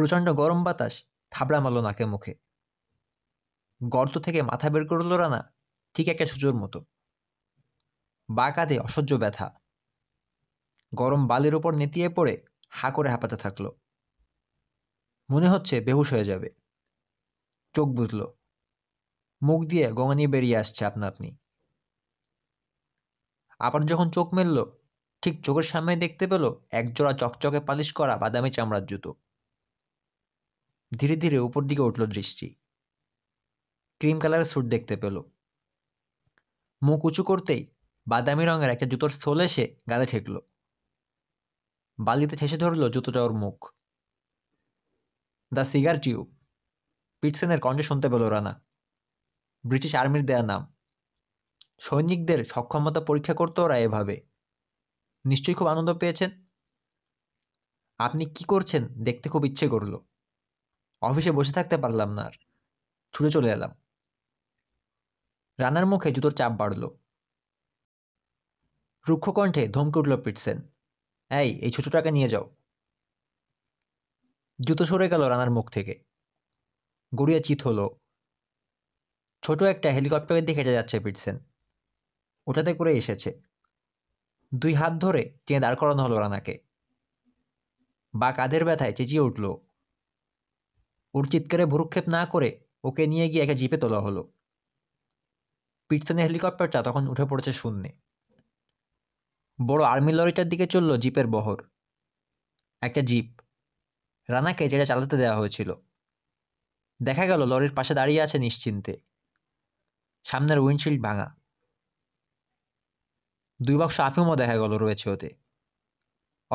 প্রচণ্ড গরম বাতাস থাবড়া মারল নাকে মুখে গর্ত থেকে মাথা বের করল রানা ঠিক একটা সুজোর মতো বা কাঁধে অসহ্য ব্যথা গরম বালির ওপর নেতিয়ে পড়ে হা করে হাঁপাতে থাকল মনে হচ্ছে বেহুশ হয়ে যাবে চোখ বুঝল মুখ দিয়ে গঙানি বেরিয়ে আসছে আপনা আপনি আবার যখন চোখ মেলল ঠিক চোখের সামনে দেখতে পেল একজোড়া চকচকে পালিশ করা বাদামি চামড়ার জুতো ধীরে ধীরে উপর দিকে উঠল দৃষ্টি ক্রিম কালারের স্যুট দেখতে পেল মুখ উঁচু করতেই বাদামি রঙের একটা জুতোর সোল এসে গালে ঠেকল বালিতে ঠেসে ধরল জুতোটা ওর মুখ দ্য সিগার টিউব পিটসেনের কণ্ঠে শুনতে পেল রানা ব্রিটিশ আর্মির দেয়া নাম সৈনিকদের সক্ষমতা পরীক্ষা করতো ওরা এভাবে নিশ্চয়ই খুব আনন্দ পেয়েছেন আপনি কি করছেন দেখতে খুব ইচ্ছে করলো অফিসে বসে থাকতে পারলাম না আর ছুটে চলে এলাম রানার মুখে জুতোর চাপ বাড়ল রুক্ষ কণ্ঠে ধমকে উঠল পিটসেন এই এই ছোটটাকে নিয়ে যাও জুতো সরে গেল রানার মুখ থেকে গড়িয়া চিত হলো ছোট একটা হেলিকপ্টারের দিকে হেঁটে যাচ্ছে পিটসেন ওটাতে করে এসেছে দুই হাত ধরে টেনে দাঁড় করানো হলো রানাকে বা কাঁধের ব্যথায় চেঁচিয়ে উঠল ওর চিৎকারে ভুরুক্ষেপ না করে ওকে নিয়ে গিয়ে একে জিপে তোলা হলো পিটসনের হেলিকপ্টারটা তখন উঠে পড়েছে শূন্যে বড় আর্মি লরিটার দিকে চলল জিপের বহর একটা জিপ রানাকে যেটা চালাতে দেওয়া হয়েছিল দেখা গেল লরির পাশে দাঁড়িয়ে আছে নিশ্চিন্তে সামনের উইন্ডশিল্ড ভাঙা দুই বাক্স আফিমও দেখা গেল রয়েছে ওতে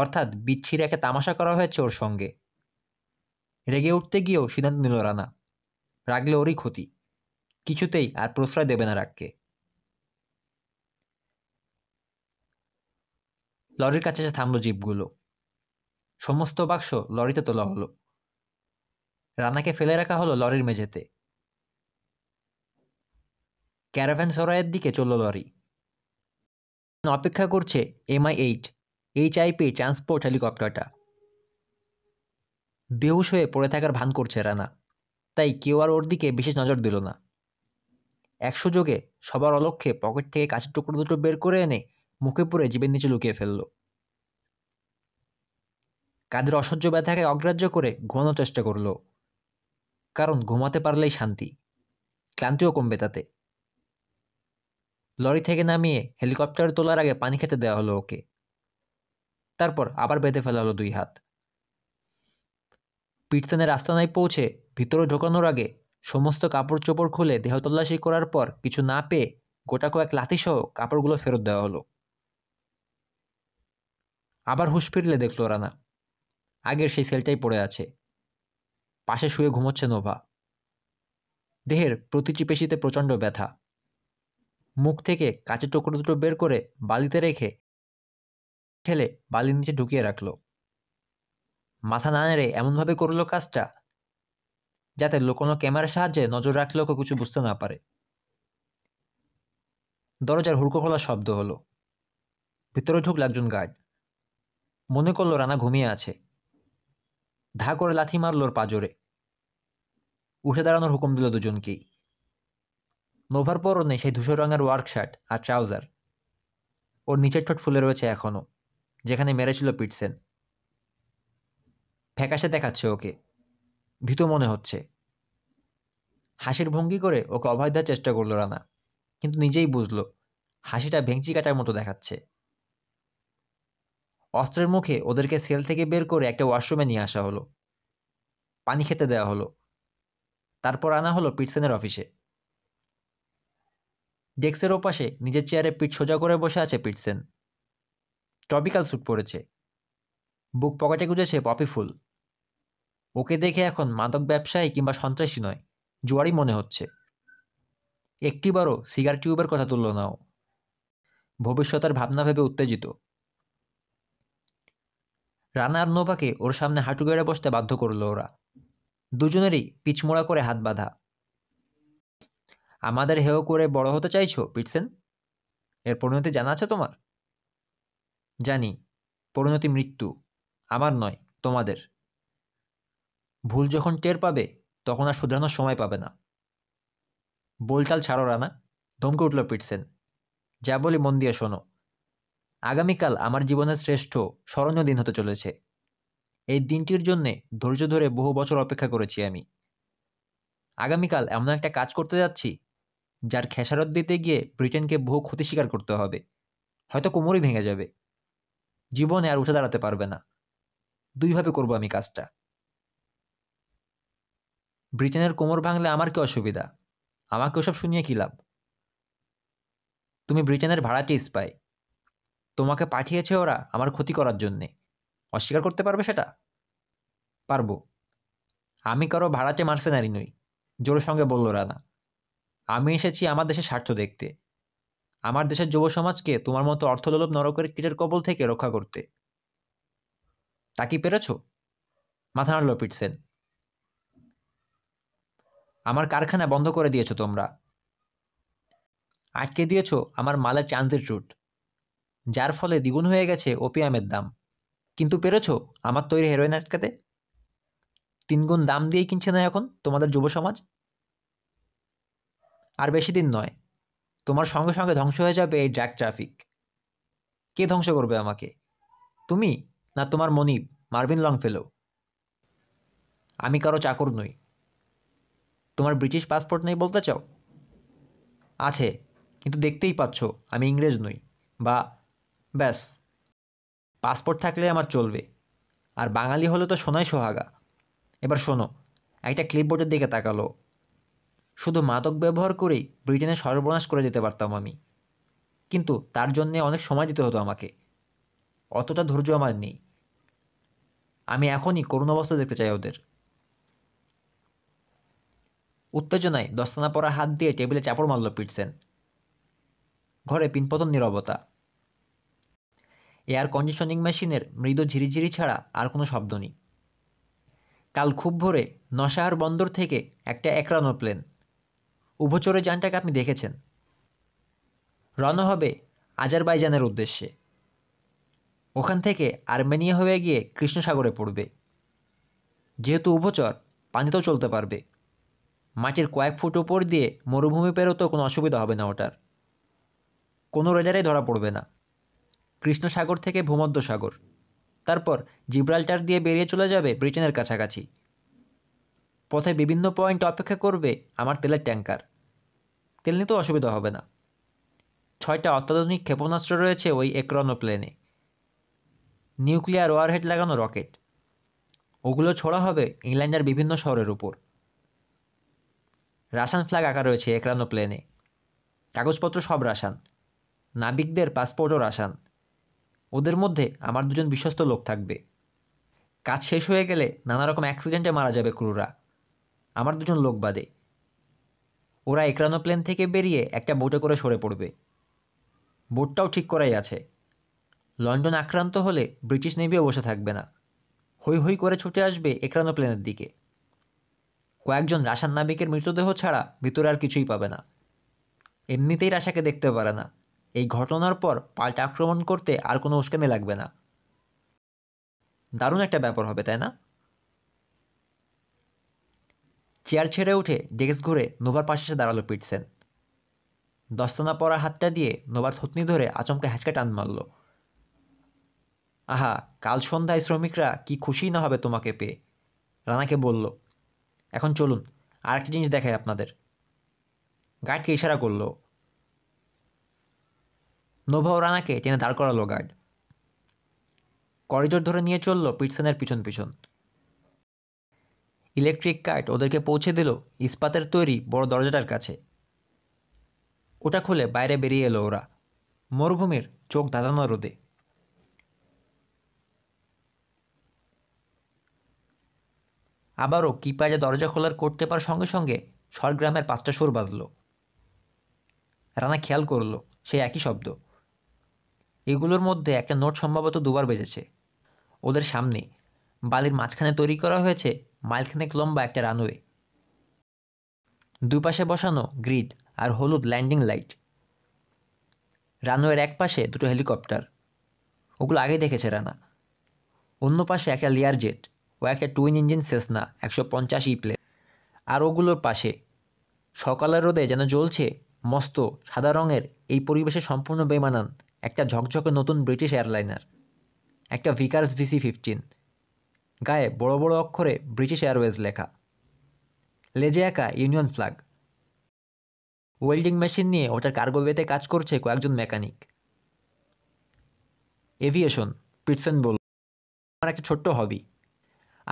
অর্থাৎ বিচ্ছির একটা তামাশা করা হয়েছে ওর সঙ্গে রেগে উঠতে গিয়েও সিদ্ধান্ত নিল রানা রাগলে ওরই ক্ষতি কিছুতেই আর প্রশ্রয় দেবে না রাগকে লরির কাছে এসে থামল জীবগুলো সমস্ত বাক্স লরিতে তোলা হলো রানাকে ফেলে রাখা হলো লরির মেঝেতে ক্যারাভ্যান সরাইয়ের দিকে চলল লরি অপেক্ষা করছে এমআই এইট এইচআইপি ট্রান্সপোর্ট হেলিকপ্টারটা বেহুশ হয়ে পড়ে থাকার ভান করছে রানা তাই কেউ আর ওর দিকে বিশেষ নজর দিল না এক সুযোগে সবার অলক্ষ্যে পকেট থেকে কাঁচের টুকরো দুটো বের করে এনে মুখে পড়ে জীবের নিচে লুকিয়ে ফেলল কাদের অসহ্য ব্যথাকে অগ্রাহ্য করে ঘুমানোর চেষ্টা করল কারণ ঘুমাতে পারলেই শান্তি ক্লান্তিও কমবে তাতে লরি থেকে নামিয়ে হেলিকপ্টার তোলার আগে পানি খেতে দেওয়া হলো ওকে তারপর আবার বেঁধে ফেলা হলো দুই হাত পিটসনের আস্তানায় পৌঁছে ভিতরে ঢোকানোর আগে সমস্ত কাপড় চোপড় খুলে দেহ তল্লাশি করার পর কিছু না পেয়ে গোটা কয়েক লাথিসহ কাপড়গুলো ফেরত দেওয়া হলো আবার হুশ ফিরলে দেখল রানা আগের সেই সেলটাই পড়ে আছে পাশে শুয়ে ঘুমোচ্ছে নোভা দেহের প্রতিটি পেশিতে প্রচণ্ড ব্যথা মুখ থেকে কাঁচের টুকরো দুটো বের করে বালিতে রেখে ঠেলে বালির নিচে ঢুকিয়ে রাখলো মাথা না নেড়ে এমনভাবে করলো কাজটা যাতে কোনো ক্যামেরার সাহায্যে নজর রাখলেও কেউ কিছু বুঝতে না পারে দরজার হুড়কো খোলা শব্দ হলো ভিতরে ঢুকল একজন গার্ড মনে করলো রানা ঘুমিয়ে আছে ধা করে লাথি মারল ওর পাজরে উঠে দাঁড়ানোর হুকুম দিল দুজনকেই নোভার পরনে সেই ধূসর রঙের ওয়ার্কশার্ট আর ট্রাউজার ওর নিচের ঠোঁট ফুলে রয়েছে এখনো যেখানে মেরেছিল পিটসেন ফ্যাকাশে দেখাচ্ছে ওকে ভীত মনে হচ্ছে হাসির ভঙ্গি করে ওকে অভয় দেওয়ার চেষ্টা করলো রানা কিন্তু নিজেই বুঝলো হাসিটা ভেংচি কাটার মতো দেখাচ্ছে অস্ত্রের মুখে ওদেরকে সেল থেকে বের করে একটা ওয়াশরুমে নিয়ে আসা হলো পানি খেতে দেওয়া হলো তারপর আনা হলো পিটসেনের অফিসে ডেক্সের ওপাশে নিজের চেয়ারে পিঠ সোজা করে বসে আছে পিটসেন ট্রপিক্যাল স্যুট পরেছে বুক পকেটে গুঁজেছে পপি ফুল ওকে দেখে এখন মাদক ব্যবসায়ী কিংবা সন্ত্রাসী নয় জুয়ারি মনে হচ্ছে একটি একটিবারও সিগার টিউবের কথা তুলল নাও ভবিষ্যতের ভাবনা ভেবে উত্তেজিত রানা আর নোভাকে ওর সামনে হাঁটু গেড়ে বসতে বাধ্য করলো ওরা দুজনেরই পিছমোড়া করে হাত বাঁধা আমাদের হেও করে বড় হতে চাইছো পিটসেন এর পরিণতি জানা আছে তোমার জানি পরিণতি মৃত্যু আমার নয় তোমাদের ভুল যখন টের পাবে তখন আর শুধরানোর সময় পাবে না বোলটাল ছাড়ো রানা ধমকে উঠল পিটসেন যা বলি মন দিয়ে শোনো আগামীকাল আমার জীবনের শ্রেষ্ঠ স্মরণীয় দিন হতে চলেছে এই দিনটির জন্যে ধৈর্য ধরে বহু বছর অপেক্ষা করেছি আমি আগামীকাল এমন একটা কাজ করতে যাচ্ছি যার খেসারত দিতে গিয়ে ব্রিটেনকে বহু ক্ষতি স্বীকার করতে হবে হয়তো কোমরই ভেঙে যাবে জীবনে আর উঠে দাঁড়াতে পারবে না দুইভাবে করব আমি কাজটা ব্রিটেনের কোমর ভাঙলে আমার কি অসুবিধা আমাকে ওসব শুনিয়ে কি লাভ তুমি ব্রিটেনের ভাড়াটি স্পাই তোমাকে পাঠিয়েছে ওরা আমার ক্ষতি করার জন্যে অস্বীকার করতে পারবে সেটা পারব আমি কারো ভাড়াতে ভাড়াটে নারী নই জোর সঙ্গে বলল রানা আমি এসেছি আমার দেশের স্বার্থ দেখতে আমার দেশের যুব সমাজকে তোমার মতো অর্থলোলভ নরকের কীটের কবল থেকে রক্ষা করতে তা কি পেরেছ মাথা নাড়ল পিটসেন আমার কারখানা বন্ধ করে দিয়েছ তোমরা আটকে দিয়েছ আমার মালের ট্রানজিট রুট যার ফলে দ্বিগুণ হয়ে গেছে ওপিয়ামের দাম কিন্তু পেরেছ আমার তৈরি হেরোইন আটকাতে তিনগুণ দাম দিয়ে কিনছে না এখন তোমাদের যুব সমাজ আর বেশি দিন নয় তোমার সঙ্গে সঙ্গে ধ্বংস হয়ে যাবে এই ড্রাগ ট্রাফিক কে ধ্বংস করবে আমাকে তুমি না তোমার মনিব মার্ভিন ফেলো আমি কারো চাকর নই তোমার ব্রিটিশ পাসপোর্ট নেই বলতে চাও আছে কিন্তু দেখতেই পাচ্ছ আমি ইংরেজ নই বা ব্যাস পাসপোর্ট থাকলে আমার চলবে আর বাঙালি হলে তো শোনাই সোহাগা এবার শোনো একটা ক্লিপবোর্ডের দিকে তাকালো শুধু মাদক ব্যবহার করেই ব্রিটেনে সর্বনাশ করে যেতে পারতাম আমি কিন্তু তার জন্যে অনেক সময় দিতে হতো আমাকে অতটা ধৈর্য আমার নেই আমি এখনই করুণ অবস্থা দেখতে চাই ওদের উত্তেজনায় দস্তানা পরা হাত দিয়ে টেবিলে চাপড় মারল পিটসেন ঘরে পিনপতন নিরবতা এয়ার কন্ডিশনিং মেশিনের মৃদু ঝিরিঝিরি ছাড়া আর কোনো শব্দ নেই কাল খুব ভোরে নশাহার বন্দর থেকে একটা একরানো প্লেন উভচরে যানটাকে আপনি দেখেছেন রানো হবে আজারবাইজানের উদ্দেশ্যে ওখান থেকে আর্মেনিয়া হয়ে গিয়ে কৃষ্ণসাগরে পড়বে যেহেতু উভচর পানিতেও চলতে পারবে মাটির কয়েক ফুট উপর দিয়ে মরুভূমি পেরোতেও কোনো অসুবিধা হবে না ওটার কোনো রেজারে ধরা পড়বে না কৃষ্ণসাগর থেকে ভূমধ্য সাগর তারপর জিব্রাল্টার দিয়ে বেরিয়ে চলে যাবে ব্রিটেনের কাছাকাছি পথে বিভিন্ন পয়েন্ট অপেক্ষা করবে আমার তেলের ট্যাঙ্কার তেল নিতেও অসুবিধা হবে না ছয়টা অত্যাধুনিক ক্ষেপণাস্ত্র রয়েছে ওই একরন প্লেনে নিউক্লিয়ার ওয়ারহেড লাগানো রকেট ওগুলো ছোড়া হবে ইংল্যান্ডের বিভিন্ন শহরের উপর রাশান ফ্ল্যাগ আঁকা রয়েছে একরানো প্লেনে কাগজপত্র সব রাশান নাবিকদের পাসপোর্টও রাশান ওদের মধ্যে আমার দুজন বিশ্বস্ত লোক থাকবে কাজ শেষ হয়ে গেলে নানা রকম অ্যাক্সিডেন্টে মারা যাবে ক্রুরা আমার দুজন লোক বাদে ওরা একরানো প্লেন থেকে বেরিয়ে একটা বোটে করে সরে পড়বে বোটটাও ঠিক করাই আছে লন্ডন আক্রান্ত হলে ব্রিটিশ নেভিও বসে থাকবে না হৈ হৈ করে ছুটে আসবে একরানো প্লেনের দিকে কয়েকজন রাশার নাবিকের মৃতদেহ ছাড়া ভিতরে আর কিছুই পাবে না এমনিতেই রাশাকে দেখতে পারে না এই ঘটনার পর পাল্টা আক্রমণ করতে আর কোনো উস্কানি লাগবে না দারুণ একটা ব্যাপার হবে তাই না চেয়ার ছেড়ে উঠে ডেস্ক ঘুরে নোবার পাশে এসে দাঁড়ালো পিটসেন দস্তনা পরা হাতটা দিয়ে নোবার থুতনি ধরে আচমকে হ্যাঁচকা টান মারল আহা কাল সন্ধ্যায় শ্রমিকরা কি খুশি না হবে তোমাকে পেয়ে রানাকে বলল এখন চলুন আরেকটি জিনিস দেখাই আপনাদের গার্ডকে ইশারা করল নোভাও রানাকে টেনে দাঁড় করালো গার্ড করিডোর ধরে নিয়ে চলল পিটসনের পিছন পিছন ইলেকট্রিক কার্ট ওদেরকে পৌঁছে দিল ইস্পাতের তৈরি বড় দরজাটার কাছে ওটা খুলে বাইরে বেরিয়ে এলো ওরা মরুভূমির চোখ ধাঁধানো রোদে আবারও কিপারে দরজা খোলার করতে পারার সঙ্গে সঙ্গে স্বরগ্রামের পাঁচটা সুর বাজল রানা খেয়াল করল সেই একই শব্দ এগুলোর মধ্যে একটা নোট সম্ভবত দুবার বেজেছে ওদের সামনে বালির মাঝখানে তৈরি করা হয়েছে মাইলখানেক লম্বা একটা রানওয়ে দুপাশে বসানো গ্রিড আর হলুদ ল্যান্ডিং লাইট রানওয়ের এক পাশে দুটো হেলিকপ্টার ওগুলো আগে দেখেছে রানা অন্য পাশে একটা লেয়ার জেট কয়েকটা টুইন ইঞ্জিন সেসনা একশো পঞ্চাশ ইপ্লে e আর ওগুলোর পাশে সকালের রোদে যেন জ্বলছে মস্ত সাদা রঙের এই পরিবেশে সম্পূর্ণ বেমানান একটা ঝকঝকে নতুন ব্রিটিশ এয়ারলাইনার একটা ভিকার্স ভিসি ফিফটিন গায়ে বড় বড় অক্ষরে ব্রিটিশ এয়ারওয়েজ লেখা লেজে একা ইউনিয়ন ফ্ল্যাগ ওয়েল্ডিং মেশিন নিয়ে ওটার কার্গো বেতে কাজ করছে কয়েকজন মেকানিক এভিয়েশন পিটসন বল আমার একটা ছোট্ট হবি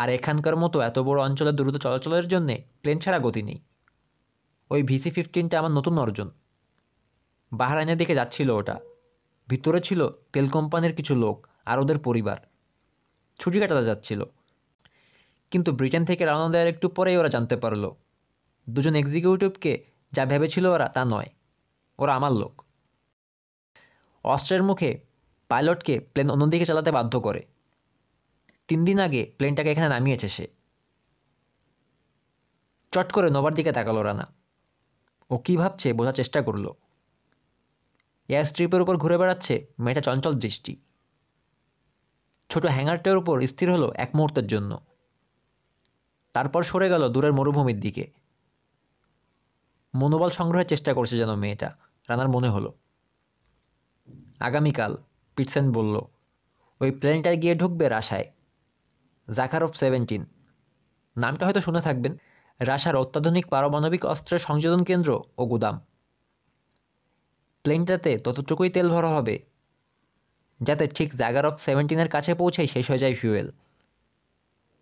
আর এখানকার মতো এত বড় অঞ্চলে দ্রুত চলাচলের জন্য প্লেন ছাড়া গতি নেই ওই ভিসি ফিফটিনটা আমার নতুন অর্জন বাহরাইনের দিকে যাচ্ছিল ওটা ভিতরে ছিল তেল কোম্পানির কিছু লোক আর ওদের পরিবার ছুটি কাটাতে যাচ্ছিল কিন্তু ব্রিটেন থেকে রওনা দেওয়ার একটু পরেই ওরা জানতে পারলো দুজন এক্সিকিউটিভকে যা ভেবেছিল ওরা তা নয় ওরা আমার লোক অস্ত্রের মুখে পাইলটকে প্লেন অন্যদিকে চালাতে বাধ্য করে তিন দিন আগে প্লেনটাকে এখানে নামিয়েছে সে চট করে নোবার দিকে তাকালো রানা ও কী ভাবছে বোঝার চেষ্টা করলো এয়ার স্ট্রিপের উপর ঘুরে বেড়াচ্ছে মেয়েটা চঞ্চল দৃষ্টি ছোট হ্যাঙ্গারটার উপর স্থির হলো এক মুহূর্তের জন্য তারপর সরে গেল দূরের মরুভূমির দিকে মনোবল সংগ্রহের চেষ্টা করছে যেন মেয়েটা রানার মনে হলো আগামীকাল পিটসেন বলল ওই প্লেনটায় গিয়ে ঢুকবে রাশায় অফ সেভেন্টিন নামটা হয়তো শুনে থাকবেন রাশার অত্যাধুনিক পারমাণবিক অস্ত্রের সংযোজন কেন্দ্র ও গুদাম প্লেনটাতে ততটুকুই তেল ভরা হবে যাতে ঠিক অফ সেভেন্টিনের কাছে পৌঁছেই শেষ হয়ে যায় ফিউয়েল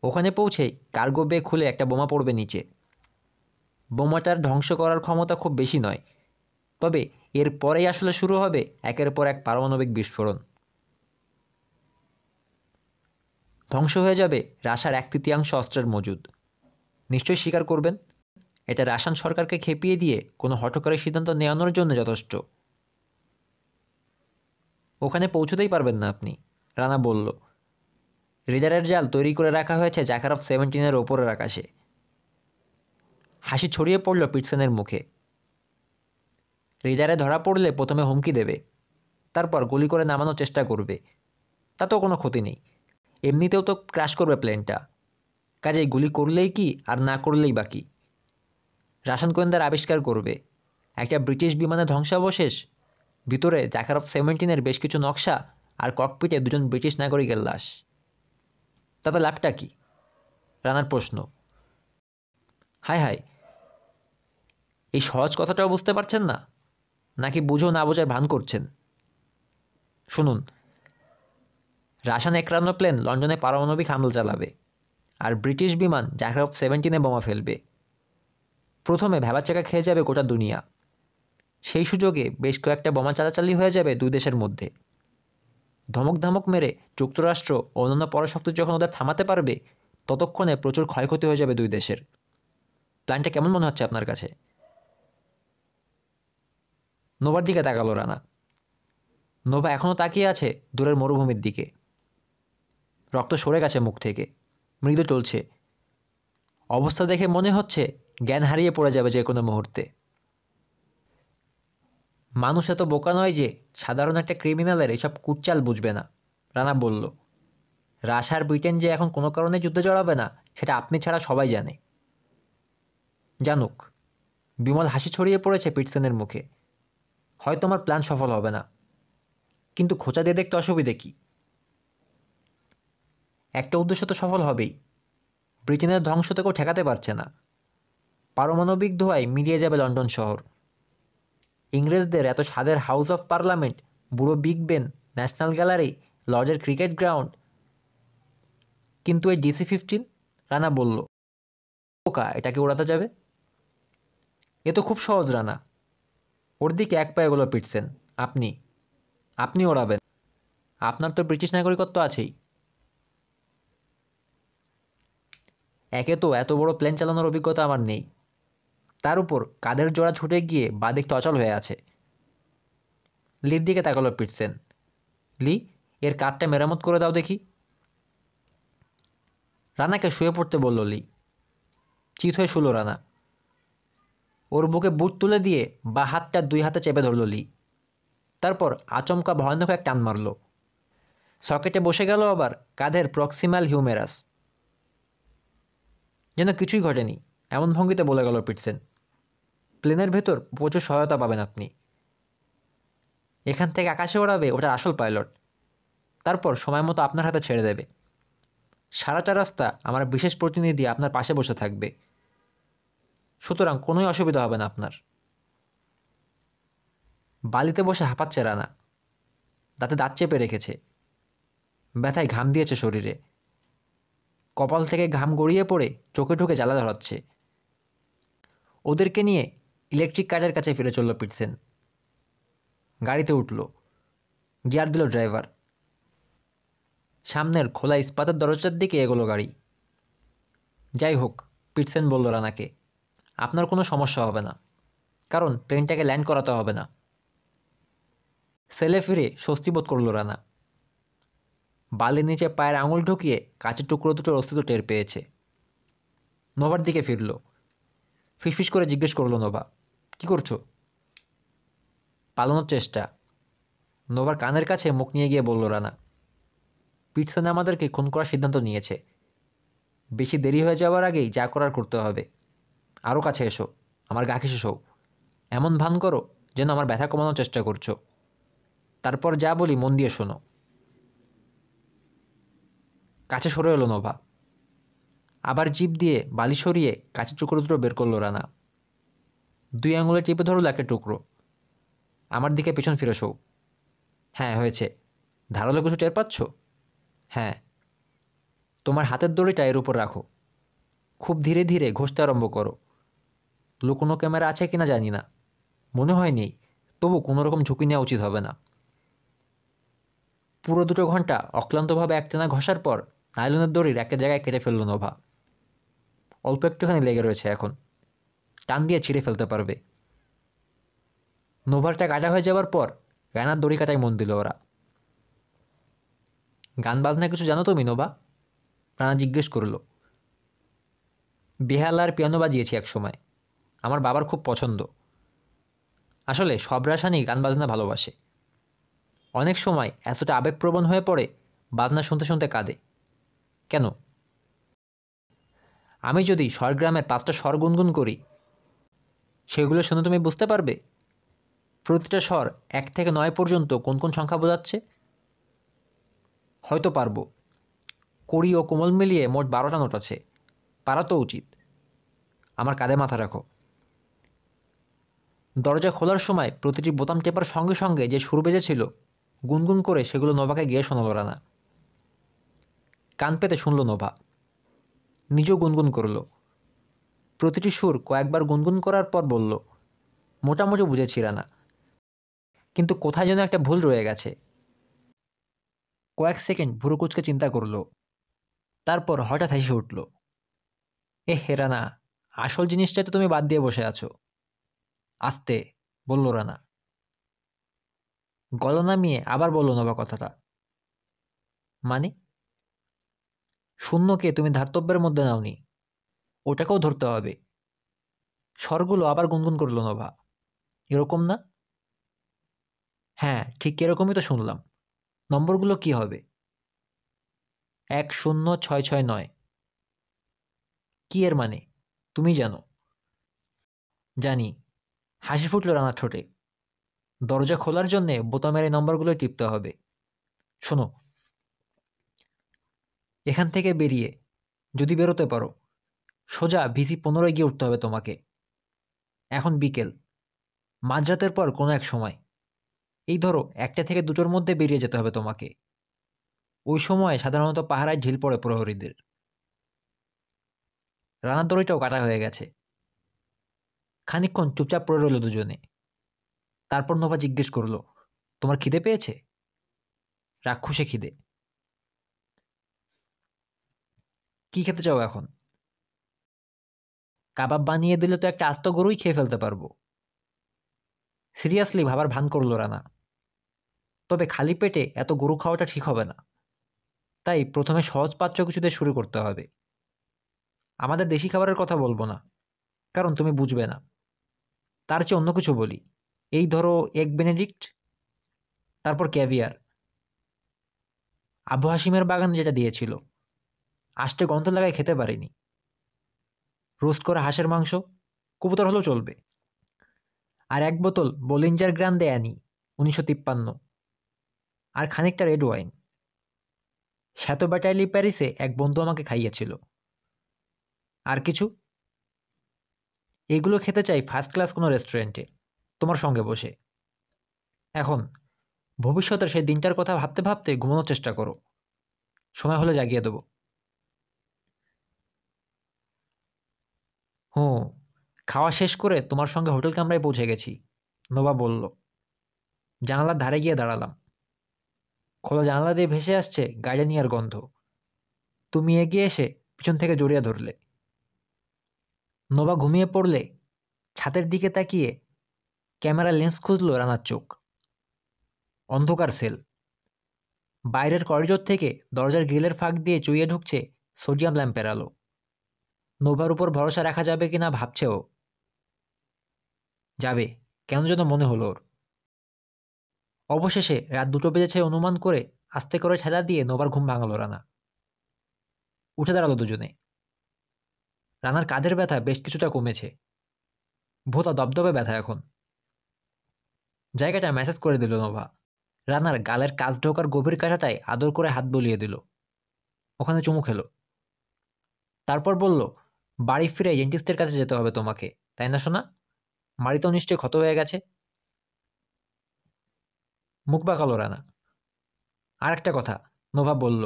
ওখানে পৌঁছেই কার্গো বে খুলে একটা বোমা পড়বে নিচে বোমাটার ধ্বংস করার ক্ষমতা খুব বেশি নয় তবে এর পরেই আসলে শুরু হবে একের পর এক পারমাণবিক বিস্ফোরণ ধ্বংস হয়ে যাবে রাশার এক তৃতীয়াংশ অস্ত্রের মজুদ নিশ্চয়ই স্বীকার করবেন এটা রাশান সরকারকে খেপিয়ে দিয়ে কোনো হঠকারের সিদ্ধান্ত নেওয়ানোর জন্য যথেষ্ট ওখানে পৌঁছতেই পারবেন না আপনি রানা বলল রিডারের জাল তৈরি করে রাখা হয়েছে অফ সেভেন্টিনের ওপরের আকাশে হাসি ছড়িয়ে পড়ল পিটসেনের মুখে রিডারে ধরা পড়লে প্রথমে হুমকি দেবে তারপর গুলি করে নামানোর চেষ্টা করবে তাতেও কোনো ক্ষতি নেই এমনিতেও তো ক্র্যাশ করবে প্লেনটা কাজে গুলি করলেই কি আর না করলেই বাকি রাশান গোয়েন্দার আবিষ্কার করবে একটা ব্রিটিশ বিমানের ধ্বংসাবশেষ ভিতরে জাকার অফ সেভেন্টিনের বেশ কিছু নকশা আর ককপিটে দুজন ব্রিটিশ নাগরিকের লাশ তাতে লাভটা কি রানার প্রশ্ন হায় হায় এই সহজ কথাটাও বুঝতে পারছেন না নাকি বুঝো না বোঝায় ভান করছেন শুনুন রাশিয়ান একরান্ন প্লেন লন্ডনে পারমাণবিক হামলা চালাবে আর ব্রিটিশ বিমান জাকরফ সেভেন্টিনে বোমা ফেলবে প্রথমে ভেবাচাকা খেয়ে যাবে গোটা দুনিয়া সেই সুযোগে বেশ কয়েকটা বোমা চালাচালি হয়ে যাবে দুই দেশের মধ্যে ধমক ধমক মেরে যুক্তরাষ্ট্র অন্যান্য পরাশক্তি যখন ওদের থামাতে পারবে ততক্ষণে প্রচুর ক্ষয়ক্ষতি হয়ে যাবে দুই দেশের প্ল্যানটা কেমন মনে হচ্ছে আপনার কাছে নোবার দিকে তাকালো রানা নোভা এখনও তাকিয়ে আছে দূরের মরুভূমির দিকে রক্ত সরে গেছে মুখ থেকে মৃদু চলছে অবস্থা দেখে মনে হচ্ছে জ্ঞান হারিয়ে পড়ে যাবে যে কোনো মুহূর্তে মানুষ এত বোকা নয় যে সাধারণ একটা ক্রিমিনালের এসব কুচ্চাল বুঝবে না রানা বলল রাশার ব্রিটেন যে এখন কোনো কারণে যুদ্ধ জড়াবে না সেটা আপনি ছাড়া সবাই জানে জানুক বিমল হাসি ছড়িয়ে পড়েছে পিটসেনের মুখে হয়তো আমার প্ল্যান সফল হবে না কিন্তু খোঁচা দিয়ে দেখতে অসুবিধে কী একটা উদ্দেশ্য তো সফল হবেই ব্রিটেনের ধ্বংস তো কেউ ঠেকাতে পারছে না পারমাণবিক ধোয়ায় মিলিয়ে যাবে লন্ডন শহর ইংরেজদের এত স্বাদের হাউস অফ পার্লামেন্ট বুড়ো বিগ বেন ন্যাশনাল গ্যালারি লর্ডের ক্রিকেট গ্রাউন্ড কিন্তু এই ডিসি ফিফটিন রানা বলল পোকা এটাকে ওড়াতে যাবে এ তো খুব সহজ রানা ওর দিকে এক পায়ে গুলো পিটছেন আপনি আপনি ওড়াবেন আপনার তো ব্রিটিশ নাগরিকত্ব আছেই একে তো এত বড় প্লেন চালানোর অভিজ্ঞতা আমার নেই তার উপর কাদের জোড়া ছুটে গিয়ে বাদিকটা অচল হয়ে আছে লির দিকে তাকালো পিটসেন লি এর কাঠটা মেরামত করে দাও দেখি রানাকে শুয়ে পড়তে বলল লি চিত হয়ে শুলো রানা ওর বুকে বুট তুলে দিয়ে বা হাতটা দুই হাতে চেপে ধরল লি তারপর আচমকা ভয়ানক এক টান মারল সকেটে বসে গেল আবার কাঁধের প্রক্সিমাল হিউমেরাস যেন কিছুই ঘটেনি এমন ভঙ্গিতে বলে গেল পিটসেন প্লেনের ভেতর প্রচুর সহায়তা পাবেন আপনি এখান থেকে আকাশে ওড়াবে ওটা আসল পাইলট তারপর সময় মতো আপনার হাতে ছেড়ে দেবে সারাটা রাস্তা আমার বিশেষ প্রতিনিধি আপনার পাশে বসে থাকবে সুতরাং কোনোই অসুবিধা হবে না আপনার বালিতে বসে হাঁপাচ্ছে রানা দাঁতে দাঁত চেপে রেখেছে ব্যথায় ঘাম দিয়েছে শরীরে কপাল থেকে ঘাম গড়িয়ে পড়ে চোখে ঢুকে জ্বালা ধরাচ্ছে ওদেরকে নিয়ে ইলেকট্রিক কাজের কাছে ফিরে চলল পিটসেন গাড়িতে উঠল গিয়ার দিল ড্রাইভার সামনের খোলা ইস্পাতের দরজার দিকে এগোলো গাড়ি যাই হোক পিটসেন বলল রানাকে আপনার কোনো সমস্যা হবে না কারণ প্লেনটাকে ল্যান্ড করাতে হবে না সেলে ফিরে স্বস্তিবোধ করলো করল রানা বালির নিচে পায়ের আঙুল ঢুকিয়ে কাঁচের টুকরো দুটোর অস্তিত্ব টের পেয়েছে নোভার দিকে ফিরল ফিসফিস করে জিজ্ঞেস করলো নোভা কি করছো পালানোর চেষ্টা নোভার কানের কাছে মুখ নিয়ে গিয়ে বলল রানা পিটসন আমাদেরকে খুন করার সিদ্ধান্ত নিয়েছে বেশি দেরি হয়ে যাওয়ার আগেই যা করার করতে হবে আরও কাছে এসো আমার গা খেসে শো এমন ভান করো যেন আমার ব্যথা কমানোর চেষ্টা করছো তারপর যা বলি মন দিয়ে শোনো কাছে সরে এলো নোভা আবার জিপ দিয়ে বালি সরিয়ে কাঁচের টুকরো দুটো বের করলো রানা দুই আঙুলে চেপে ধরল একটা টুকরো আমার দিকে পেছন ফিরে শো হ্যাঁ হয়েছে ধারালো কিছু টের পাচ্ছ হ্যাঁ তোমার হাতের দড়িটা এর উপর রাখো খুব ধীরে ধীরে ঘষতে আরম্ভ করো লুকোনো ক্যামেরা আছে কিনা জানি না মনে হয়নি তবু কোনো রকম ঝুঁকি নেওয়া উচিত হবে না পুরো দুটো ঘন্টা অক্লান্তভাবে একটানা ঘষার পর নাইলনের দড়ির একটা জায়গায় কেটে ফেলল নোভা অল্প একটুখানি লেগে রয়েছে এখন টান দিয়ে ছিঁড়ে ফেলতে পারবে নোভারটা কাটা হয়ে যাওয়ার পর গানার দড়ি কাটায় মন দিল ওরা গান বাজনা কিছু জানো তুমি নোভা প্রাণা জিজ্ঞেস করল বেহাল আর পিয়ানো বাজিয়েছি এক সময় আমার বাবার খুব পছন্দ আসলে সব রাসানি গান বাজনা ভালোবাসে অনেক সময় এতটা আবেগপ্রবণ হয়ে পড়ে বাজনা শুনতে শুনতে কাঁদে কেন আমি যদি স্বরগ্রামের পাঁচটা স্বর গুনগুন করি সেগুলো শুনে তুমি বুঝতে পারবে প্রতিটা স্বর এক থেকে নয় পর্যন্ত কোন কোন সংখ্যা বোঝাচ্ছে হয়তো পারবো কড়ি ও কোমল মিলিয়ে মোট বারোটা নোট আছে পারা তো উচিত আমার কাঁধে মাথা রাখো দরজা খোলার সময় প্রতিটি বোতাম টেপার সঙ্গে সঙ্গে যে সুর বেজেছিল গুনগুন করে সেগুলো নবাকে গিয়ে শোনালো রানা কান পেতে শুনল নোভা নিজেও গুনগুন করল প্রতিটি সুর কয়েকবার গুনগুন করার পর বলল মোটামুটি বুঝেছি রানা কিন্তু কোথায় যেন একটা ভুল রয়ে গেছে কয়েক সেকেন্ড ভুরুকুচকে চিন্তা করল তারপর হঠাৎ হেসে উঠল এ হেরানা আসল জিনিসটাই তো তুমি বাদ দিয়ে বসে আছো আস্তে বলল রানা গল নামিয়ে আবার বলল নবা কথাটা মানে শূন্যকে তুমি ধাতব্যের মধ্যে নাওনি ওটাকেও ধরতে হবে স্বরগুলো আবার গুনগুন করল নোভা এরকম না হ্যাঁ ঠিক এরকমই তো শুনলাম নম্বরগুলো কি হবে এক শূন্য ছয় ছয় নয় কি এর মানে তুমি জানো জানি হাসি ফুটল রানার ঠোঁটে দরজা খোলার জন্যে বোতামের এই নম্বরগুলো টিপতে হবে শোনো এখান থেকে বেরিয়ে যদি বেরোতে পারো সোজা ভিসি পনেরোয় গিয়ে উঠতে হবে তোমাকে এখন বিকেল মাঝরাতের পর কোনো এক সময় এই ধরো একটা থেকে দুটোর মধ্যে বেরিয়ে যেতে হবে তোমাকে ওই সময় সাধারণত পাহারায় ঢিল পড়ে প্রহরীদের রানার দড়িটাও কাটা হয়ে গেছে খানিকক্ষণ চুপচাপ পড়ে রইল দুজনে তারপর নোভা জিজ্ঞেস করলো তোমার খিদে পেয়েছে রাক্ষসে খিদে কি খেতে চাও এখন কাবাব বানিয়ে দিলে তো একটা আস্ত গরুই খেয়ে ফেলতে পারবো সিরিয়াসলি ভাবার ভান করলো রানা তবে খালি পেটে এত গরু খাওয়াটা ঠিক হবে না তাই প্রথমে সহজ পাচ্য কিছুতে শুরু করতে হবে আমাদের দেশি খাবারের কথা বলবো না কারণ তুমি বুঝবে না তার চেয়ে অন্য কিছু বলি এই ধরো এগ বেনেডিক্ট তারপর ক্যাভিয়ার আবু হাসিমের বাগান যেটা দিয়েছিল আষ্টে গন্ধ লাগায় খেতে পারিনি রোস্ট করা হাঁসের মাংস কবুতর হলেও চলবে আর এক বোতল বোলিঞ্জার গ্র্যান্ডে অ্যানি উনিশশো তিপ্পান্ন আর খানিকটা রেড ওয়াইন শ্যাত ব্যাটালি প্যারিসে এক বন্ধু আমাকে খাইয়েছিল আর কিছু এগুলো খেতে চাই ফার্স্ট ক্লাস কোনো রেস্টুরেন্টে তোমার সঙ্গে বসে এখন ভবিষ্যতের সেই দিনটার কথা ভাবতে ভাবতে ঘুমানোর চেষ্টা করো সময় হলে জাগিয়ে দেবো হুম খাওয়া শেষ করে তোমার সঙ্গে হোটেল কামরায় পৌঁছে গেছি নোবা বলল জানালার ধারে গিয়ে দাঁড়ালাম খোলা জানালা দিয়ে ভেসে আসছে গাইডানিয়ার গন্ধ তুমি এগিয়ে এসে পিছন থেকে জড়িয়ে ধরলে নোবা ঘুমিয়ে পড়লে ছাতের দিকে তাকিয়ে ক্যামেরা লেন্স খুঁজল রানার চোখ অন্ধকার সেল বাইরের করিডোর থেকে দরজার গ্রিলের ফাঁক দিয়ে চুইয়ে ঢুকছে সোডিয়াম ল্যাম্পের আলো নোভার উপর ভরসা রাখা যাবে কিনা ভাবছে ও যাবে কেন যেন মনে হলো ওর অবশেষে রাত দুটো বেজেছে অনুমান করে আস্তে করে ঠেলা দিয়ে নোবার ঘুম ভাঙালো রানা উঠে দাঁড়ালো দুজনে রানার কাঁধের ব্যথা বেশ কিছুটা কমেছে ভোতা দবদবে ব্যথা এখন জায়গাটা ম্যাসেজ করে দিল নোভা রানার গালের কাজ ঢোকার গভীর কাঁটাটায় আদর করে হাত বলিয়ে দিল ওখানে চুমু খেলো তারপর বলল বাড়ি ফিরে ডেন্টিস্টের কাছে যেতে হবে তোমাকে তাই না শোনা মারি তো নিশ্চয়ই ক্ষত হয়ে গেছে মুখ কালো রানা আর একটা কথা নোভা বলল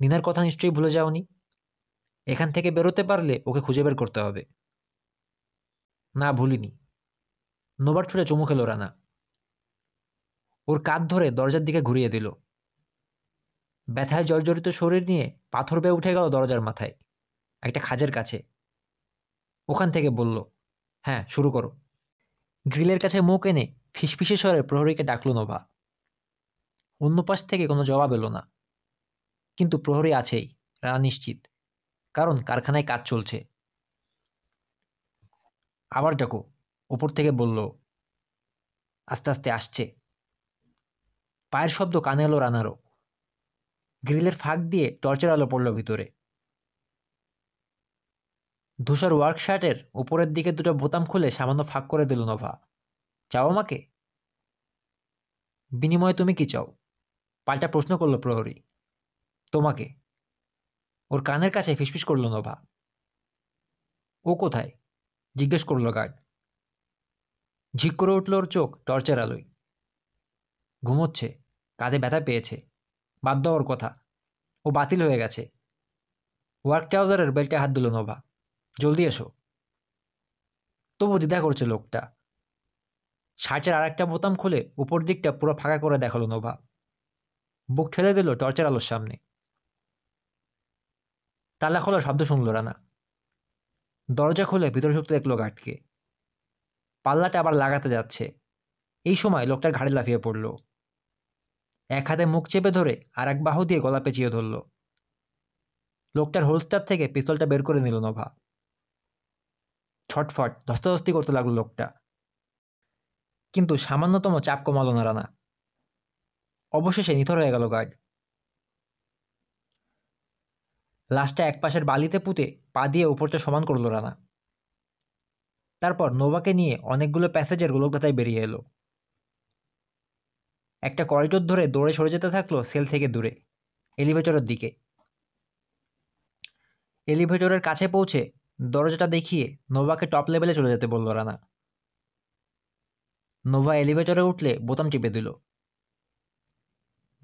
নিনার কথা নিশ্চয়ই ভুলে যাওনি এখান থেকে বেরোতে পারলে ওকে খুঁজে বের করতে হবে না ভুলিনি নোবার ছুটে চমু খেলো রানা ওর কাঁধ ধরে দরজার দিকে ঘুরিয়ে দিল ব্যথায় জর্জরিত শরীর নিয়ে পাথর বেয়ে উঠে গেল দরজার মাথায় একটা খাজের কাছে ওখান থেকে বলল হ্যাঁ শুরু করো গ্রিলের কাছে মুখ এনে ফিসফিসে স্বরে প্রহরীকে ডাকলো নোভা অন্য পাশ থেকে কোনো জবাব এলো না কিন্তু প্রহরী আছেই রানা নিশ্চিত কারণ কারখানায় কাজ চলছে আবার ডাকো ওপর থেকে বলল আস্তে আস্তে আসছে পায়ের শব্দ কানে এলো রানারও গ্রিলের ফাঁক দিয়ে টর্চের আলো পড়লো ভিতরে ধূসর ওয়ার্কশার্টের উপরের দিকে দুটো বোতাম খুলে সামান্য ফাঁক করে দিল নোভা চাও আমাকে বিনিময়ে তুমি কি চাও পাল্টা প্রশ্ন করলো প্রহরী তোমাকে ওর কানের কাছে ফিসফিস করলো নোভা ও কোথায় জিজ্ঞেস করলো গার্ড ঝিক করে উঠল ওর চোখ টর্চের আলোয় ঘুমোচ্ছে কাঁধে ব্যথা পেয়েছে বাদ দেওয়ার কথা ও বাতিল হয়ে গেছে ওয়ার্ক ট্রাউজারের বেল্টে হাত দিল নোভা জলদি এসো তবু দ্বিধা করছে লোকটা শার্টের আর একটা বোতাম খুলে উপর দিকটা পুরো ফাঁকা করে দেখালো নোভা বুক ঠেলে দিল টর্চের আলোর সামনে তালা খোলা শব্দ শুনল রানা দরজা খুলে ভিতরে ঢুকতে দেখলো গাটকে পাল্লাটা আবার লাগাতে যাচ্ছে এই সময় লোকটার ঘাড়ে লাফিয়ে পড়ল এক হাতে মুখ চেপে ধরে আর এক বাহু দিয়ে গলা পেঁচিয়ে ধরল লোকটার হোলস্টার থেকে পিস্তলটা বের করে নিল নোভা ছটফট ধস্তাধস্তি করতে লাগলো লোকটা কিন্তু সামান্যতম চাপ কমালো না রানা অবশেষে নিথর হয়ে গেল গার্ড লাশটা একপাশের বালিতে পুঁতে পা দিয়ে উপরটা সমান করলো রানা তারপর নোভাকে নিয়ে অনেকগুলো প্যাসেজের গোলকদাতায় বেরিয়ে এলো একটা করিডোর ধরে দৌড়ে সরে যেতে থাকলো সেল থেকে দূরে এলিভেটরের দিকে এলিভেটরের কাছে পৌঁছে দরজাটা দেখিয়ে নোভাকে টপ লেভেলে চলে যেতে বলল রানা নোভা এলিভেটরে উঠলে বোতাম টিপে দিল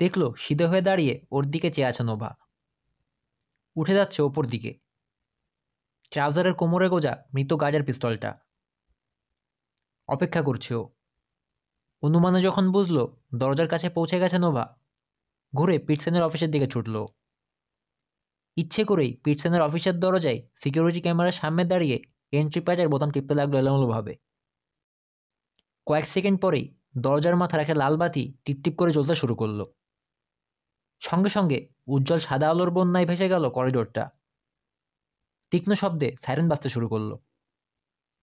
দেখলো সিধে হয়ে দাঁড়িয়ে ওর দিকে চেয়ে আছে নোভা উঠে যাচ্ছে ওপর দিকে ট্রাউজারের কোমরে গোজা মৃত গাজের পিস্তলটা অপেক্ষা করছে ও অনুমানে যখন বুঝলো দরজার কাছে পৌঁছে গেছে নোভা ঘুরে পিটসেনের অফিসের দিকে ছুটলো ইচ্ছে করেই পিটসেনের অফিসের দরজায় সিকিউরিটি ক্যামেরার সামনে দাঁড়িয়ে এন্ট্রি প্যাডের বোতাম টিপতে লাগলো এলোমেলোভাবে কয়েক সেকেন্ড পরেই দরজার মাথার একটা লাল বাতি টিপটিপ করে জ্বলতে শুরু করলো সঙ্গে সঙ্গে উজ্জ্বল সাদা আলোর বন্যায় ভেসে গেল করিডোরটা তীক্ষ্ণ শব্দে সাইরেন বাজতে শুরু করলো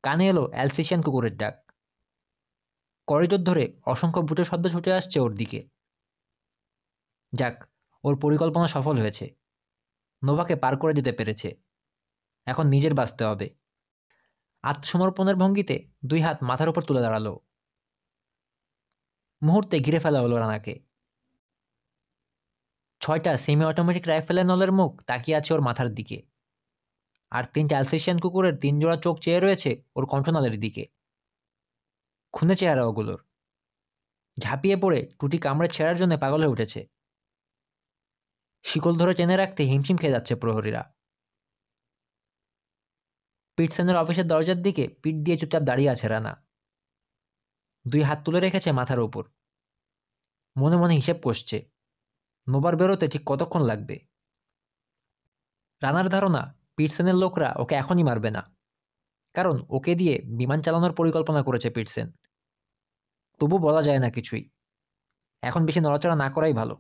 কানে এলো অ্যালসিসিয়ান কুকুরের ডাক করিডোর ধরে অসংখ্য বুটের শব্দ ছুটে আসছে ওর দিকে যাক ওর পরিকল্পনা সফল হয়েছে নোভাকে পার করে যেতে পেরেছে এখন নিজের বাঁচতে হবে আত্মসমর্পণের ভঙ্গিতে দুই হাত মাথার উপর তুলে দাঁড়ালো মুহূর্তে ঘিরে ফেলা হলো রানাকে ছয়টা সেমি অটোমেটিক রাইফেলের নলের মুখ তাকিয়ে আছে ওর মাথার দিকে আর তিনটে অ্যালসেশিয়ান কুকুরের তিন জোড়া চোখ চেয়ে রয়েছে ওর কণ্ঠনালের দিকে খুনে চেহারা ওগুলোর ঝাঁপিয়ে পড়ে টুটি কামড়ে ছেঁড়ার জন্য পাগল হয়ে উঠেছে শিকল ধরে টেনে রাখতে হিমশিম খেয়ে যাচ্ছে প্রহরীরা পিটসেনের অফিসের দরজার দিকে পিঠ দিয়ে চুপচাপ দাঁড়িয়ে আছে রানা দুই হাত তুলে রেখেছে মাথার ওপর মনে মনে হিসেব কষছে নোবার বেরোতে ঠিক কতক্ষণ লাগবে রানার ধারণা পিটসেনের লোকরা ওকে এখনই মারবে না কারণ ওকে দিয়ে বিমান চালানোর পরিকল্পনা করেছে পিটসেন তবু বলা যায় না কিছুই এখন বেশি নড়াচড়া না করাই ভালো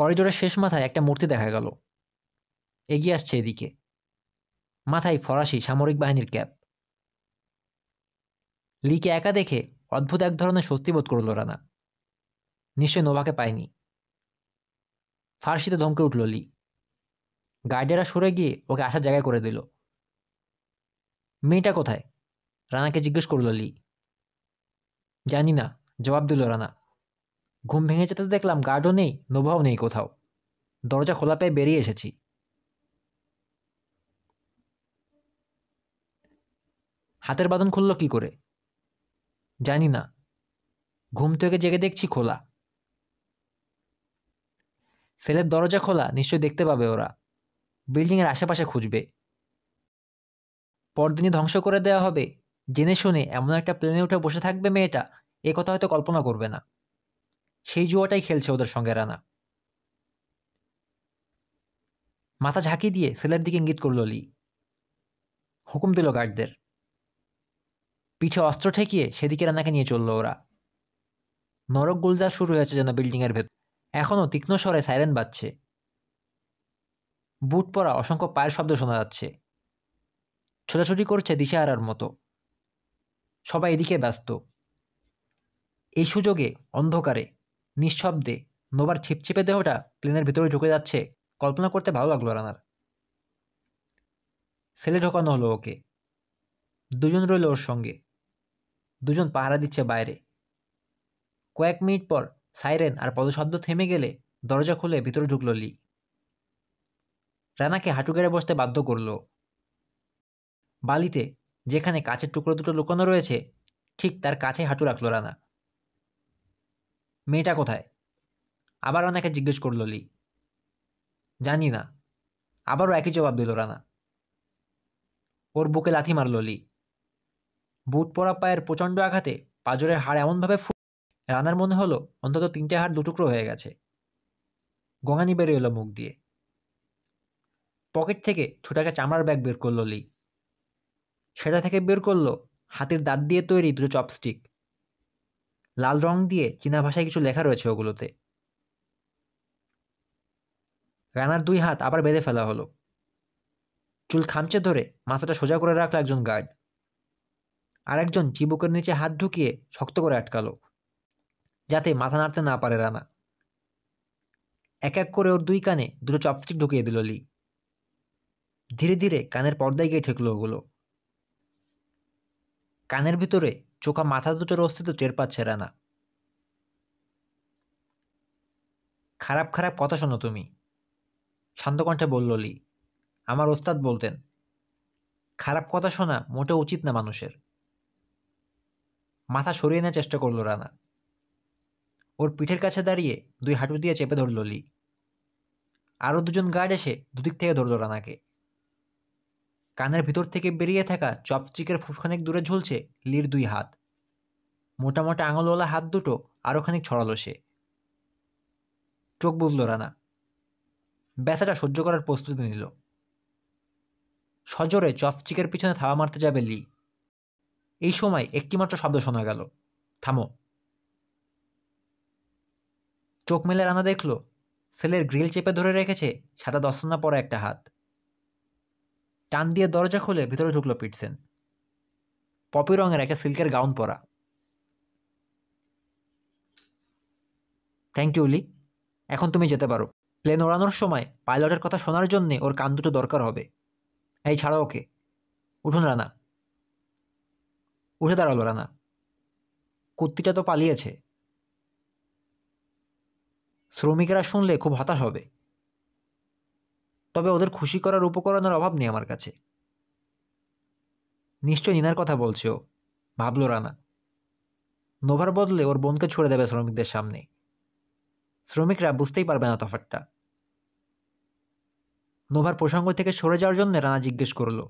করিডোরের শেষ মাথায় একটা মূর্তি দেখা গেল এগিয়ে আসছে এদিকে মাথায় ফরাসি সামরিক বাহিনীর ক্যাপ লিকে একা দেখে অদ্ভুত এক ধরনের স্বস্তি বোধ করল রানা নিশ্চয় নোভাকে পায়নি ফার্সিতে ধমকে উঠল লি গার্ডেরা সরে গিয়ে ওকে আসার জায়গায় করে দিল মেয়েটা কোথায় রানাকে জিজ্ঞেস করল লি জানি না জবাব দিল রানা ঘুম ভেঙে যেতে দেখলাম গার্ডও নেই নোভাও নেই কোথাও দরজা খোলা পেয়ে বেরিয়ে এসেছি হাতের বাঁধন খুলল কি করে জানি না ঘুম থেকে জেগে দেখছি খোলা ফেলের দরজা খোলা নিশ্চয়ই দেখতে পাবে ওরা বিল্ডিংয়ের আশেপাশে খুঁজবে পরদিনই ধ্বংস করে দেওয়া হবে জেনে শুনে এমন একটা প্লেনে উঠে বসে থাকবে মেয়েটা এ কথা হয়তো কল্পনা করবে না সেই জুয়াটাই খেলছে ওদের সঙ্গে রানা মাথা ঝাঁকি দিয়ে সেলের দিকে ইঙ্গিত করল লি হুকুম দিল গার্ডদের পিঠে অস্ত্র ঠেকিয়ে সেদিকে রানাকে নিয়ে চলল ওরা নরক গুলজার শুরু হয়েছে যেন বিল্ডিংয়ের ভেতর এখনও তীক্ষ্ণ স্বরে সাইরেন বাজছে বুট পরা অসংখ্য পায়ের শব্দ শোনা যাচ্ছে ছোটাছুটি করছে দিশাহারার মতো সবাই এদিকে ব্যস্ত এই সুযোগে অন্ধকারে নিঃশব্দে নোবার ছিপছিপে দেহটা প্লেনের ভিতরে ঢুকে যাচ্ছে কল্পনা করতে ভালো লাগলো রানার সেলে ঢোকানো হলো ওকে দুজন রইল ওর সঙ্গে দুজন পাহারা দিচ্ছে বাইরে কয়েক মিনিট পর সাইরেন আর পদশব্দ থেমে গেলে দরজা খুলে ভিতরে ঢুকল লি রানাকে হাঁটু গেড়ে বসতে বাধ্য করল বালিতে যেখানে কাছের টুকরো দুটো লুকানো রয়েছে ঠিক তার কাছে হাঁটু রাখলো রানা মেয়েটা কোথায় আবার রানাকে জিজ্ঞেস করল লি জানি না আবারও একই জবাব দিল রানা ওর বুকে লাথি মারল লি বুট পরা পায়ের প্রচণ্ড আঘাতে পাজরের হাড় এমনভাবে ফু রানার মনে হলো অন্তত তিনটে হাড় দুটুকরো হয়ে গেছে গঙানি বেরিয়ে এলো মুখ দিয়ে পকেট থেকে ছোট একটা চামড়ার ব্যাগ বের করলো লি সেটা থেকে বের করলো হাতির দাঁত দিয়ে তৈরি দুটো চপস্টিক লাল রং দিয়ে চীনা ভাষায় কিছু লেখা রয়েছে ওগুলোতে রানার দুই হাত আবার বেঁধে ফেলা হলো চুল খামচে ধরে মাথাটা সোজা করে রাখলো একজন গার্ড আরেকজন চিবুকের নিচে হাত ঢুকিয়ে শক্ত করে আটকালো যাতে মাথা নাড়তে না পারে রানা এক এক করে ওর দুই কানে দুটো চপস্টিক ঢুকিয়ে দিল লি ধীরে ধীরে কানের পর্দায় গিয়ে ঠেকলো ওগুলো কানের ভিতরে চোখা মাথা দুটোর অস্তিত্ব টের পাচ্ছে রানা খারাপ খারাপ কথা শোনো তুমি শান্ত কণ্ঠে বলল লি আমার ওস্তাদ বলতেন খারাপ কথা শোনা মোটে উচিত না মানুষের মাথা সরিয়ে নেওয়ার চেষ্টা করলো রানা ওর পিঠের কাছে দাঁড়িয়ে দুই হাঁটু দিয়ে চেপে ধরল লি আরও দুজন গার্ড এসে দুদিক থেকে ধরল রানাকে কানের ভিতর থেকে বেরিয়ে থাকা চপস্টিকের ফুটখানিক দূরে ঝুলছে লির দুই হাত মোটা মোটা আঙুলওয়ালা হাত দুটো আরো খানিক ছড়ালো সে চোখ বুঝল রানা ব্যথাটা সহ্য করার প্রস্তুতি নিল সজোরে চপস্টিকের পিছনে থাবা মারতে যাবে লি এই সময় একটিমাত্র শব্দ শোনা গেল থামো চোখ মেলে রানা দেখল ফেলের গ্রিল চেপে ধরে রেখেছে সাদা দস্তনা পরা একটা হাত টান দিয়ে দরজা খুলে ভিতরে ঢুকলো পিটসেন পপি রঙের একটা সিল্কের গাউন পরা থ্যাংক ইউ এখন তুমি যেতে পারো প্লেন ওড়ানোর সময় পাইলটের কথা শোনার জন্যে ওর কান দুটো দরকার হবে এই ছাড়া ওকে উঠুন রানা উঠে দাঁড়ালো রানা কুত্তিটা তো পালিয়েছে শ্রমিকেরা শুনলে খুব হতাশ হবে তবে ওদের খুশি করার উপকরণের অভাব নেই আমার কাছে নিশ্চয় নিনার কথা বলছে ও ভাবল রানা নোভার বদলে ওর বোনকে ছুড়ে দেবে শ্রমিকদের সামনে শ্রমিকরা বুঝতেই পারবে না তফাতটা নোভার প্রসঙ্গ থেকে সরে যাওয়ার জন্য রানা জিজ্ঞেস করলো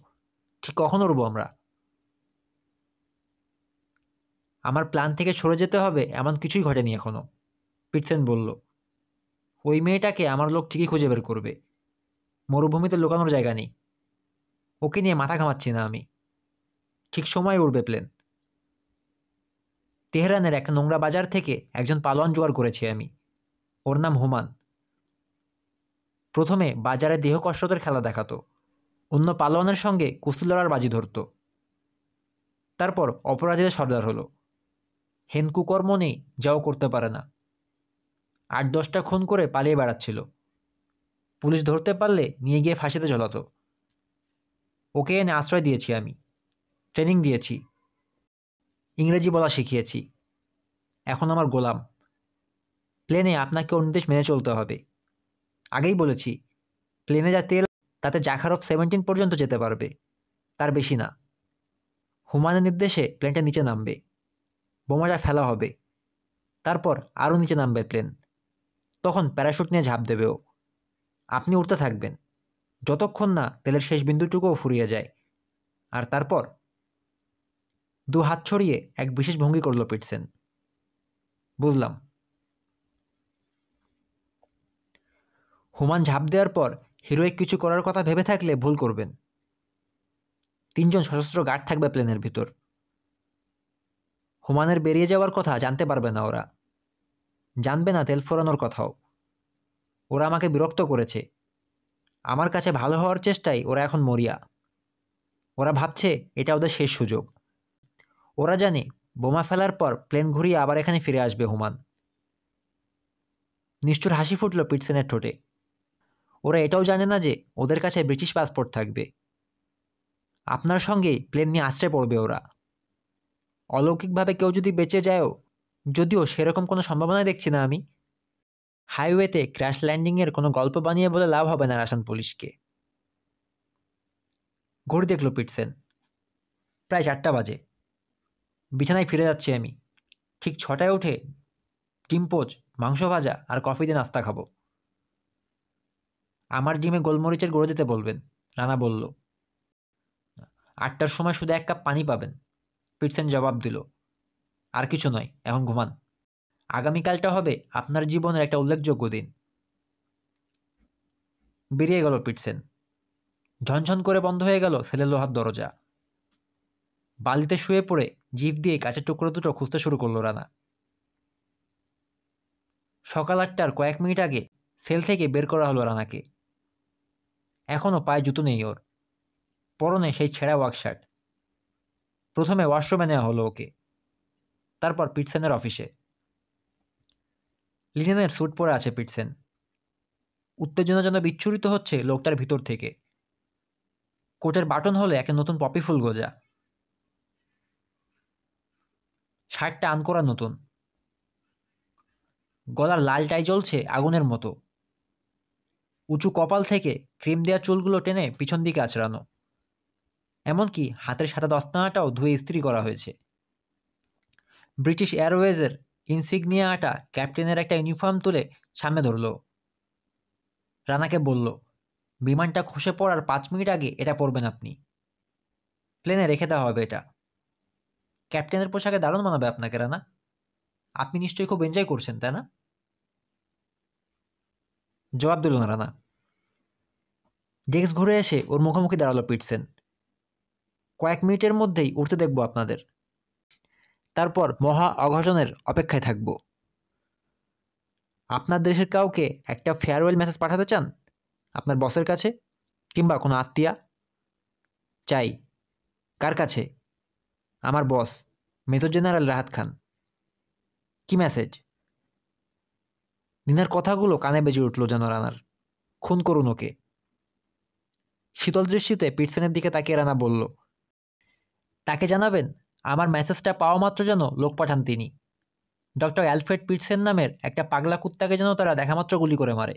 ঠিক কখন উড়বো আমরা আমার প্ল্যান থেকে সরে যেতে হবে এমন কিছুই ঘটেনি এখনো পিটসেন বলল ওই মেয়েটাকে আমার লোক ঠিকই খুঁজে বের করবে মরুভূমিতে লুকানোর জায়গা নেই ওকে নিয়ে মাথা ঘামাচ্ছি না আমি ঠিক সময় উড়বে প্লেন তেহরানের একটা নোংরা বাজার থেকে একজন পালোয়ান জোগাড় করেছি আমি ওর নাম হুমান প্রথমে বাজারে দেহ কসরতের খেলা দেখাতো অন্য পালোয়ানের সঙ্গে কুস্তি লড়ার বাজি ধরত তারপর অপরাধীদের সর্দার হলো হেনকু কর্ম নেই যাও করতে পারে না আট দশটা খুন করে পালিয়ে বেড়াচ্ছিল পুলিশ ধরতে পারলে নিয়ে গিয়ে ফাঁসিতে জ্বলাত ওকে এনে আশ্রয় দিয়েছি আমি ট্রেনিং দিয়েছি ইংরেজি বলা শিখিয়েছি এখন আমার গোলাম প্লেনে আপনাকে ওর নির্দেশ মেনে চলতে হবে আগেই বলেছি প্লেনে যা তেল তাতে অফ সেভেন্টিন পর্যন্ত যেতে পারবে তার বেশি না হুমানের নির্দেশে প্লেনটা নিচে নামবে বোমাটা ফেলা হবে তারপর আরও নিচে নামবে প্লেন তখন প্যারাশুট নিয়ে ঝাঁপ দেবে ও আপনি উঠতে থাকবেন যতক্ষণ না তেলের শেষ বিন্দুটুকুও ফুরিয়ে যায় আর তারপর দু হাত ছড়িয়ে এক বিশেষ ভঙ্গি করল পিটসেন বুঝলাম হুমান ঝাঁপ দেওয়ার পর হিরোয়েক কিছু করার কথা ভেবে থাকলে ভুল করবেন তিনজন সশস্ত্র গার্ড থাকবে প্লেনের ভিতর হুমানের বেরিয়ে যাওয়ার কথা জানতে পারবে না ওরা জানবে না তেল ফোরানোর কথাও ওরা আমাকে বিরক্ত করেছে আমার কাছে ভালো হওয়ার চেষ্টায় ওরা এখন মরিয়া ওরা ভাবছে এটা ওদের শেষ সুযোগ ওরা জানে বোমা ফেলার পর প্লেন ঘুরিয়ে আবার এখানে ফিরে আসবে হুমান নিষ্ঠুর হাসি ফুটল পিটসেনের ঠোঁটে ওরা এটাও জানে না যে ওদের কাছে ব্রিটিশ পাসপোর্ট থাকবে আপনার সঙ্গে প্লেন নিয়ে আশ্রয় পড়বে ওরা অলৌকিকভাবে কেউ যদি বেঁচে যায়ও যদিও সেরকম কোনো সম্ভাবনা দেখছি না আমি হাইওয়েতে ক্র্যাশ ল্যান্ডিংয়ের কোনো গল্প বানিয়ে বলে লাভ হবে না রাশিয়ান পুলিশকে ঘড়ি দেখল পিটসেন প্রায় চারটা বাজে বিছানায় ফিরে যাচ্ছি আমি ঠিক ছটায় উঠে পোচ মাংস ভাজা আর কফি দিয়ে নাস্তা খাবো আমার ডিমে গোলমরিচের গুঁড়ো দিতে বলবেন রানা বলল আটটার সময় শুধু এক কাপ পানি পাবেন পিটসেন জবাব দিল আর কিছু নয় এখন ঘুমান আগামীকালটা হবে আপনার জীবনের একটা উল্লেখযোগ্য দিন বেরিয়ে গেল পিটসেন ঝনঝন করে বন্ধ হয়ে গেল ছেলের লোহার দরজা বালিতে শুয়ে পড়ে জিভ দিয়ে কাঁচের টুকরো দুটো খুঁজতে শুরু করলো রানা সকাল আটটার কয়েক মিনিট আগে সেল থেকে বের করা হলো রানাকে এখনও পায়ে জুতো নেই ওর পরনে সেই ছেঁড়া ওয়ার্কশার্ট প্রথমে ওয়াশরুমে নেওয়া হলো ওকে তারপর পিটসেনের অফিসে লিনেনের স্যুট পরে আছে পিটসেন উত্তেজনা যেন বিচ্ছুরিত হচ্ছে লোকটার ভিতর থেকে কোটের বাটন হলে একটা নতুন পপি ফুল গোজা শার্টটা আন করা নতুন গলার লাল টাই জ্বলছে আগুনের মতো উঁচু কপাল থেকে ক্রিম দেওয়া চুলগুলো টেনে পিছন দিকে আছড়ানো এমনকি হাতের সাদা দস্তানাটাও ধুয়ে ইস্ত্রি করা হয়েছে ব্রিটিশ এয়ারওয়েজের ইনসিগনিয়াটা ক্যাপ্টেনের একটা ইউনিফর্ম তুলে সামনে ধরল রানাকে বলল বিমানটা খসে পড়ার পাঁচ মিনিট আগে এটা পরবেন আপনি প্লেনে রেখে দেওয়া হবে এটা ক্যাপ্টেনের পোশাকে দারুণ মানাবে আপনাকে রানা আপনি নিশ্চয়ই খুব এনজয় করছেন তাই না জবাব দিল না রানা ডেস্ক ঘুরে এসে ওর মুখোমুখি দাঁড়ালো পিটসেন কয়েক মিনিটের মধ্যেই উঠতে দেখবো আপনাদের তারপর মহা অঘটনের অপেক্ষায় থাকব আপনার দেশের কাউকে একটা ফেয়ারওয়েল মেসেজ পাঠাতে চান আপনার বসের কাছে কিংবা কোনো আত্মীয়া চাই কার কাছে আমার boss major general Rahat Khan কি মেসেজ নিনার কথাগুলো কানে বেজে উঠল যেন রানার খুন করুন ওকে শীতল দৃষ্টিতে পিটসেনের দিকে তাকিয়ে রানা বলল তাকে জানাবেন আমার মেসেজটা পাওয়া মাত্র যেন লোক পাঠান তিনি ডক্টর অ্যালফ্রেড পিটসেন নামের একটা পাগলা কুত্তাকে যেন তারা দেখামাত্র গুলি করে মারে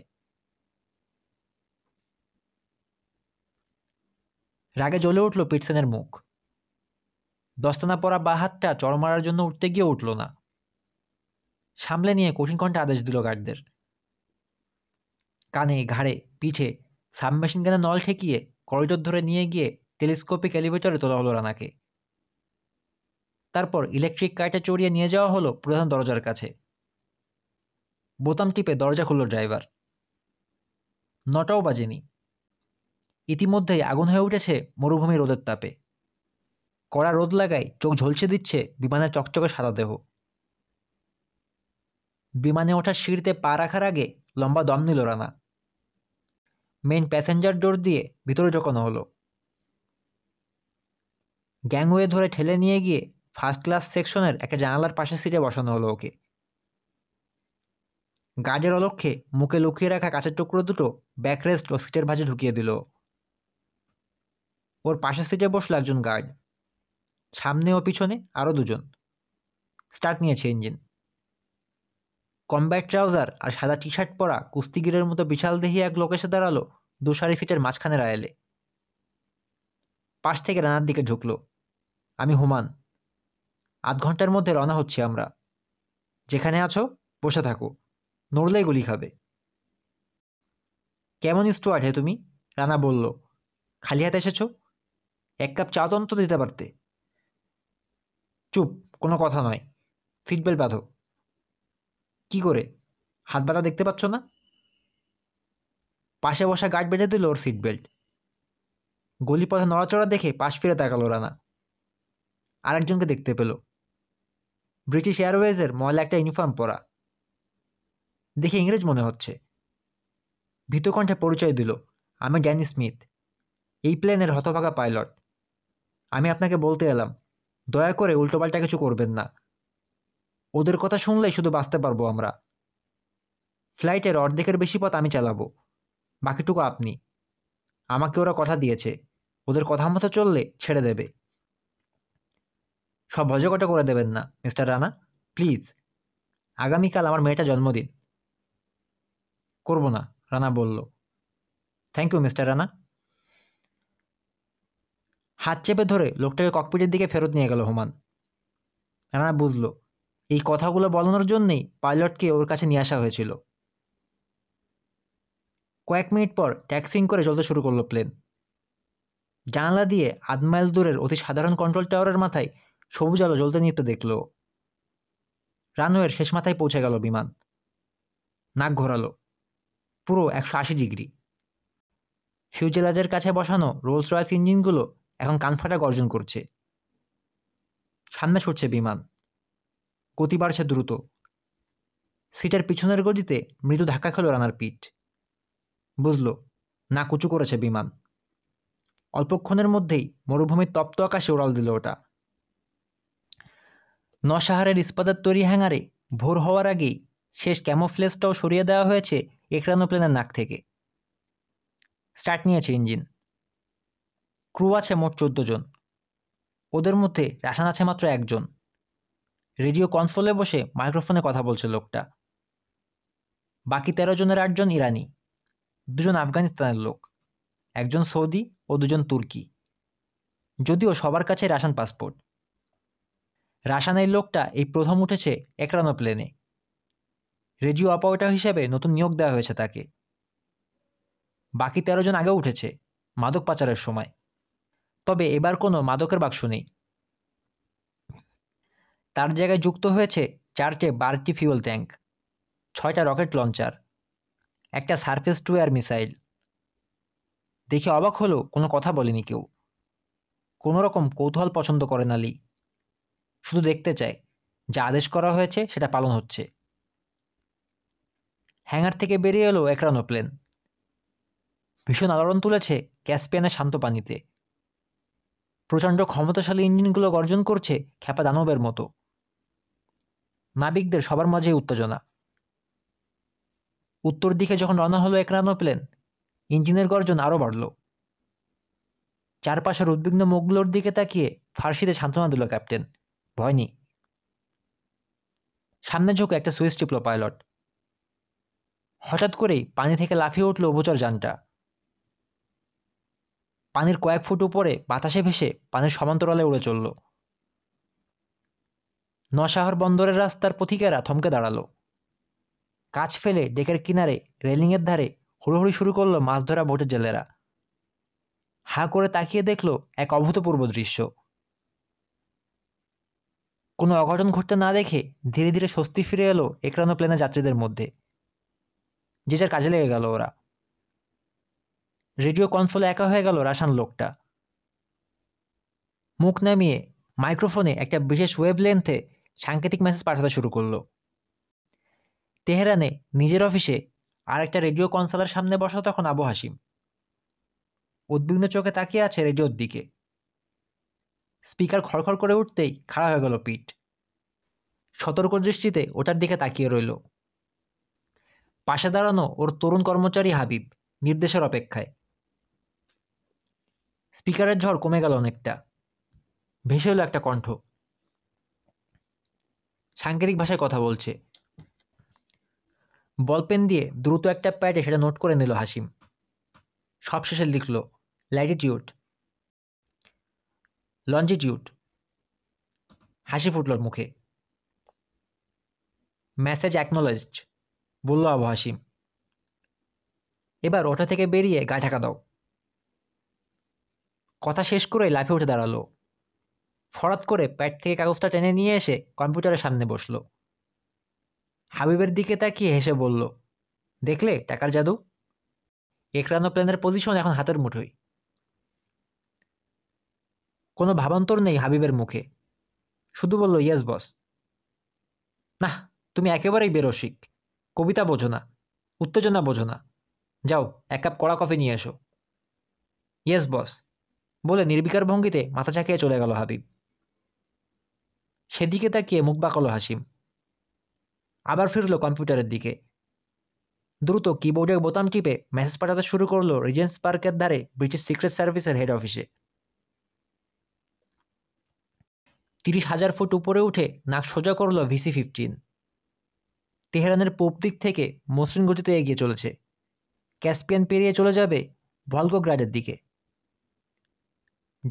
রাগে জ্বলে উঠল পিটসেনের মুখ দস্তানা পরা বা হাতটা চড় মারার জন্য উঠতে গিয়ে উঠল না সামলে নিয়ে কঠিন কণ্ঠে আদেশ দিল গার্ডদের কানে ঘাড়ে পিঠে সাবমেশিন কেনে নল ঠেকিয়ে করিডোর ধরে নিয়ে গিয়ে টেলিস্কোপিক এলিভেটরে তোলা হলো রানাকে তারপর ইলেকট্রিক কারটা চড়িয়ে নিয়ে যাওয়া হলো প্রধান দরজার কাছে বোতাম টিপে দরজা খুলল ড্রাইভার নটাও বাজেনি ইতিমধ্যেই আগুন হয়ে উঠেছে মরুভূমি রোদের তাপে কড়া রোদ লাগায় চোখ ঝলসে দিচ্ছে বিমানের চকচকে সাদা দেহ বিমানে ওঠার সিঁড়িতে পা রাখার আগে লম্বা দম নিল রানা মেন প্যাসেঞ্জার ডোর দিয়ে ভিতরে ঢোকানো হলো গ্যাংওয়ে ধরে ঠেলে নিয়ে গিয়ে ফার্স্ট ক্লাস সেকশনের একটা জানালার পাশে সিটে বসানো হলো ওকে গার্ডের অলক্ষে মুখে লুকিয়ে রাখা কাঁচের টুকরো দুটো ব্যাকরেস্ট ও সিটের ভাঁজে ঢুকিয়ে দিল ওর পাশের সিটে বসলো একজন গার্ড সামনে ও পিছনে আরও দুজন স্টার্ট নিয়েছে ইঞ্জিন কম্ব্যাট ট্রাউজার আর সাদা টি শার্ট পরা কুস্তিগিরের মতো বিশাল দেহি এক লোক এসে দাঁড়ালো দুশারি সিটের মাঝখানে রায়েলে পাশ থেকে রানার দিকে ঝুঁকলো আমি হুমান আধ ঘন্টার মধ্যে রওনা হচ্ছি আমরা যেখানে আছো বসে থাকো নড়লে গুলি খাবে কেমন স্টুয়ার্ট হে তুমি রানা বলল খালি হাতে এসেছো এক কাপ চা তন্ত দিতে পারতে চুপ কোনো কথা নয় সিট বেল্ট বাঁধো কি করে হাত ব্যথা দেখতে পাচ্ছ না পাশে বসা গার্ড বেঁধে দিল ওর সিট বেল্ট গলি পথে নড়াচড়া দেখে পাশ ফিরে তাকালো রানা আরেকজনকে দেখতে পেলো ব্রিটিশ এয়ারওয়েজের ময়লা একটা ইউনিফর্ম পরা দেখে ইংরেজ মনে হচ্ছে ভীতকণ্ঠে পরিচয় দিল আমি ড্যানি স্মিথ এই প্লেনের হতভাগা পাইলট আমি আপনাকে বলতে এলাম দয়া করে উল্টোপাল্টা কিছু করবেন না ওদের কথা শুনলেই শুধু বাঁচতে পারবো আমরা ফ্লাইটের অর্ধেকের বেশি পথ আমি চালাবো বাকিটুকু আপনি আমাকে ওরা কথা দিয়েছে ওদের কথা মতো চললে ছেড়ে দেবে সব ভজকটা করে দেবেন না মিস্টার রানা প্লিজ আগামীকাল আমার মেয়েটা জন্মদিন করব না রানা বলল থ্যাংক ইউ মিস্টার রানা হাত চেপে ধরে লোকটাকে ককপিটের দিকে ফেরত নিয়ে গেল হোমান রানা বুঝল এই কথাগুলো বলানোর জন্যেই পাইলটকে ওর কাছে নিয়ে আসা হয়েছিল কয়েক মিনিট পর ট্যাক্সিং করে চলতে শুরু করলো প্লেন জানালা দিয়ে আধ মাইল দূরের অতি সাধারণ কন্ট্রোল টাওয়ারের মাথায় সবুজ আলো জ্বলতে নিতে দেখল রানওয়ের শেষ মাথায় পৌঁছে গেল বিমান নাক ঘোরালো পুরো একশো আশি ডিগ্রি ফিউজেলাজের কাছে বসানো রোলস রয়েস ইঞ্জিনগুলো এখন কানফাটা গর্জন করছে সামনে ছুটছে বিমান গতি বাড়ছে দ্রুত সিটের পিছনের গতিতে মৃদু ধাক্কা খেলো রানার পিঠ বুঝল না কুচু করেছে বিমান অল্পক্ষণের মধ্যেই মরুভূমির তপ্ত আকাশে উড়াল দিল ওটা নশাহারের ইস্পাতের তৈরি হ্যাঙ্গারে ভোর হওয়ার আগেই শেষ ক্যামোফ্লেসটাও সরিয়ে দেওয়া হয়েছে একরানো প্লেনের নাক থেকে স্টার্ট নিয়েছে ইঞ্জিন ক্রু আছে মোট চোদ্দ জন ওদের মধ্যে রাসান আছে মাত্র একজন রেডিও কনসোলে বসে মাইক্রোফোনে কথা বলছে লোকটা বাকি তেরো জনের আটজন ইরানি দুজন আফগানিস্তানের লোক একজন সৌদি ও দুজন তুর্কি যদিও সবার কাছে রাশান পাসপোর্ট রাসানের লোকটা এই প্রথম উঠেছে একরানো প্লেনে রেজিও অপারেটর হিসেবে নতুন নিয়োগ দেওয়া হয়েছে তাকে বাকি তেরো জন আগে উঠেছে মাদক পাচারের সময় তবে এবার কোনো মাদকের বাক্স নেই তার জায়গায় যুক্ত হয়েছে চারটে বারটি ফিউল ট্যাঙ্ক ছয়টা রকেট লঞ্চার একটা সারফেস টু এয়ার মিসাইল দেখে অবাক হলো কোনো কথা বলেনি কেউ কোনো রকম কৌতূহল পছন্দ করেন আলী শুধু দেখতে চায় যা আদেশ করা হয়েছে সেটা পালন হচ্ছে হ্যাঙ্গার থেকে বেরিয়ে এলো একরানো প্লেন ভীষণ আলোড়ন তুলেছে ক্যাসপিয়ানের শান্ত পানিতে প্রচণ্ড ক্ষমতাশালী ইঞ্জিনগুলো গর্জন করছে খ্যাপা দানবের মতো নাবিকদের সবার মাঝে উত্তেজনা উত্তর দিকে যখন রওনা হলো একরানো প্লেন ইঞ্জিনের গর্জন আরও বাড়ল চারপাশের উদ্বিগ্ন মুখগুলোর দিকে তাকিয়ে ফার্সিতে সান্ত্বনা দিল ক্যাপ্টেন ভয়নি সামনে ঝুঁকে একটা সুইচ টিপল পাইলট হঠাৎ করেই পানি থেকে লাফিয়ে উঠল উভচর যানটা পানির কয়েক ফুট উপরে বাতাসে ভেসে পানির সমান্তরালে উড়ে চলল নশাহর বন্দরের রাস্তার পথিকেরা থমকে দাঁড়ালো কাজ ফেলে ডেকের কিনারে রেলিংয়ের ধারে হুড়োহুড়ি শুরু করলো মাছ ধরা বোটের জেলেরা হা করে তাকিয়ে দেখলো এক অভূতপূর্ব দৃশ্য কোনো অঘটন ঘটতে না দেখে ধীরে ধীরে স্বস্তি ফিরে এলো একরানো প্লেনে যাত্রীদের মধ্যে যে যার কাজে লেগে গেল ওরা রেডিও কনসোলে একা হয়ে গেল রাশান লোকটা মুখ নামিয়ে মাইক্রোফোনে একটা বিশেষ ওয়েবলেন্থে সাংকেতিক মেসেজ পাঠাতে শুরু করলো তেহরানে নিজের অফিসে আর একটা রেডিও কনসোলের সামনে বসা তখন আবু হাসিম উদ্বিগ্ন চোখে তাকিয়ে আছে রেডিওর দিকে স্পিকার খড়খড় করে উঠতেই খাড়া হয়ে গেল পিঠ সতর্ক দৃষ্টিতে ওটার দিকে তাকিয়ে রইল পাশে দাঁড়ানো ওর তরুণ কর্মচারী হাবিব নির্দেশের অপেক্ষায় স্পিকারের ঝড় কমে গেল অনেকটা ভেসে এলো একটা কণ্ঠ সাংকেতিক ভাষায় কথা বলছে বলপেন দিয়ে দ্রুত একটা প্যাডে সেটা নোট করে নিল হাসিম সবশেষে লিখল ল্যাটিটিউড লঞ্জিটিউড হাসি ফুটল মুখে মেসেজ অ্যাকনোলেজড বলল আবু হাসিম এবার ওটা থেকে বেরিয়ে গা ঢাকা দাও কথা শেষ করে লাফে উঠে দাঁড়ালো ফরাত করে প্যাট থেকে কাগজটা টেনে নিয়ে এসে কম্পিউটারের সামনে বসল হাবিবের দিকে তাকিয়ে হেসে বলল দেখলে টাকার জাদু একরানো প্ল্যানের পজিশন এখন হাতের মুঠোয় কোনো ভাবান্তর নেই হাবিবের মুখে শুধু বলল ইয়াস বস না তুমি একেবারেই বেরসিক কবিতা বোঝো না উত্তেজনা বোঝো না যাও এক কাপ কড়া কফি নিয়ে এসো ইয়েস বস বলে নির্বিকার ভঙ্গিতে মাথা চাকিয়ে চলে গেল হাবিব সেদিকে তাকিয়ে মুখ বাঁকল হাসিম আবার ফিরল কম্পিউটারের দিকে দ্রুত কিবোর্ডের বোতাম টিপে মেসেজ পাঠাতে শুরু করলো রিজেন্স পার্কের ধারে ব্রিটিশ সিক্রেট সার্ভিসের হেড অফিসে তিরিশ হাজার ফুট উপরে উঠে নাক সোজা করল ভিসি ফিফটিন তেহরানের পূব দিক থেকে মসৃণ গতিতে এগিয়ে চলেছে ক্যাসপিয়ান পেরিয়ে চলে যাবে ভলগোগ্রাজের দিকে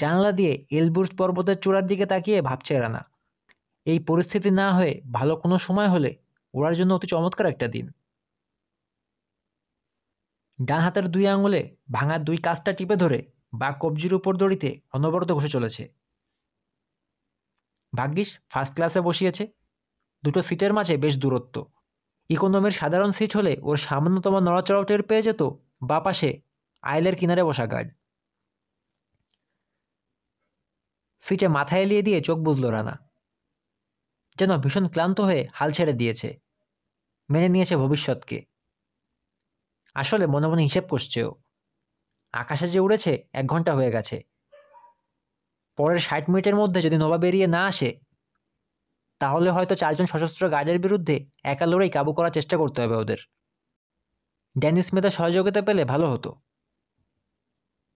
জানলা দিয়ে এলবুর্স পর্বতের চূড়ার দিকে তাকিয়ে ভাবছে রানা এই পরিস্থিতি না হয়ে ভালো কোনো সময় হলে ওড়ার জন্য অতি চমৎকার একটা দিন ডান হাতের দুই আঙুলে ভাঙার দুই কাজটা টিপে ধরে বা কবজির উপর দড়িতে অনবরত ঘষে চলেছে ভাগ্যিস ফার্স্ট ক্লাসে বসিয়েছে দুটো সিটের মাঝে বেশ দূরত্ব ইকোনমির সাধারণ সিট হলে ওর সামান্যতম নড়াচড়াও টের পেয়ে যেত বাপাশে আইলের কিনারে বসা গার্ড সিটে মাথায় এলিয়ে দিয়ে চোখ বুঝল রানা যেন ভীষণ ক্লান্ত হয়ে হাল ছেড়ে দিয়েছে মেনে নিয়েছে ভবিষ্যৎকে আসলে মনে মনে হিসেব করছে ও আকাশে যে উড়েছে এক ঘন্টা হয়ে গেছে পরের ষাট মিনিটের মধ্যে যদি নবাব বেরিয়ে না আসে তাহলে হয়তো চারজন সশস্ত্র গার্ডের বিরুদ্ধে একা লড়েই কাবু করার চেষ্টা করতে হবে ওদের ড্যানিস মেতা সহযোগিতা পেলে ভালো হতো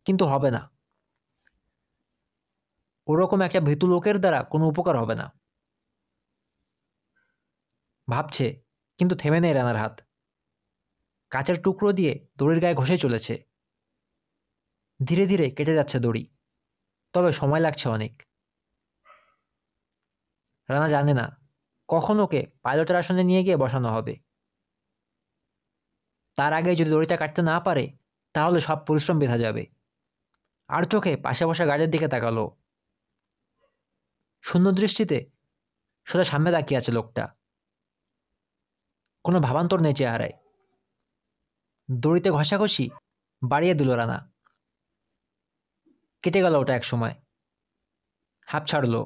কিন্তু হবে না ওরকম একটা ভীতু লোকের দ্বারা কোনো উপকার হবে না ভাবছে কিন্তু থেমে নেই রানার হাত কাচের টুকরো দিয়ে দড়ির গায়ে ঘষে চলেছে ধীরে ধীরে কেটে যাচ্ছে দড়ি তবে সময় লাগছে অনেক রানা জানে না কখন ওকে পাইলটের আসনে নিয়ে গিয়ে বসানো হবে তার আগে যদি দড়িটা কাটতে না পারে তাহলে সব পরিশ্রম বেঁধা যাবে আর চোখে পাশে বসা গাড়ির দিকে তাকালো শূন্য দৃষ্টিতে সোজা সামনে তাকিয়ে আছে লোকটা কোনো ভাবান্তর নেই চেহারায় দড়িতে ঘষাঘষি বাড়িয়ে দিল রানা কেটে গেল ওটা এক সময় হাঁপ ছাড়লো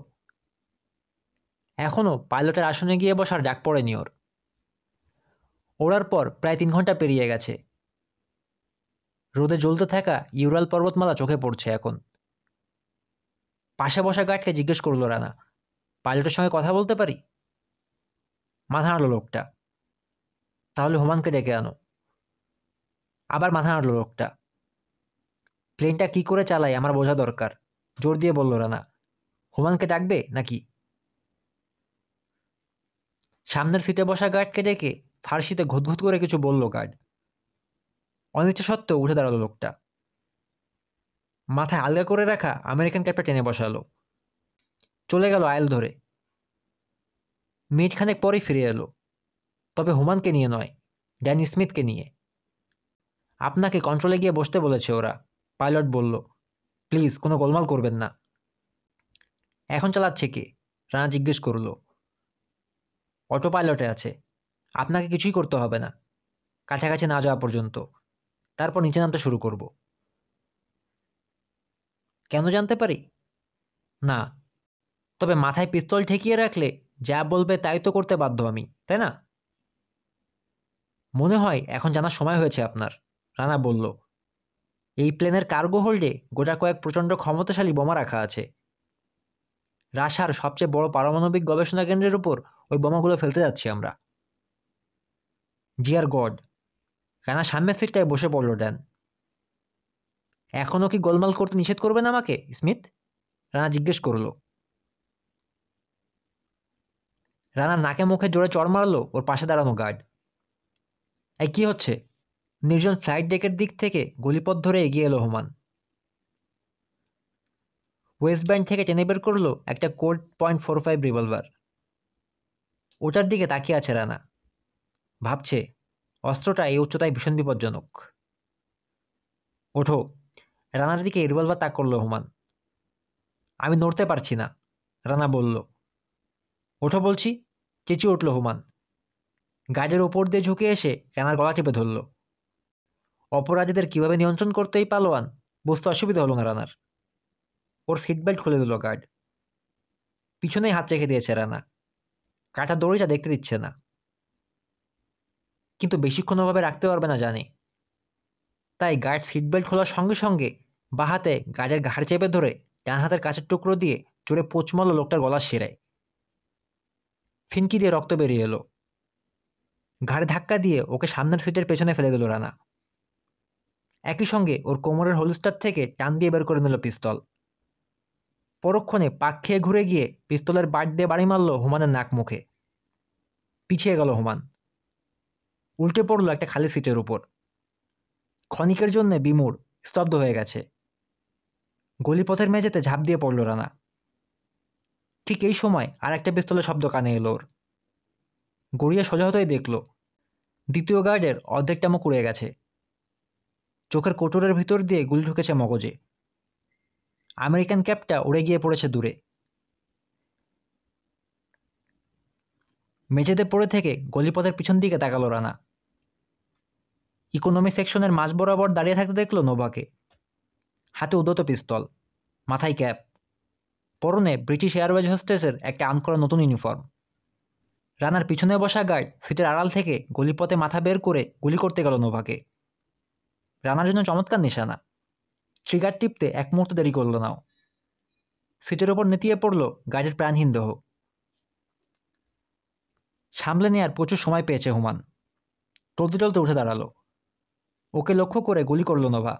এখনও পাইলটের আসনে গিয়ে বসার ডাক পড়েনি ওর ওড়ার পর প্রায় তিন ঘন্টা পেরিয়ে গেছে রোদে জ্বলতে থাকা ইউরাল পর্বতমালা চোখে পড়ছে এখন পাশে বসা গার্ডকে জিজ্ঞেস করলো রানা পাইলটের সঙ্গে কথা বলতে পারি মাথা নাড়লো লোকটা তাহলে হোমানকে ডেকে আনো আবার মাথা নাড়লো লোকটা প্লেনটা কি করে চালাই আমার বোঝা দরকার জোর দিয়ে বলল রানা হুমানকে ডাকবে নাকি সামনের সিটে বসা গার্ডকে ডেকে ফার্সিতে ঘুতঘুত করে কিছু বলল গার্ড অনিচ্ছা সত্ত্বেও উঠে দাঁড়ালো লোকটা মাথায় আলগা করে রাখা আমেরিকান ক্যাপটা টেনে বসালো চলে গেল আয়েল ধরে মিনিটখানেক পরেই ফিরে এলো তবে হুমানকে নিয়ে নয় ড্যানি স্মিথকে নিয়ে আপনাকে কন্ট্রোলে গিয়ে বসতে বলেছে ওরা পাইলট বলল প্লিজ কোনো গোলমাল করবেন না এখন চালাচ্ছে কে রানা জিজ্ঞেস করল অটো পাইলটে আছে আপনাকে কিছুই করতে হবে না কাছাকাছি না যাওয়া পর্যন্ত তারপর নিচে নামতে শুরু করব কেন জানতে পারি না তবে মাথায় পিস্তল ঠেকিয়ে রাখলে যা বলবে তাই তো করতে বাধ্য আমি তাই না মনে হয় এখন জানার সময় হয়েছে আপনার রানা বলল এই প্লেনের কার্গো হোল্ডে গোটা কয়েক প্রচণ্ড ক্ষমতাশালী বোমা রাখা আছে রাশার সবচেয়ে বড় পারমাণবিক গবেষণা কেন্দ্রের উপর ওই বোমাগুলো ফেলতে যাচ্ছি আমরা ডিয়ার গড কেনা সামনের সিটটায় বসে পড়ল ড্যান এখনও কি গোলমাল করতে নিষেধ করবেন আমাকে স্মিথ রানা জিজ্ঞেস করল রানা নাকে মুখে জোরে চড় মারলো ওর পাশে দাঁড়ানো গার্ড এই কি হচ্ছে নির্জন সাইড ডেকের দিক থেকে গলিপথ ধরে এগিয়ে এলো হোমান ওয়েস্ট ব্যান্ড থেকে টেনে বের করলো একটা Colt point four five revolver ওটার দিকে তাকিয়ে আছে রানা ভাবছে অস্ত্রটা এই উচ্চতায় ভীষণ বিপজ্জনক ওঠো রানার দিকে রিভলভার তাক করলো হুমান আমি নড়তে পারছি না রানা বলল ওঠো বলছি চেঁচিয়ে উঠল হুমান গাড়ির ওপর দিয়ে ঝুঁকে এসে রানার গলা টিপে ধরলো অপরাধীদের কিভাবে নিয়ন্ত্রণ করতে এই পালোয়ান বুঝতে অসুবিধা হলো না রানার ওর সিট বেল্ট খুলে দিল গার্ড পিছনেই হাত রেখে দিয়েছে রানা কাটা দড়িটা দেখতে দিচ্ছে না কিন্তু বেশিক্ষণ ওভাবে রাখতে পারবে না জানে তাই গার্ড সিট বেল্ট খোলার সঙ্গে সঙ্গে বাহাতে গার্ডের ঘাড় চেপে ধরে ডান হাতের কাছের টুকরো দিয়ে জোরে পোচমল লোকটার গলা সেরায় ফিনকি দিয়ে রক্ত বেরিয়ে এলো ঘাড়ে ধাক্কা দিয়ে ওকে সামনের সিটের পেছনে ফেলে দিল রানা একই সঙ্গে ওর কোমরের হোলস্টার থেকে টান দিয়ে বের করে নিল পিস্তল পরক্ষণে পাক খেয়ে ঘুরে গিয়ে পিস্তলের বাট দিয়ে বাড়ি মারল হুমানের নাক মুখে পিছিয়ে গেল হুমান উল্টে পড়ল একটা খালি সিটের উপর ক্ষণিকের জন্য বিমুর স্তব্ধ হয়ে গেছে গলিপথের মেঝেতে ঝাঁপ দিয়ে পড়ল রানা ঠিক এই সময় আর একটা পিস্তলের শব্দ কানে এলো ওর গড়িয়া সোজা হতেই দেখল দ্বিতীয় গার্ডের অর্ধেকটা মুখ উড়ে গেছে চোখের কোটরের ভিতর দিয়ে গুলি ঢুকেছে মগজে আমেরিকান ক্যাপটা উড়ে গিয়ে পড়েছে দূরে মেঝেতে পড়ে থেকে গলিপথের পিছন দিকে তাকালো রানা ইকোনমি সেকশনের মাঝ বরাবর দাঁড়িয়ে থাকতে দেখলো নোভাকে হাতে উদত পিস্তল মাথায় ক্যাপ পরনে ব্রিটিশ এয়ারওয়েজ হোস্টেসের একটা আন করা নতুন ইউনিফর্ম রানার পিছনে বসা গার্ড সিটের আড়াল থেকে গলিপথে মাথা বের করে গুলি করতে গেল নোভাকে রানার জন্য চমৎকার নিশানা ট্রিগার টিপতে এক মুহূর্ত দেরি করলো নাও সিটের ওপর নেতিয়ে পড়ল গাড়ির প্রাণহীন দেহ সামলে নেয়ার প্রচুর সময় পেয়েছে হুমান টলতে টলতে উঠে দাঁড়ালো ওকে লক্ষ্য করে গুলি করলো নোভা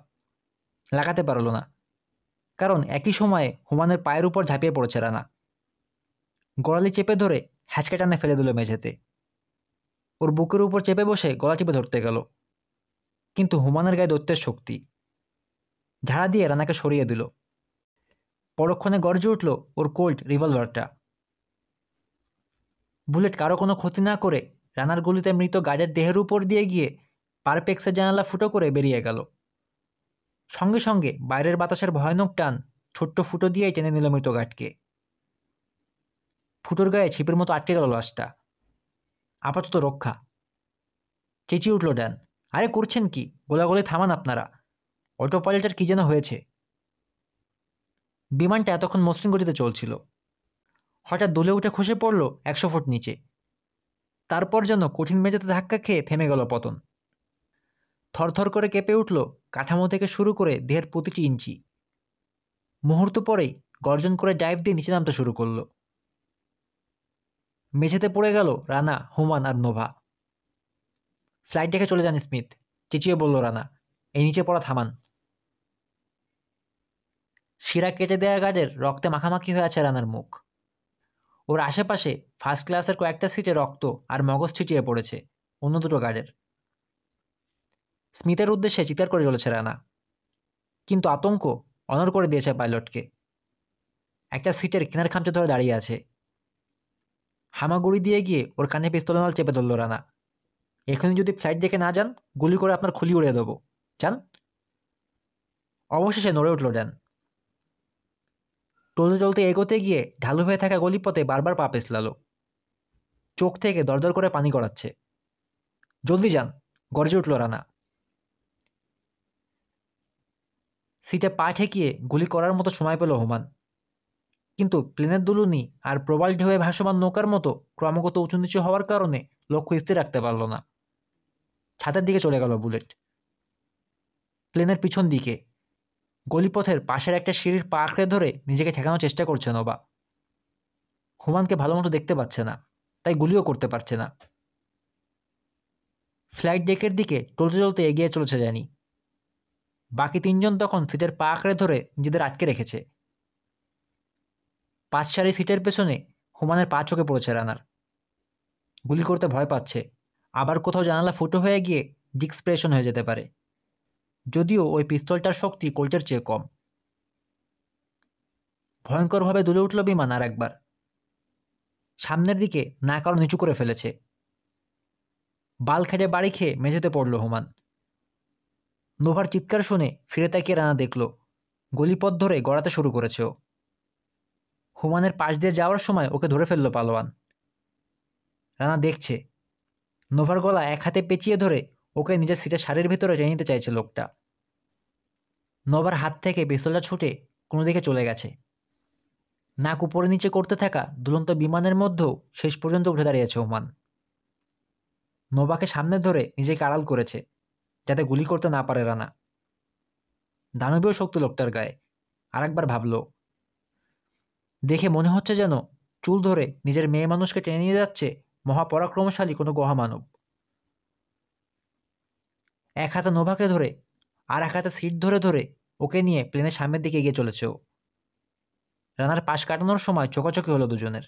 লাগাতে পারল না কারণ একই সময়ে হুমানের পায়ের উপর ঝাঁপিয়ে পড়েছে রানা গড়ালি চেপে ধরে হ্যাঁচকে টানে ফেলে দিল মেঝেতে ওর বুকের উপর চেপে বসে গলা চেপে ধরতে গেল কিন্তু হুমানের গায়ে দৈত্যের শক্তি ঝাড়া দিয়ে রানাকে সরিয়ে দিল পরক্ষণে গর্জে উঠল ওর কোল্ড রিভলভারটা বুলেট কারো কোনো ক্ষতি না করে রানার গুলিতে মৃত গাজের দেহের উপর দিয়ে গিয়ে পারপেক্সের জানালা ফুটো করে বেরিয়ে গেল সঙ্গে সঙ্গে বাইরের বাতাসের ভয়ানক টান ছোট্ট ফুটো দিয়েই টেনে নিল মৃত গাটকে ফুটোর গায়ে ছিপের মতো আটকে গেল লাশটা আপাতত রক্ষা চেঁচিয়ে উঠল ড্যান আরে করছেন কি গোলাগুলি থামান আপনারা অটো পাইলটের কী যেন হয়েছে বিমানটা এতক্ষণ মসৃণ গতিতে চলছিল হঠাৎ দোলে উঠে খসে পড়ল একশো ফুট নিচে তারপর যেন কঠিন মেঝেতে ধাক্কা খেয়ে থেমে গেল পতন থরথর করে কেঁপে উঠল কাঠামো থেকে শুরু করে দেহের প্রতিটি ইঞ্চি মুহূর্ত পরেই গর্জন করে ডাইভ দিয়ে নিচে নামতে শুরু করলো মেঝেতে পড়ে গেল রানা হুমান আর নোভা ফ্লাইট দেখে চলে যান স্মিথ চেঁচিয়ে বলল রানা এই নিচে পড়া থামান শিরা কেটে দেয়া গার্ডের রক্তে মাখামাখি হয়ে আছে রানার মুখ ওর আশেপাশে ফার্স্ট ক্লাসের কয়েকটা সিটে রক্ত আর মগজ ছিটিয়ে পড়েছে অন্য দুটো গার্ডের স্মিথের উদ্দেশ্যে চিৎকার করে চলেছে রানা কিন্তু আতঙ্ক অনর করে দিয়েছে পাইলটকে একটা সিটের কিনার খামচে ধরে দাঁড়িয়ে আছে হামাগুড়ি দিয়ে গিয়ে ওর কানে পিস্তল চেপে ধরল রানা এখানে যদি ফ্লাইট দেখে না যান গুলি করে আপনার খুলি উড়িয়ে দেবো চান অবশেষে নড়ে উঠল ড্যান চলতে চলতে এগোতে গিয়ে ঢালু হয়ে থাকা গলিপথে বারবার পা পেছলালো চোখ থেকে দরদর করে পানি গড়াচ্ছে জলদি যান গর্জে উঠল রানা সিটে পা ঠেকিয়ে গুলি করার মতো সময় পেল হোমান কিন্তু প্লেনের দুলুনি আর প্রবাল ঢেউয়ে ভাসমান নৌকার মতো ক্রমাগত উঁচু নিচু হওয়ার কারণে লক্ষ্য স্থির রাখতে পারল না ছাদের দিকে চলে গেল বুলেট প্লেনের পিছন দিকে গলিপথের পাশের একটা সিঁড়ির পা ধরে নিজেকে ঠেকানোর চেষ্টা করছে নবা হুমানকে ভালো মতো দেখতে পাচ্ছে না তাই গুলিও করতে পারছে না ফ্লাইট ডেকের দিকে চলতে চলতে এগিয়ে চলেছে জানি বাকি তিনজন তখন সিটের পা আঁকড়ে ধরে নিজেদের আটকে রেখেছে পাঁচ সারি সিটের পেছনে হুমানের পা চোখে পড়েছে রানার গুলি করতে ভয় পাচ্ছে আবার কোথাও জানালা ফুটো হয়ে গিয়ে ডিক্সপ্রেশন হয়ে যেতে পারে যদিও ওই পিস্তলটার শক্তি কোল্টের চেয়ে কম ভয়ঙ্করভাবে দুলে উঠল বিমান আর একবার সামনের দিকে না কারো নিচু করে ফেলেছে বাল খেটে বাড়ি খেয়ে মেঝেতে পড়ল হুমান নোভার চিৎকার শুনে ফিরে তাকিয়ে রানা দেখল গলিপথ ধরে গড়াতে শুরু করেছে ও হুমানের পাশ দিয়ে যাওয়ার সময় ওকে ধরে ফেলল পালোয়ান রানা দেখছে নোভার গলা এক হাতে পেঁচিয়ে ধরে ওকে নিজের সিটের শাড়ির ভেতরে টেনে নিতে চাইছে লোকটা নোভার হাত থেকে পিস্তলটা ছুটে কোনো দিকে চলে গেছে নাক উপরে নিচে করতে থাকা দুলন্ত বিমানের মধ্যেও শেষ পর্যন্ত উঠে দাঁড়িয়েছে ওমান নোবাকে সামনে ধরে নিজেকে আড়াল করেছে যাতে গুলি করতে না পারে রানা দানবীয় শক্তি লোকটার গায়ে আরেকবার ভাবল দেখে মনে হচ্ছে যেন চুল ধরে নিজের মেয়ে মানুষকে টেনে নিয়ে যাচ্ছে মহাপরাক্রমশালী কোনো গহামানব এক হাতে নোভাকে ধরে আর এক হাতে সিট ধরে ধরে ওকে নিয়ে প্লেনের সামনের দিকে এগিয়ে চলেছে ও রানার পাশ কাটানোর সময় চোখাচোখি হলো দুজনের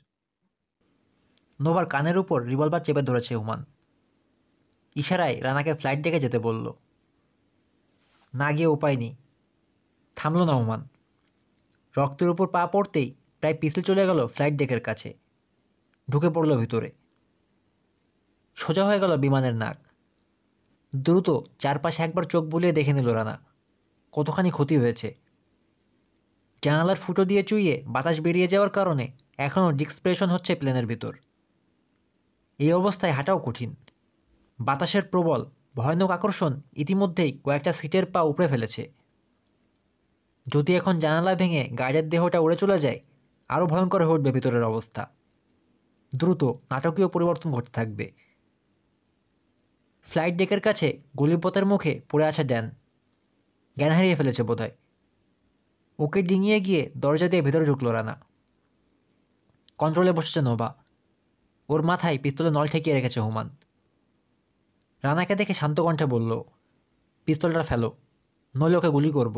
নোভার কানের উপর রিভলভার চেপে ধরেছে হুমান ইশারায় রানাকে ফ্লাইট ডেকে যেতে বলল না গিয়ে উপায় নেই থামল না হুমান রক্তের উপর পা পড়তেই প্রায় পিছলে চলে গেল ফ্লাইট ডেকের কাছে ঢুকে পড়ল ভিতরে সোজা হয়ে গেল বিমানের নাক দ্রুত চারপাশে একবার চোখ বুলিয়ে দেখে নিল রানা কতখানি ক্ষতি হয়েছে জানালার ফুটো দিয়ে চুইয়ে বাতাস বেরিয়ে যাওয়ার কারণে এখনও ডিক্সপ্রেশন হচ্ছে প্লেনের ভিতর এই অবস্থায় হাঁটাও কঠিন বাতাসের প্রবল ভয়ানক আকর্ষণ ইতিমধ্যেই কয়েকটা সিটের পা উপড়ে ফেলেছে যদি এখন জানালা ভেঙে গাইডের দেহটা উড়ে চলে যায় আরও ভয়ঙ্কর হয়ে উঠবে ভিতরের অবস্থা দ্রুত নাটকীয় পরিবর্তন ঘটতে থাকবে ফ্লাইট ডেকের কাছে গলিপথের মুখে পড়ে আছে ড্যান জ্ঞান হারিয়ে ফেলেছে বোধহয় ওকে ডিঙিয়ে গিয়ে দরজা দিয়ে ভেতরে ঢুকলো রানা কন্ট্রোলে বসেছে নোবা ওর মাথায় পিস্তলের নল ঠেকিয়ে রেখেছে হুমান রানাকে দেখে শান্ত কণ্ঠে বলল পিস্তলটা ফেলো নইলে ওকে গুলি করব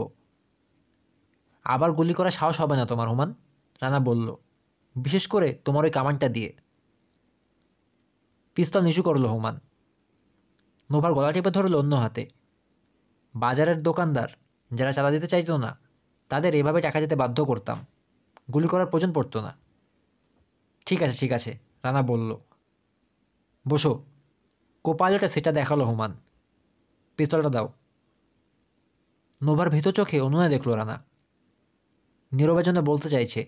আবার গুলি করার সাহস হবে না তোমার হুমান রানা বলল বিশেষ করে তোমার ওই কামানটা দিয়ে পিস্তল নিচু করলো হুমান নোভার গলা টিপে ধরল অন্য হাতে বাজারের দোকানদার যারা চাঁদা দিতে চাইতো না তাদের এভাবে টাকা যেতে বাধ্য করতাম গুলি করার প্রয়োজন পড়তো না ঠিক আছে ঠিক আছে রানা বলল বসো কোপাইলটা সেটা দেখালো হুমান পিস্তলটা দাও নোভার ভীত চোখে অনুনয় দেখলো রানা নীরবের জন্য বলতে চাইছে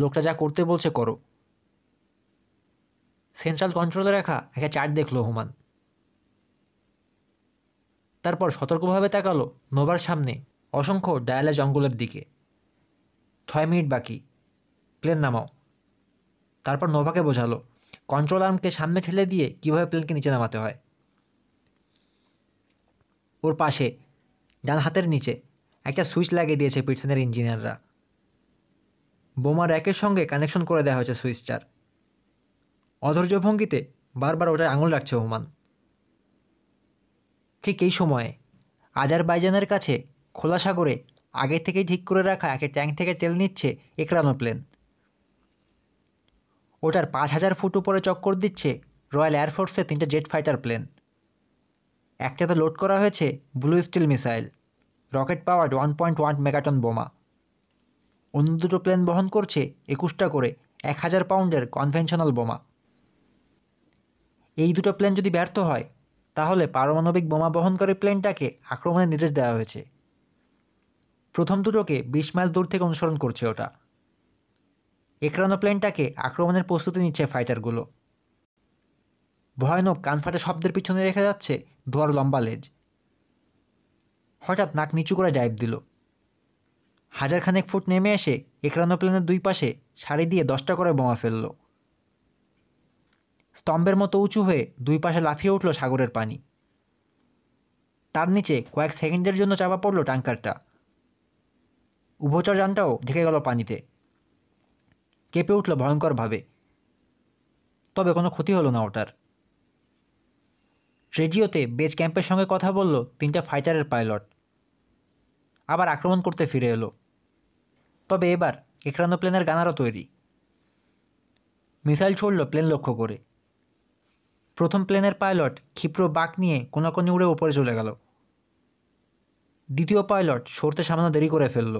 লোকটা যা করতে বলছে করো সেন্ট্রাল কন্ট্রোলে রাখা একটা চার্ট দেখলো হুমান তারপর সতর্কভাবে তাকালো নোবার সামনে অসংখ্য ডায়ালা জঙ্গলের দিকে ছয় মিনিট বাকি প্লেন নামাও তারপর নোভাকে বোঝালো কন্ট্রোল আর্মকে সামনে ঠেলে দিয়ে কীভাবে প্লেনকে নিচে নামাতে হয় ওর পাশে ডান হাতের নিচে একটা সুইচ লাগিয়ে দিয়েছে পিটসনের ইঞ্জিনিয়াররা বোমার একের সঙ্গে কানেকশন করে দেওয়া হয়েছে সুইচটার অধৈর্য ভঙ্গিতে বারবার ওটা আঙুল রাখছে ওমান ঠিক এই সময়ে আজারবাইজানের কাছে খোলা সাগরে আগে থেকেই ঠিক করে রাখা একটা ট্যাঙ্ক থেকে তেল নিচ্ছে একরানো প্লেন ওটার পাঁচ হাজার ফুট উপরে চক্কর দিচ্ছে রয়্যাল এয়ারফোর্সের তিনটে জেট ফাইটার প্লেন একটাতে লোড করা হয়েছে blue steel missile rocket powered one point one megaton বোমা অন্য দুটো প্লেন বহন করছে একুশটা করে এক হাজার পাউন্ডের কনভেনশনাল বোমা এই দুটো প্লেন যদি ব্যর্থ হয় তাহলে পারমাণবিক বোমা বহনকারী প্লেনটাকে আক্রমণের নির্দেশ দেওয়া হয়েছে প্রথম দুটোকে বিশ মাইল দূর থেকে অনুসরণ করছে ওটা একরানো প্লেনটাকে আক্রমণের প্রস্তুতি নিচ্ছে ফাইটারগুলো ভয়ানক কানফাটে শব্দের পিছনে রেখে যাচ্ছে ধোয়ার লম্বা লেজ হঠাৎ নাক নিচু করে ডাইভ দিল হাজারখানেক ফুট নেমে এসে একরানো প্লেনের দুই পাশে শাড়ি দিয়ে দশটা করে বোমা ফেললো স্তম্ভের মতো উঁচু হয়ে দুই পাশে লাফিয়ে উঠল সাগরের পানি তার নিচে কয়েক সেকেন্ডের জন্য চাপা পড়ল ট্যাঙ্কারটা উভচর যানটাও ঢেকে গেল পানিতে কেঁপে উঠল ভয়ঙ্করভাবে তবে কোনো ক্ষতি হলো না ওটার রেডিওতে বেজ ক্যাম্পের সঙ্গে কথা বলল তিনটা ফাইটারের পাইলট আবার আক্রমণ করতে ফিরে এলো তবে এবার একরানো প্লেনের গানারও তৈরি মিসাইল ছড়ল প্লেন লক্ষ্য করে প্রথম প্লেনের পাইলট ক্ষিপ্র বাঁক নিয়ে কোনো উড়ে উপরে চলে গেল দ্বিতীয় পাইলট সরতে সামান্য দেরি করে ফেলল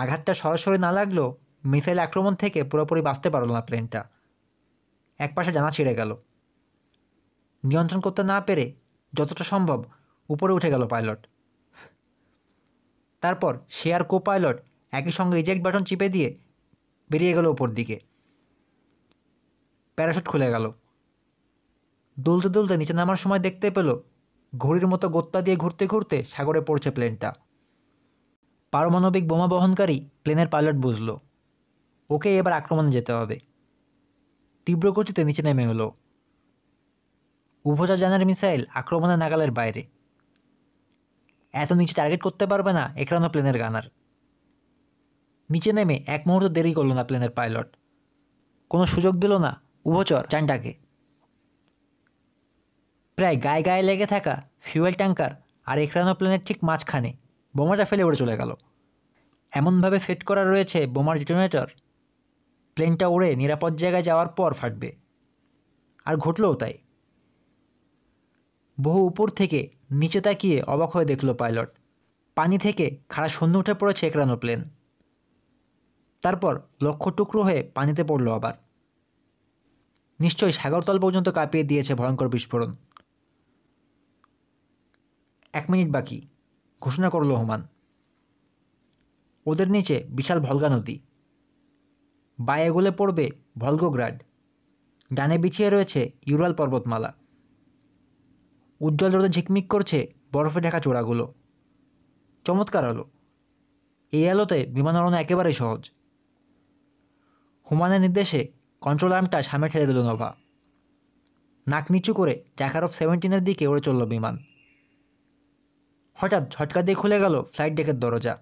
আঘাতটা সরাসরি না লাগলো মিসাইল আক্রমণ থেকে পুরোপুরি বাঁচতে পারল না প্লেনটা এক পাশে জানা ছিঁড়ে গেল নিয়ন্ত্রণ করতে না পেরে যতটা সম্ভব উপরে উঠে গেল পাইলট তারপর সে আর কো পাইলট একই সঙ্গে ইজেক্ট বাটন চিপে দিয়ে বেরিয়ে গেল ওপর দিকে প্যারাশুট খুলে গেল দুলতে দুলতে নিচে নামার সময় দেখতে পেল ঘড়ির মতো গোত্তা দিয়ে ঘুরতে ঘুরতে সাগরে পড়ছে প্লেনটা পারমাণবিক বোমা বহনকারী প্লেনের পাইলট বুঝল ওকে এবার আক্রমণে যেতে হবে তীব্র গতিতে নিচে নেমে হলো জানার মিসাইল আক্রমণে নাগালের বাইরে এত নিচে টার্গেট করতে পারবে না একরানো প্লেনের গানার নিচে নেমে এক মুহূর্ত দেরি করল না প্লেনের পাইলট কোনো সুযোগ দিল না উভচর চানটাকে প্রায় গায়ে গায়ে লেগে থাকা ফিউয়েল ট্যাঙ্কার আর প্লেনের ঠিক মাঝখানে বোমাটা ফেলে উড়ে চলে গেল এমনভাবে সেট করা রয়েছে বোমার ডিটোনেটর প্লেনটা উড়ে নিরাপদ জায়গায় যাওয়ার পর ফাটবে আর ঘটলও তাই বহু উপর থেকে নিচে তাকিয়ে অবাক হয়ে দেখল পাইলট পানি থেকে খাড়া শূন্য উঠে পড়েছে একরানো প্লেন তারপর লক্ষ টুকরো হয়ে পানিতে পড়ল আবার নিশ্চয়ই সাগরতল পর্যন্ত কাঁপিয়ে দিয়েছে ভয়ঙ্কর বিস্ফোরণ এক মিনিট বাকি ঘোষণা করল হোমান ওদের নিচে বিশাল ভলগা নদী বায়ে গোলে পড়বে ভলগোগ্রাড ডানে বিছিয়ে রয়েছে ইউরাল পর্বতমালা উজ্জ্বল রোদে ঝিকমিক করছে বরফে ঢাকা চূড়াগুলো চমৎকার আলো এই আলোতে বিমান ওড়ানো একেবারেই সহজ হুমানের নির্দেশে কন্ট্রোল আর্মটা সামনে ঠেলে দিল নভা নাক নিচু করে জ্যাকার অফ সেভেন্টিনের দিকে উড়ে চলল বিমান হঠাৎ ঝটকা দিয়ে খুলে গেল ফ্লাইট ডেকের দরজা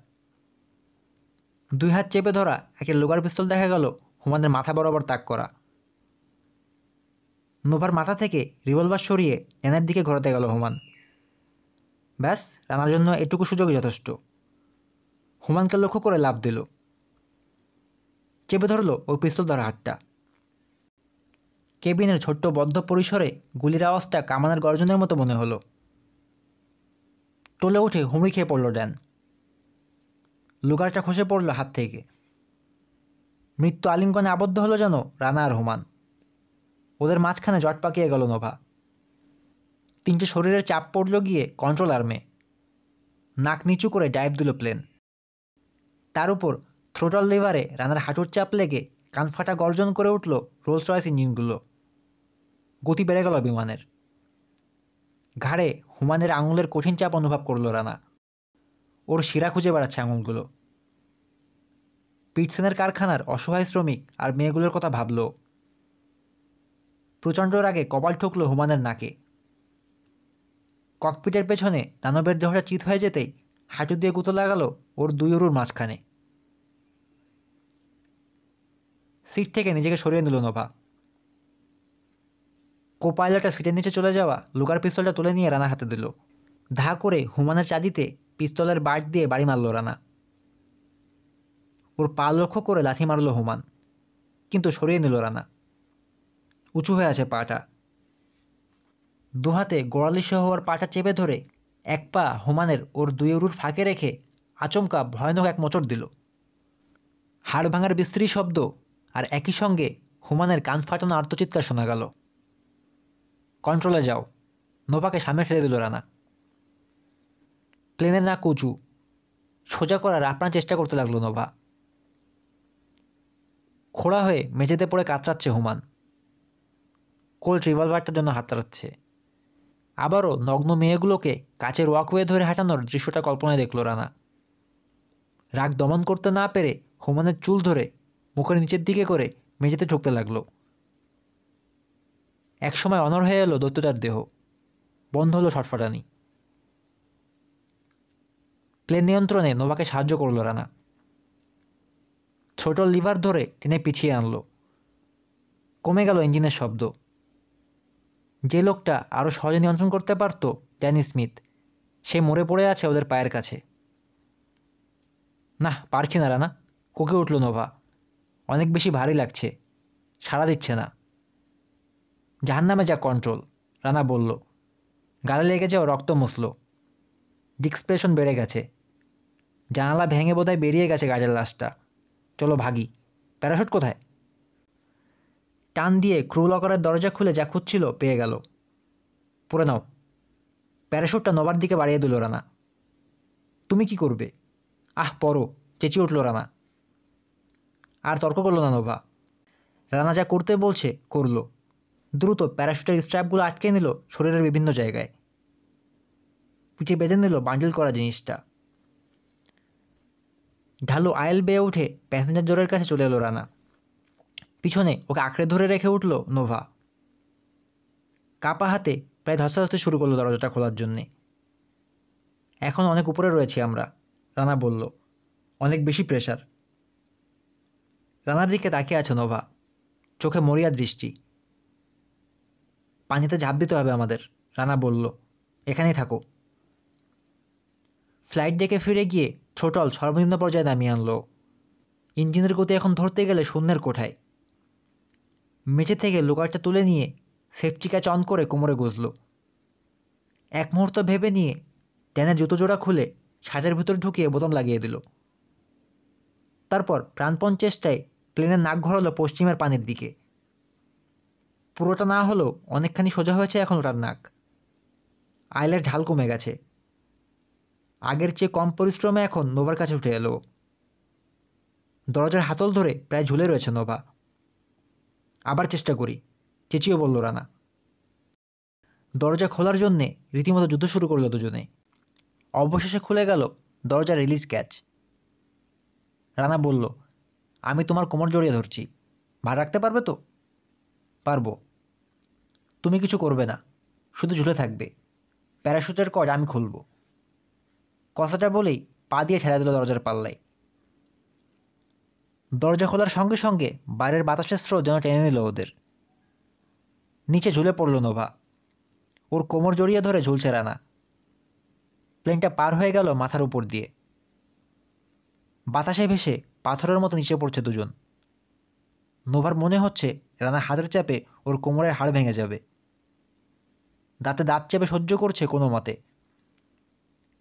দুই হাত চেপে ধরা একটা লোগার পিস্তল দেখা গেল হুমানের মাথা বরাবর তাক করা নোভার মাথা থেকে রিভলভার সরিয়ে এনার দিকে ঘোরাতে গেল হুমান ব্যাস রানার জন্য এটুকু সুযোগ যথেষ্ট হুমানকে লক্ষ্য করে লাভ দিল চেপে ধরল ওই পিস্তল ধরা হাতটা কেবিনের ছোট্ট বদ্ধ পরিসরে গুলির আওয়াজটা কামানের গর্জনের মতো মনে হলো টলে উঠে হুমড়ি খেয়ে পড়ল ড্যান লুগারটা খসে পড়ল হাত থেকে মৃত্যু আলিঙ্গনে আবদ্ধ হলো যেন রানা আর হুমান ওদের মাঝখানে জট পাকিয়ে গেল নোভা তিনটে শরীরের চাপ পড়ল গিয়ে কন্ট্রোল আর্মে নাক নিচু করে ডাইভ দিল প্লেন তার উপর থ্রোটল লিভারে রানার হাঁটুর চাপ লেগে কানফাটা গর্জন করে উঠল রোলস রয়েস ইঞ্জিনগুলো গতি বেড়ে গেল বিমানের ঘাড়ে হুমানের আঙুলের কঠিন চাপ অনুভব করল রানা ওর শিরা খুঁজে বেড়াচ্ছে আঙুলগুলো পিটসেনের কারখানার অসহায় শ্রমিক আর মেয়েগুলোর কথা ভাবল প্রচণ্ড রাগে কপাল ঠুকল হুমানের নাকে ককপিটের পেছনে দানবের দেহটা চিত হয়ে যেতেই হাঁটু দিয়ে গুঁতো লাগালো ওর দুই অরুর মাঝখানে সিট থেকে নিজেকে সরিয়ে নিল নোভা কোপাইলটটা সিটের নিচে চলে যাওয়া লুকার পিস্তলটা তুলে নিয়ে রানার হাতে দিল ধা করে হুমানের চাঁদিতে পিস্তলের বাট দিয়ে বাড়ি মারল রানা ওর পা লক্ষ্য করে লাথি মারল হুমান কিন্তু সরিয়ে নিল রানা উঁচু হয়ে আছে পাটা দুহাতে গোড়ালি সহ ওর পাটা চেপে ধরে এক পা হুমানের ওর দুই উরুর ফাঁকে রেখে আচমকা ভয়ানক এক মোচর দিল হাড় ভাঙার বিস্ত্রী শব্দ আর একই সঙ্গে হুমানের কান ফাটানো আর্তচিৎকার শোনা গেল কন্ট্রোলে যাও নোভাকে সামনে ফেলে দিল রানা প্লেনের নাক উঁচু সোজা করার আপ্রাণ চেষ্টা করতে লাগলো নোভা খোড়া হয়ে মেঝেতে পড়ে কাতরাচ্ছে হুমান কোল্ড রিভলভারটার জন্য হাতড়াচ্ছে আবারও নগ্ন মেয়েগুলোকে কাচের ওয়াকওয়ে ধরে হাঁটানোর দৃশ্যটা কল্পনায় দেখল রানা রাগ দমন করতে না পেরে হুমানের চুল ধরে মুখের নিচের দিকে করে মেঝেতে ঠুকতে লাগলো একসময় অনর হয়ে এলো দৈত্যতার দেহ বন্ধ হলো ছটফটানি প্লেন নিয়ন্ত্রণে নোভাকে সাহায্য করলো রানা ছোট লিভার ধরে টেনে পিছিয়ে আনলো কমে গেল ইঞ্জিনের শব্দ যে লোকটা আরও সহজে নিয়ন্ত্রণ করতে পারত ড্যানি স্মিথ সে মরে পড়ে আছে ওদের পায়ের কাছে না পারছি না রানা কোকে উঠল নোভা অনেক বেশি ভারী লাগছে সাড়া দিচ্ছে না জাহান নামে যা কন্ট্রোল রানা বলল গালে লেগে যাও রক্ত মুসলো ডিক্সপ্রেশন বেড়ে গেছে জানালা ভেঙে বোধহয় বেরিয়ে গেছে গাড়ির লাশটা চলো ভাগি প্যারাশুট কোথায় টান দিয়ে ক্রু লকারের দরজা খুলে যা খুঁজছিল পেয়ে গেল পরে নাও প্যারাশুটটা নবার দিকে বাড়িয়ে দিল রানা তুমি কি করবে আহ পরো চেঁচিয়ে উঠল রানা আর তর্ক করলো না নোভা রানা যা করতে বলছে করলো দ্রুত প্যারাশুটের স্ট্র্যাপগুলো আটকে নিল শরীরের বিভিন্ন জায়গায় পিঠে বেঁধে নিল বান্ডিল করা জিনিসটা ঢালু আয়েল বেয়ে উঠে প্যাসেঞ্জার জোরের কাছে চলে এলো রানা পিছনে ওকে আঁকড়ে ধরে রেখে উঠল নোভা কাপা হাতে প্রায় ধস্তে শুরু করলো দরজাটা খোলার জন্যে এখন অনেক উপরে রয়েছি আমরা রানা বলল অনেক বেশি প্রেশার রানার দিকে তাকিয়ে আছে নোভা চোখে মরিয়া দৃষ্টি পানিতে ঝাঁপ দিতে হবে আমাদের রানা বলল এখানেই থাকো ফ্লাইট দেখে ফিরে গিয়ে থ্রোটল সর্বনিম্ন পর্যায়ে নামিয়ে আনলো ইঞ্জিনের গতি এখন ধরতে গেলে শূন্যের কোঠায় মেঝে থেকে লোকারটা তুলে নিয়ে সেফটি ক্যাচ অন করে কোমরে গুজল এক মুহূর্ত ভেবে নিয়ে ড্যানের জুতো জোড়া খুলে সাজের ভিতর ঢুকিয়ে বোতাম লাগিয়ে দিল তারপর প্রাণপণ চেষ্টায় প্লেনের নাক ঘোরালো পশ্চিমের পানির দিকে পুরোটা না হলেও অনেকখানি সোজা হয়েছে এখন ওটার নাক আইলের ঢাল কমে গেছে আগের চেয়ে কম পরিশ্রমে এখন নোভার কাছে উঠে এলো দরজার হাতল ধরে প্রায় ঝুলে রয়েছে নোভা আবার চেষ্টা করি চেঁচিয়ে বলল রানা দরজা খোলার জন্যে রীতিমতো যুদ্ধ শুরু করলো দুজনে অবশেষে খুলে গেল দরজা রিলিজ ক্যাচ রানা বলল আমি তোমার কোমর জড়িয়ে ধরছি ভার রাখতে পারবে তো পারবো তুমি কিছু করবে না শুধু ঝুলে থাকবে প্যারাশুটের কয় আমি খুলব কথাটা বলেই পা দিয়ে ঠেলা দিল দরজার পাল্লায় দরজা খোলার সঙ্গে সঙ্গে বাইরের বাতাসের স্রোত যেন টেনে নিল ওদের নিচে ঝুলে পড়ল নোভা ওর কোমর জড়িয়ে ধরে ঝুলছে রানা প্লেনটা পার হয়ে গেল মাথার উপর দিয়ে বাতাসে ভেসে পাথরের মতো নিচে পড়ছে দুজন নোভার মনে হচ্ছে রানার হাতের চাপে ওর কোমরের হাড় ভেঙে যাবে দাঁতে দাঁত চেপে সহ্য করছে কোনো মতে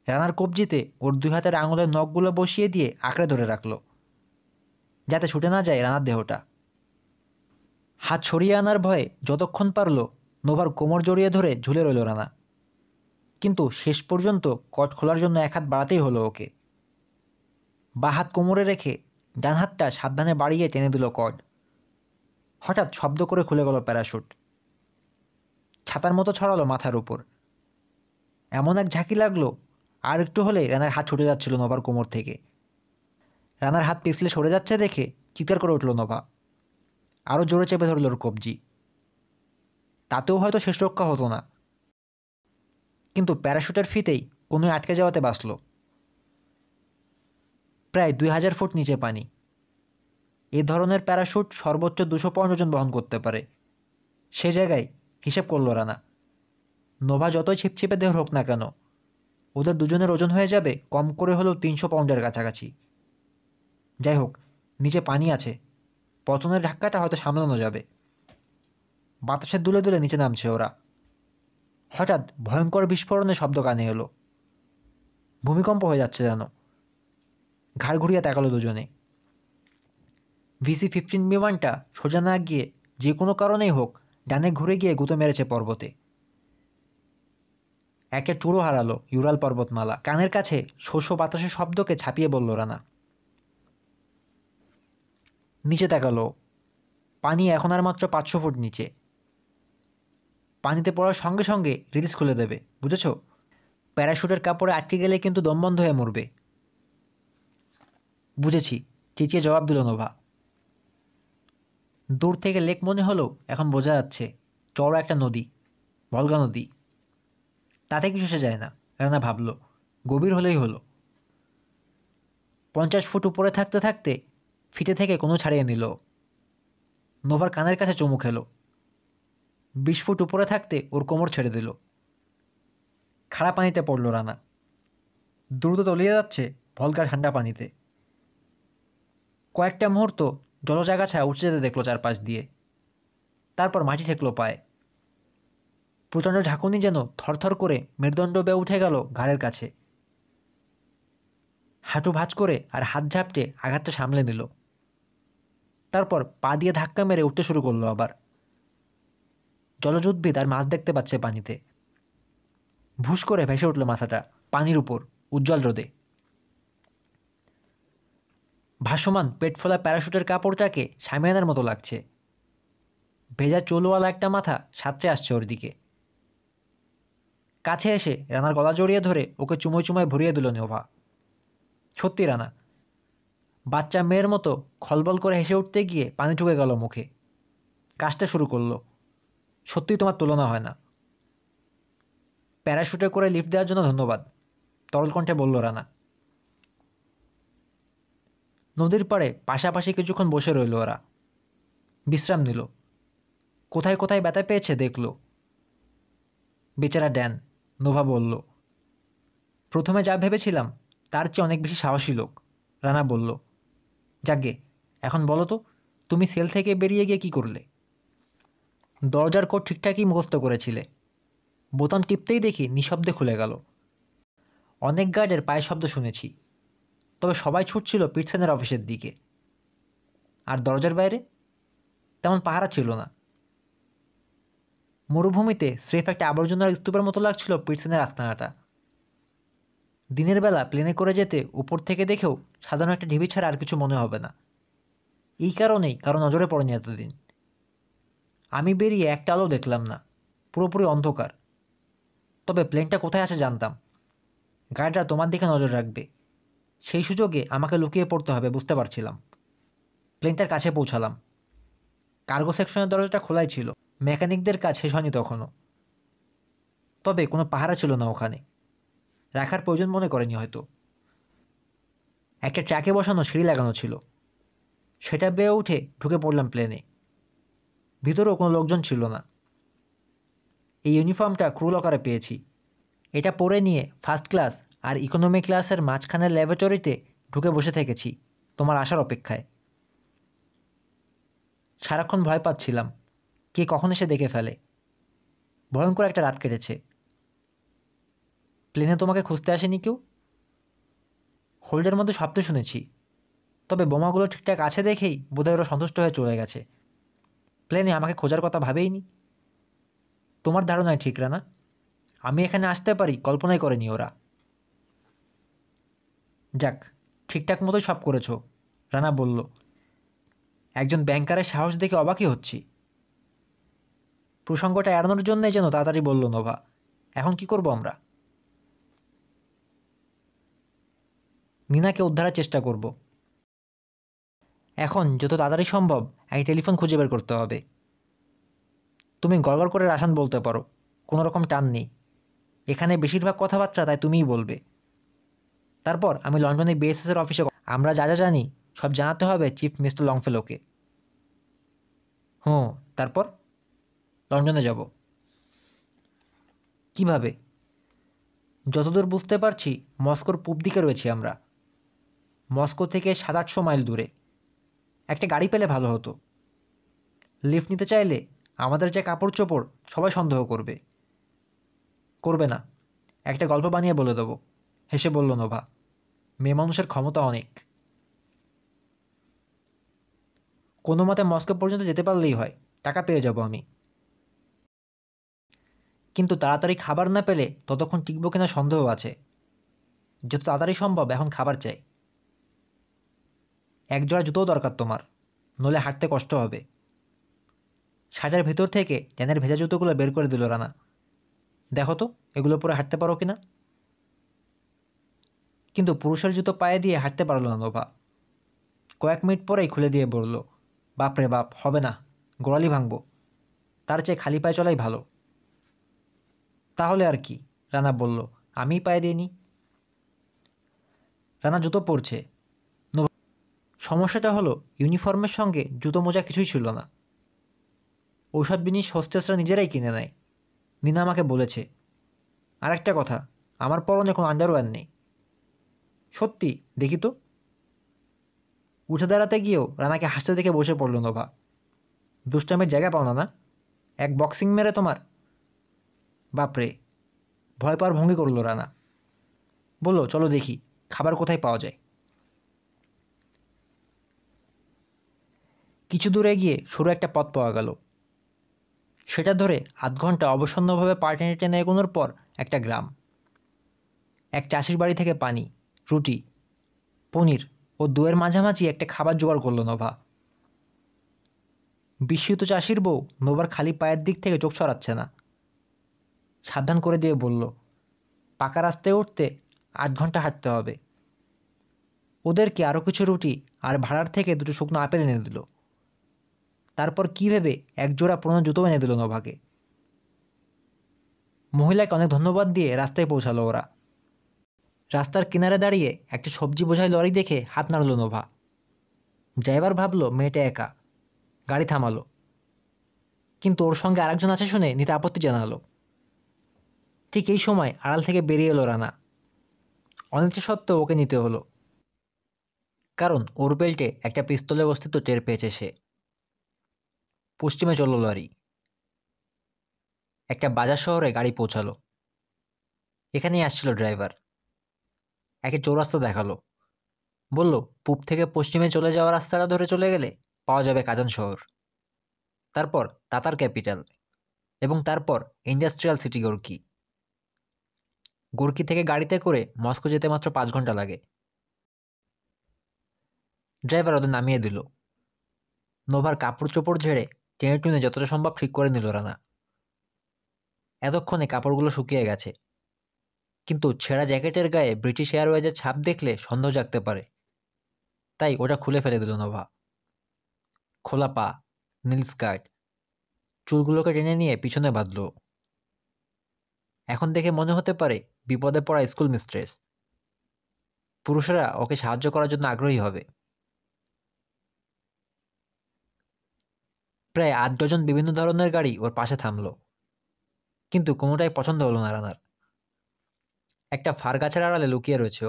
রানার কবজিতে ওর দুই হাতের আঙুলের নখগুলো বসিয়ে দিয়ে আঁকড়ে ধরে রাখলো যাতে ছুটে না যায় রানার দেহটা হাত ছড়িয়ে আনার ভয়ে যতক্ষণ পারল নোভার কোমর জড়িয়ে ধরে ঝুলে রইল রানা কিন্তু শেষ পর্যন্ত কট খোলার জন্য এক হাত বাড়াতেই হলো ওকে বা হাত কোমরে রেখে ডান হাতটা সাবধানে বাড়িয়ে টেনে দিল কট হঠাৎ শব্দ করে খুলে গেল প্যারাশুট ছাতার মতো ছড়ালো মাথার উপর এমন এক ঝাঁকি লাগলো আর একটু হলে রানার হাত ছুটে যাচ্ছিল নবার কোমর থেকে রানার হাত পিছলে সরে যাচ্ছে দেখে চিৎকার করে উঠল নভা আরও জোরে চেপে ধরল ওর কবজি তাতেও হয়তো শেষ রক্ষা হতো না কিন্তু প্যারাশুটের ফিতেই কোনো আটকে যাওয়াতে বাঁচল প্রায় দুই হাজার ফুট নিচে পানি এ ধরনের প্যারাশ্যুট সর্বোচ্চ দুশো পনেরো জন বহন করতে পারে সে জায়গায় হিসেব করল রানা নোভা যতই ছিপছিপে দেহ হোক না কেন ওদের দুজনের ওজন হয়ে যাবে কম করে হলেও তিনশো পাউন্ডের কাছাকাছি যাই হোক নিচে পানি আছে পতনের ধাক্কাটা হয়তো সামলানো যাবে বাতাসে দুলে দুলে নিচে নামছে ওরা হঠাৎ ভয়ঙ্কর বিস্ফোরণের শব্দ কানে এলো ভূমিকম্প হয়ে যাচ্ছে যেন ঘাড় ঘুরিয়ে তাকালো দুজনে ভিসি ফিফটিন বিমানটা সোজা না গিয়ে যে কোনো কারণেই হোক ডানে ঘুরে গিয়ে গুঁতো মেরেছে পর্বতে একে টুরো হারালো ইউরাল পর্বতমালা কানের কাছে শস্য বাতাসের শব্দকে ছাপিয়ে বলল রানা নিচে তাকালো পানি এখন আর মাত্র পাঁচশো ফুট নিচে পানিতে পড়ার সঙ্গে সঙ্গে রিলিজ খুলে দেবে বুঝেছ প্যারাশুটের কাপড়ে আটকে গেলে কিন্তু দমবন্ধ হয়ে মরবে বুঝেছি চেঁচিয়ে জবাব দিল নোভা দূর থেকে লেক মনে হলো এখন বোঝা যাচ্ছে চড় একটা নদী ভলগা নদী তাতে কিছু সে যায় না রানা ভাবল গভীর হলেই হলো পঞ্চাশ ফুট উপরে থাকতে থাকতে ফিটে থেকে কোনো ছাড়িয়ে নিল নোভার কানের কাছে চমু খেলো বিশ ফুট উপরে থাকতে ওর কোমর ছেড়ে দিল খাড়া পানিতে পড়ল রানা দ্রুত তলিয়ে যাচ্ছে ভলকার ঠান্ডা পানিতে কয়েকটা মুহূর্ত জলজাগাছায় উঠে যেতে দেখলো চারপাশ দিয়ে তারপর মাটি ঠেকলো পায়ে প্রচণ্ড ঢাকুনি যেন থরথর করে মেরুদণ্ড বেয়ে উঠে গেল ঘাড়ের কাছে হাঁটু ভাঁজ করে আর হাত ঝাপটে আঘাতটা সামলে নিল তারপর পা দিয়ে ধাক্কা মেরে উঠতে শুরু করলো আবার জলজ উদ্ভিদ আর মাছ দেখতে পাচ্ছে পানিতে ভুস করে ভেসে উঠল মাথাটা পানির উপর উজ্জ্বল রোদে ভাসমান পেট ফোলা প্যারাশুটের কাপড়টাকে সামিয়ানার মতো লাগছে ভেজা চুলওয়ালা একটা মাথা সাঁতরে আসছে ওর দিকে কাছে এসে রানার গলা জড়িয়ে ধরে ওকে চুমোয় চুমোয় ভরিয়ে দিল নোভা সত্যি রানা বাচ্চা মেয়ের মতো খলবল করে হেসে উঠতে গিয়ে পানি ঢুকে গেল মুখে কাজটা শুরু করলো সত্যি তোমার তুলনা হয় না প্যারাশুটে করে লিফট দেওয়ার জন্য ধন্যবাদ তরল কণ্ঠে বলল রানা নদীর পাড়ে পাশাপাশি কিছুক্ষণ বসে রইল ওরা বিশ্রাম নিল কোথায় কোথায় ব্যথা পেয়েছে দেখল বেচারা ড্যান নোভা বলল প্রথমে যা ভেবেছিলাম তার চেয়ে অনেক বেশি সাহসী লোক রানা বলল যাগে এখন বলো তো তুমি সেল থেকে বেরিয়ে গিয়ে কি করলে দরজার কোড ঠিকঠাকই মুখস্থ করেছিলে বোতাম টিপতেই দেখি নিঃশব্দে খুলে গেল অনেক গার্ডের পায়ের শব্দ শুনেছি তবে সবাই ছুটছিল পিটসেনের অফিসের দিকে আর দরজার বাইরে তেমন পাহারা ছিল না মরুভূমিতে স্রেফ একটা আবর্জনার স্তূপের মতো লাগছিল পিটসেনের আস্তানাটা দিনের বেলা প্লেনে করে যেতে উপর থেকে দেখেও সাধারণ একটা ঢিবি ছাড়া আর কিছু মনে হবে না এই কারণেই কারো নজরে পড়েনি এতদিন আমি বেরিয়ে একটা আলো দেখলাম না পুরোপুরি অন্ধকার তবে প্লেনটা কোথায় আছে জানতাম গাড়িটা তোমার দিকে নজর রাখবে সেই সুযোগে আমাকে লুকিয়ে পড়তে হবে বুঝতে পারছিলাম প্লেনটার কাছে পৌঁছালাম কার্গো সেকশনের দরজাটা খোলাই ছিল মেকানিকদের কাজ শেষ হয়নি তখনও তবে কোনো পাহারা ছিল না ওখানে রাখার প্রয়োজন মনে করেনি হয়তো একটা ট্র্যাকে বসানো সিঁড়ি লাগানো ছিল সেটা বেয়ে উঠে ঢুকে পড়লাম প্লেনে ভিতরেও কোনো লোকজন ছিল না এই ইউনিফর্মটা ক্রুল আকারে পেয়েছি এটা পরে নিয়ে ফার্স্ট ক্লাস আর ইকোনমি ক্লাসের মাঝখানের ল্যাবরেটরিতে ঢুকে বসে থেকেছি তোমার আসার অপেক্ষায় সারাক্ষণ ভয় পাচ্ছিলাম কে কখন এসে দেখে ফেলে ভয়ঙ্কর একটা রাত কেটেছে প্লেনে তোমাকে খুঁজতে আসেনি কেউ হোল্ডের মধ্যে শব্দ শুনেছি তবে বোমাগুলো ঠিকঠাক আছে দেখেই বোধহয় ওরা সন্তুষ্ট হয়ে চলে গেছে প্লেনে আমাকে খোঁজার কথা ভাবেই নি তোমার ধারণায় ঠিক রানা আমি এখানে আসতে পারি কল্পনাই করেনি ওরা যাক ঠিকঠাক মতোই সব করেছ রানা বলল একজন ব্যাংকারের সাহস দেখে অবাকই হচ্ছি প্রসঙ্গটা এড়ানোর জন্যই যেন তাড়াতাড়ি বলল নোভা এখন কি করব আমরা মিনাকে উদ্ধারের চেষ্টা করব এখন যত তাড়াতাড়ি সম্ভব এক টেলিফোন খুঁজে বের করতে হবে তুমি গড়গড় করে রাসান বলতে পারো কোনো রকম টান নেই এখানে বেশিরভাগ কথাবার্তা তাই তুমিই বলবে তারপর আমি লন্ডনে বিএসএসের অফিসে আমরা যা যা জানি সব জানাতে হবে চিফ মিস্টার লংফেলোকে হুঁ তারপর লন্ডনে যাব কিভাবে যতদূর বুঝতে পারছি মস্কোর পূব দিকে রয়েছি আমরা মস্কো থেকে সাত আটশো মাইল দূরে একটা গাড়ি পেলে ভালো হতো লিফট নিতে চাইলে আমাদের যে কাপড় চোপড় সবাই সন্দেহ করবে করবে না একটা গল্প বানিয়ে বলে দেবো হেসে বলল নোভা মেয়ে মানুষের ক্ষমতা অনেক কোনো মতে মস্কো পর্যন্ত যেতে পারলেই হয় টাকা পেয়ে যাব আমি কিন্তু তাড়াতাড়ি খাবার না পেলে ততক্ষণ টিকবো কিনা সন্দেহ আছে যত তাড়াতাড়ি সম্ভব এখন খাবার চাই একজোড়া জুতোও দরকার তোমার নলে হাঁটতে কষ্ট হবে সাজার ভেতর থেকে ট্যানের ভেজা জুতোগুলো বের করে দিল রানা দেখো তো এগুলো পরে হাঁটতে পারো কিনা কিন্তু পুরুষের জুতো পায়ে দিয়ে হাঁটতে পারল না নোভা কয়েক মিনিট পরেই খুলে দিয়ে বলল বাপরে বাপ হবে না গোড়ালি ভাঙব তার চেয়ে খালি পায়ে চলাই ভালো তাহলে আর কি রানা বলল আমি পায়ে দিইনি রানা জুতো পরছে সমস্যাটা হলো ইউনিফর্মের সঙ্গে জুতো মোজা কিছুই ছিল না ওসব জিনিস হোস্টেসরা নিজেরাই কিনে নেয় নিনা আমাকে বলেছে আরেকটা কথা আমার পরনে কোনো আন্ডারওয়্যার নেই সত্যি দেখি তো উঠে দাঁড়াতে গিয়েও রানাকে হাসতে দেখে বসে পড়ল নোভা দুষ্টামের জায়গা পাও না না এক বক্সিং মেরে তোমার বাপরে ভয় পাওয়ার ভঙ্গি করলো রানা বলল চলো দেখি খাবার কোথায় পাওয়া যায় কিছু দূরে গিয়ে সরু একটা পথ পাওয়া গেল সেটা ধরে আধ ঘন্টা অবসন্নভাবে পার্টেনে টেনে এগোনোর পর একটা গ্রাম এক চাষির বাড়ি থেকে পানি রুটি পনির ও দুয়ের মাঝামাঝি একটা খাবার জোগাড় করল নোভা বিস্মিত চাষির বউ নোবার খালি পায়ের দিক থেকে চোখ সরাচ্ছে না সাবধান করে দিয়ে বলল পাকা রাস্তায় উঠতে আধ ঘন্টা হাঁটতে হবে ওদেরকে আরও কিছু রুটি আর ভাড়ার থেকে দুটো শুকনো আপেল এনে দিল তারপর কী ভেবে একজোড়া পুরনো জুতো এনে দিল নোভাকে মহিলাকে অনেক ধন্যবাদ দিয়ে রাস্তায় পৌঁছালো ওরা রাস্তার কিনারে দাঁড়িয়ে একটা সবজি বোঝাই লরি দেখে হাত নাড়ল নোভা ড্রাইভার ভাবলো মেয়েটা একা গাড়ি থামালো কিন্তু ওর সঙ্গে আরেকজন আছে শুনে নিতে আপত্তি জানালো ঠিক এই সময় আড়াল থেকে বেরিয়ে এলো রানা অনিচ্ছা সত্ত্বেও ওকে নিতে হলো কারণ ওর বেল্টে একটা পিস্তলের অস্তিত্ব টের পেয়েছে সে পশ্চিমে চলল লরি একটা বাজার শহরে গাড়ি পৌঁছালো এখানেই আসছিল ড্রাইভার একে চৌরাস্তা দেখালো বলল পূব থেকে পশ্চিমে চলে যাওয়া রাস্তাটা ধরে চলে গেলে পাওয়া যাবে কাজান শহর তারপর তাতার ক্যাপিটাল এবং তারপর ইন্ডাস্ট্রিয়াল সিটি গোর্কি গোর্কি থেকে গাড়িতে করে মস্কো যেতে মাত্র পাঁচ ঘন্টা লাগে ড্রাইভার ওদের নামিয়ে দিল নোভার কাপড় চোপড় ঝেড়ে টেনে টুনে যতটা সম্ভব ঠিক করে নিল রানা এতক্ষণে কাপড়গুলো শুকিয়ে গেছে কিন্তু ছেঁড়া জ্যাকেটের গায়ে ব্রিটিশ এয়ারওয়েজের ছাপ দেখলে সন্দেহ জাগতে পারে তাই ওটা খুলে ফেলে দিল নোভা খোলা পা নীল স্কার্ট চুলগুলোকে টেনে নিয়ে পিছনে বাঁধল এখন দেখে মনে হতে পারে বিপদে পড়া স্কুল মিস্ট্রেস পুরুষেরা ওকে সাহায্য করার জন্য আগ্রহী হবে প্রায় আট ডজন বিভিন্ন ধরনের গাড়ি ওর পাশে থামল কিন্তু কোনোটাই পছন্দ হলো না রানার একটা গাছের আড়ালে লুকিয়ে রয়েছে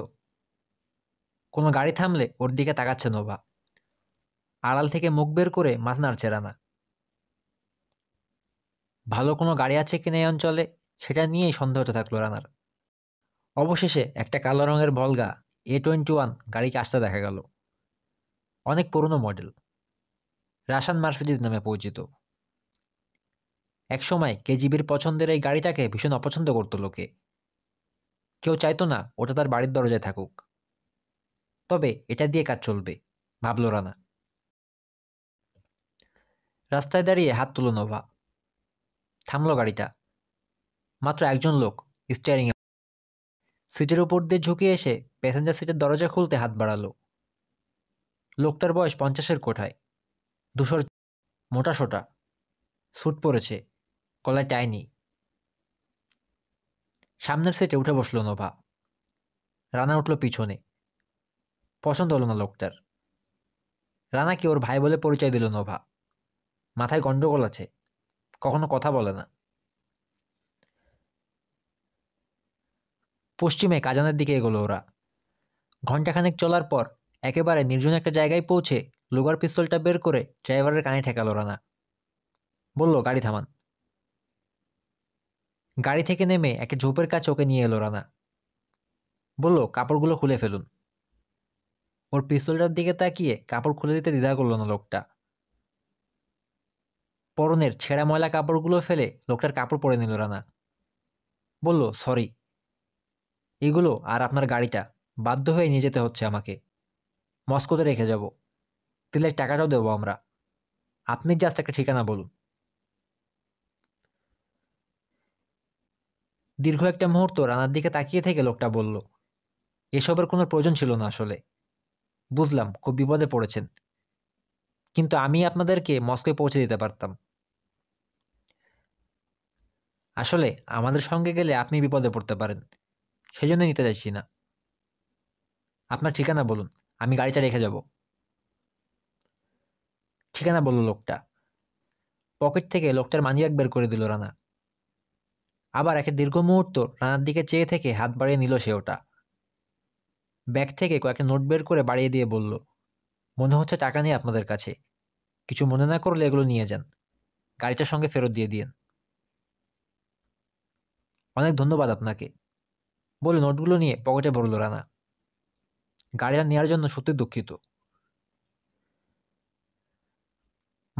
কোনো গাড়ি থামলে ওর দিকে তাকাচ্ছে নোভা আড়াল থেকে মুখ বের করে মাছ নাড়ছে রানা ভালো কোনো গাড়ি আছে কিনা এই অঞ্চলে সেটা নিয়েই সন্দেহটা থাকলো রানার অবশেষে একটা কালো রঙের ভলগা এ টোয়েন্টি ওয়ান গাড়িকে আসতে দেখা গেল অনেক পুরনো মডেল রাশান মার্সিডিজ নামে পরিচিত একসময় কেজিবির পছন্দের এই গাড়িটাকে ভীষণ অপছন্দ করতো লোকে কেউ চাইতো না ওটা তার বাড়ির দরজায় থাকুক তবে এটা দিয়ে কাজ চলবে ভাবল রানা রাস্তায় দাঁড়িয়ে হাত তুলো নোভা থামলো গাড়িটা মাত্র একজন লোক স্টিয়ারিং সিটের উপর দিয়ে ঝুঁকে এসে প্যাসেঞ্জার সিটের দরজা খুলতে হাত বাড়ালো লোকটার বয়স পঞ্চাশের কোঠায় দুশোর মোটা সোটা স্যুট পরেছে গলায় টাইনি সামনের সেটে উঠে বসলো নোভা রানা উঠল পিছনে পছন্দ হলো না লোকটার রানাকে ওর ভাই বলে পরিচয় দিল নোভা মাথায় গন্ডগোল আছে কখনো কথা বলে না পশ্চিমে কাজানের দিকে এগোলো ওরা ঘণ্টাখানেক চলার পর একেবারে নির্জন একটা জায়গায় পৌঁছে লোগার পিস্তলটা বের করে ড্রাইভারের কানে ঠেকালো রানা বলল গাড়ি থামান গাড়ি থেকে নেমে একটা ঝোপের কাছে ওকে নিয়ে এলো রানা বলল কাপড়গুলো খুলে ফেলুন ওর পিস্তলটার দিকে তাকিয়ে কাপড় খুলে দিতে দ্বিধা করলো না লোকটা পরনের ছেঁড়া ময়লা কাপড়গুলো ফেলে লোকটার কাপড় পরে নিল রানা বলল সরি এগুলো আর আপনার গাড়িটা বাধ্য হয়ে নিয়ে যেতে হচ্ছে আমাকে মস্কোতে রেখে যাব তেলের টাকাটাও দেবো আমরা আপনি জাস্ট একটা ঠিকানা বলুন দীর্ঘ একটা মুহূর্ত রানার দিকে তাকিয়ে থেকে লোকটা বলল এসবের কোনো প্রয়োজন ছিল না আসলে বুঝলাম খুব বিপদে পড়েছেন কিন্তু আমি আপনাদেরকে মস্কোয় পৌঁছে দিতে পারতাম আসলে আমাদের সঙ্গে গেলে আপনি বিপদে পড়তে পারেন সেজন্য নিতে চাইছি না আপনার ঠিকানা বলুন আমি গাড়িটা রেখে যাব ঠিকানা বলল লোকটা পকেট থেকে লোকটার মানি ব্যাগ বের করে দিল রানা আবার একটা দীর্ঘ মুহূর্ত রানার দিকে চেয়ে থেকে হাত বাড়িয়ে নিল সে ওটা ব্যাগ থেকে কয়েকটা নোট বের করে বাড়িয়ে দিয়ে বলল মনে হচ্ছে টাকা নেই আপনাদের কাছে কিছু মনে না করলে এগুলো নিয়ে যান গাড়িটার সঙ্গে ফেরত দিয়ে দিন অনেক ধন্যবাদ আপনাকে বলে নোটগুলো নিয়ে পকেটে ভরল রানা গাড়িটা নেওয়ার জন্য সত্যি দুঃখিত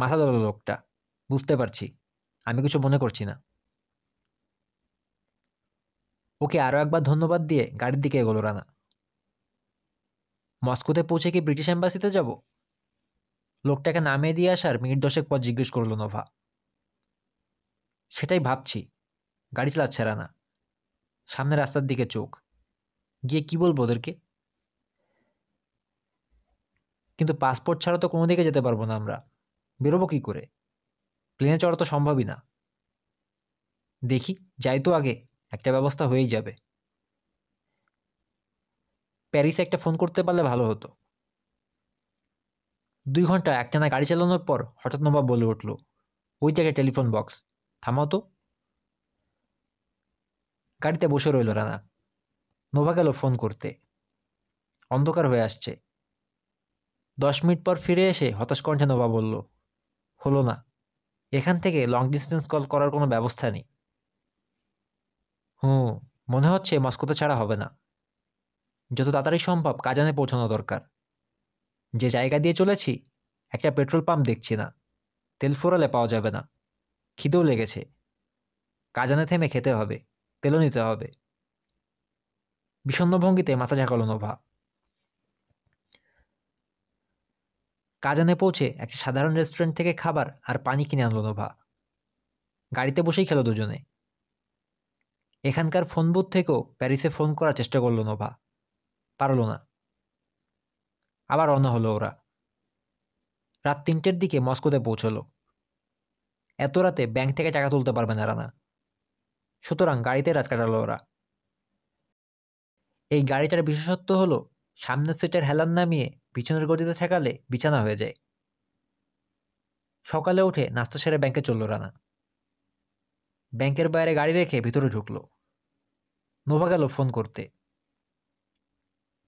মাথা ধরল লোকটা বুঝতে পারছি আমি কিছু মনে করছি না ওকে আরও একবার ধন্যবাদ দিয়ে গাড়ির দিকে এগোলো রানা মস্কোতে পৌঁছে কি ব্রিটিশ অ্যাম্বাসিতে যাব লোকটাকে নামিয়ে দিয়ে আসার মিনিট দশেক পর জিজ্ঞেস করল নোভা সেটাই ভাবছি গাড়ি চালাচ্ছে রানা সামনে রাস্তার দিকে চোখ গিয়ে কি বলবো ওদেরকে কিন্তু পাসপোর্ট ছাড়া তো কোনো দিকে যেতে পারবো না আমরা বেরোবো কি করে প্লেনে চড়া তো সম্ভবই না দেখি যাই তো আগে একটা ব্যবস্থা হয়েই যাবে প্যারিসে একটা ফোন করতে পারলে ভালো হতো দুই ঘন্টা একটানা গাড়ি চালানোর পর হঠাৎ নবাব বলে উঠল ওই জায়গায় টেলিফোন বক্স থামাও তো গাড়িতে বসে রইল রানা নোভা গেল ফোন করতে অন্ধকার হয়ে আসছে দশ মিনিট পর ফিরে এসে হতাশ কণ্ঠে নোভা বলল হলো না এখান থেকে লং ডিস্টেন্স কল করার কোনো ব্যবস্থা নেই হুম মনে হচ্ছে মস্কোতে ছাড়া হবে না যত তাড়াতাড়ি সম্ভব কাজানে পৌঁছানো দরকার যে জায়গা দিয়ে চলেছি একটা পেট্রোল পাম্প দেখছি না তেল ফোরালে পাওয়া যাবে না খিদেও লেগেছে কাজানে থেমে খেতে হবে তেলও নিতে হবে বিষণ্ন ভঙ্গিতে মাথা ঝাঁকাল নোভা কাজানে পৌঁছে একটা সাধারণ রেস্টুরেন্ট থেকে খাবার আর পানি কিনে আনলো নোভা গাড়িতে বসেই খেলো দুজনে এখানকার ফোন বুথ থেকেও প্যারিসে ফোন করার চেষ্টা করলো নোভা পারল না আবার রওনা হলো ওরা রাত তিনটের দিকে মস্কোতে পৌঁছলো এত রাতে ব্যাংক থেকে টাকা তুলতে পারবে না রানা সুতরাং গাড়িতে রাত কাটালো ওরা এই গাড়িটার বিশেষত্ব হলো সামনের সিটের হেলান নামিয়ে পিছনের গতিতে ঠেকালে বিছানা হয়ে যায় সকালে উঠে নাস্তা সেরে ব্যাংকে চলল রানা ব্যাংকের বাইরে গাড়ি রেখে ভিতরে ঢুকলো নোভা গেল ফোন করতে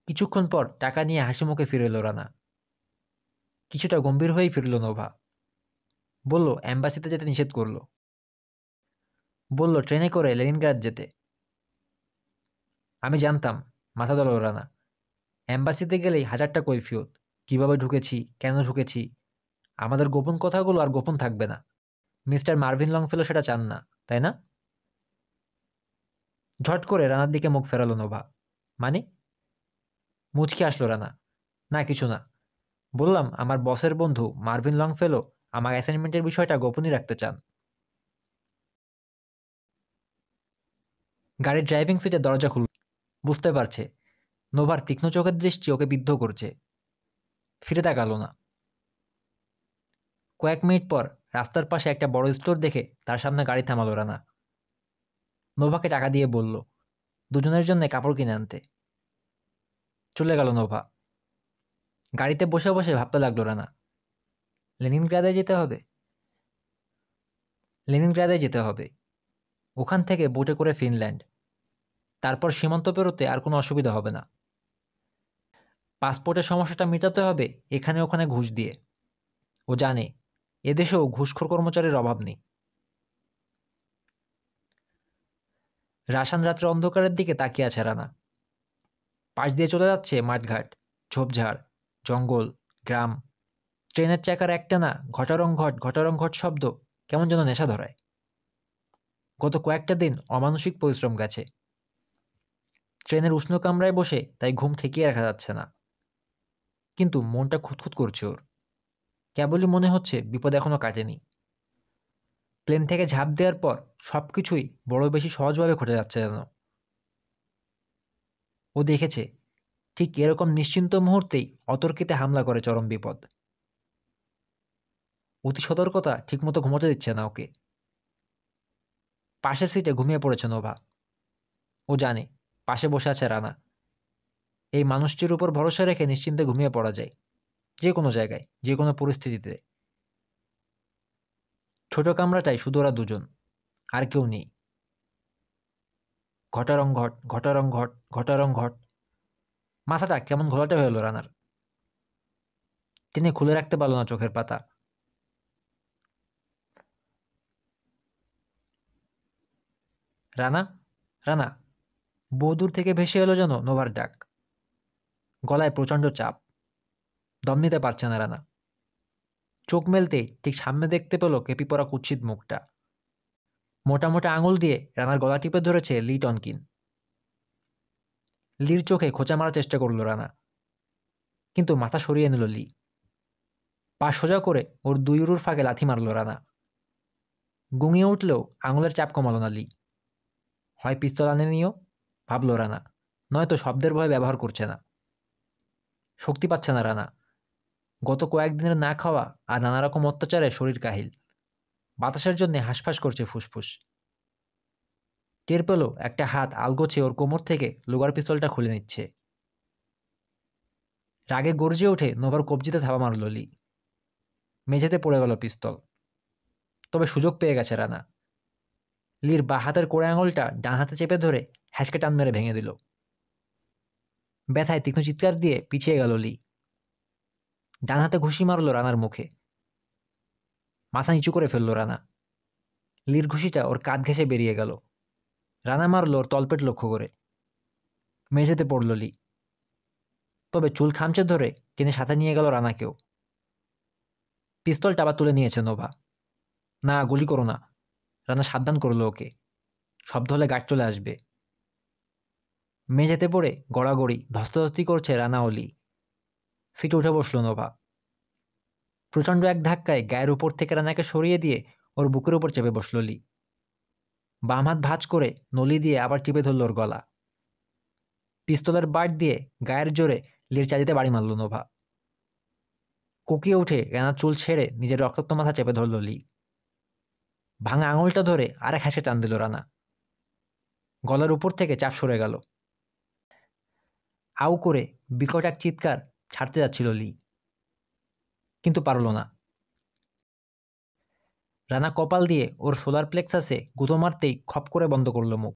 কিছুক্ষণ পর টাকা নিয়ে হাসি মুখে ফিরে এলো রানা কিছুটা গম্ভীর হয়েই ফিরল নোভা বলল অ্যাম্বাসিতে যেতে নিষেধ করল বলল ট্রেনে করে লেনিনগ্রাড যেতে আমি জানতাম মাথা দল রানা অ্যাম্বাসিতে গেলেই হাজারটা কৈফিয়ত কিভাবে ঢুকেছি কেন ঢুকেছি আমাদের গোপন কথাগুলো আর গোপন থাকবে না মিস্টার মার্ভিন লংফেলো সেটা চান না তাই না ঝট করে রানার দিকে মুখ ফেরালো নোভা মানে মুচকে আসলো রানা না কিছু না বললাম আমার বসের বন্ধু মার্ভিন লং ফেলো আমার অ্যাসাইনমেন্টের বিষয়টা গোপনই রাখতে চান গাড়ির ড্রাইভিং সিটে দরজা খুলল বুঝতে পারছে নোভার তীক্ষ্ণ চোখের দৃষ্টি ওকে বিদ্ধ করছে ফিরে তাকালো না কয়েক মিনিট পর রাস্তার পাশে একটা বড় স্টোর দেখে তার সামনে গাড়ি থামালো রানা নোভাকে টাকা দিয়ে বলল দুজনের জন্য কাপড় কিনে আনতে চলে গেল নোভা গাড়িতে বসে বসে ভাবতে লাগলো রানা লেনিনগ্রাদে যেতে হবে লেনিনগ্রাদে যেতে হবে ওখান থেকে বোটে করে ফিনল্যান্ড তারপর সীমান্ত পেরোতে আর কোনো অসুবিধা হবে না পাসপোর্টের সমস্যাটা মেটাতে হবে এখানে ওখানে ঘুষ দিয়ে ও জানে এদেশেও ঘুষখোর কর্মচারীর অভাব নেই রাশান রাত্রে অন্ধকারের দিকে তাকিয়ে আছে রানা পাশ দিয়ে চলে যাচ্ছে মাঠঘাট ঝোপঝাড় জঙ্গল গ্রাম ট্রেনের চাকার একটানা ঘটরং ঘট ঘটারং ঘট শব্দ কেমন যেন নেশা ধরায় গত কয়েকটা দিন অমানসিক পরিশ্রম গেছে ট্রেনের উষ্ণ কামরায় বসে তাই ঘুম ঠেকিয়ে রাখা যাচ্ছে না কিন্তু মনটা খুঁতখুত করছে ওর কেবলই মনে হচ্ছে বিপদ এখনো কাটেনি প্লেন থেকে ঝাঁপ দেওয়ার পর সব কিছুই বড় বেশি সহজভাবে ঘটে যাচ্ছে যেন ও দেখেছে ঠিক এরকম নিশ্চিন্ত মুহূর্তেই অতর্কিতে হামলা করে চরম বিপদ অতি সতর্কতা ঠিকমতো ঘুমোতে দিচ্ছে না ওকে পাশের সিটে ঘুমিয়ে পড়েছে নোভা ও জানে পাশে বসে আছে রানা এই মানুষটির উপর ভরসা রেখে নিশ্চিন্তে ঘুমিয়ে পড়া যায় যে কোনো জায়গায় যে কোনো পরিস্থিতিতে ছোট কামরাটাই শুধু ওরা দুজন আর কেউ নেই ঘটারং ঘট ঘটারং ঘট ঘটারং ঘট মাথাটা কেমন ঘোলাটে হয়ে গেল রানার তিনি খুলে রাখতে পারল না চোখের পাতা রানা রানা বহুদূর থেকে ভেসে এলো যেন নোভার ডাক গলায় প্রচণ্ড চাপ দম নিতে পারছে না রানা চোখ মেলতেই ঠিক সামনে দেখতে পেল কেঁপি পরা কুচ্ছিত মুখটা মোটা মোটা আঙুল দিয়ে রানার গলা টিপে ধরেছে লি টনকিন লির চোখে খোঁচা মারার চেষ্টা করল রানা কিন্তু মাথা সরিয়ে নিল লি পা সোজা করে ওর দুই উরুর ফাঁকে লাথি মারল রানা গুঙিয়ে উঠলেও আঙুলের চাপ কমালো না লি হয় পিস্তল আনে নিও ভাবল রানা নয়তো শব্দের ভয় ব্যবহার করছে না শক্তি পাচ্ছে না রানা গত কয়েকদিনের না খাওয়া আর নানা রকম অত্যাচারে শরীর কাহিল বাতাসের জন্য হাঁসফাঁস করছে ফুসফুস টের পেল একটা হাত আলগোছে ওর কোমর থেকে লোগার পিস্তলটা খুলে নিচ্ছে রাগে গর্জে ওঠে নোভার কবজিতে থাবা মারল লি মেঝেতে পড়ে গেল পিস্তল তবে সুযোগ পেয়ে গেছে রানা লির বা হাতের কোড়ে আঙুলটা ডান হাতে চেপে ধরে হ্যাঁচকে টান মেরে ভেঙে দিল ব্যথায় তীক্ষ্ণ চিৎকার দিয়ে পিছিয়ে গেল লি ডান হাতে ঘুষি মারল রানার মুখে মাথা নিচু করে ফেলল রানা লির ঘুষিটা ওর কাঁধ ঘেঁষে বেরিয়ে গেল রানা মারল ওর তলপেট লক্ষ্য করে মেঝেতে পড়ল লি তবে চুল খামচে ধরে কিনে সাথে নিয়ে গেল রানাকেও পিস্তলটা আবার তুলে নিয়েছে নোভা না গুলি করো না রানা সাবধান করলো ওকে শব্দ হলে গাড় চলে আসবে মেঝেতে পড়ে গড়াগড়ি ধস্তধস্তি করছে রানা অলি সিটে উঠে বসলো নোভা প্রচণ্ড এক ধাক্কায় গায়ের উপর থেকে রানাকে সরিয়ে দিয়ে ওর বুকের উপর চেপে বসল লি বাম হাত ভাঁজ করে নলি দিয়ে আবার চেপে ধরল ওর গলা পিস্তলের বাট দিয়ে গায়ের জোরে লির চালিতে বাড়ি মারল নোভা কুকিয়ে উঠে রানার চুল ছেড়ে নিজের রক্তাক্ত মাথা চেপে ধরল লি ভাঙা আঙুলটা ধরে আরেক হাসে টান দিল রানা গলার উপর থেকে চাপ সরে গেল আউ করে বিকট এক চিৎকার ছাড়তে যাচ্ছিল লি কিন্তু পারল না রানা কপাল দিয়ে ওর সোলার প্লেক্সাসে গুঁতো মারতেই খপ করে বন্ধ করল মুখ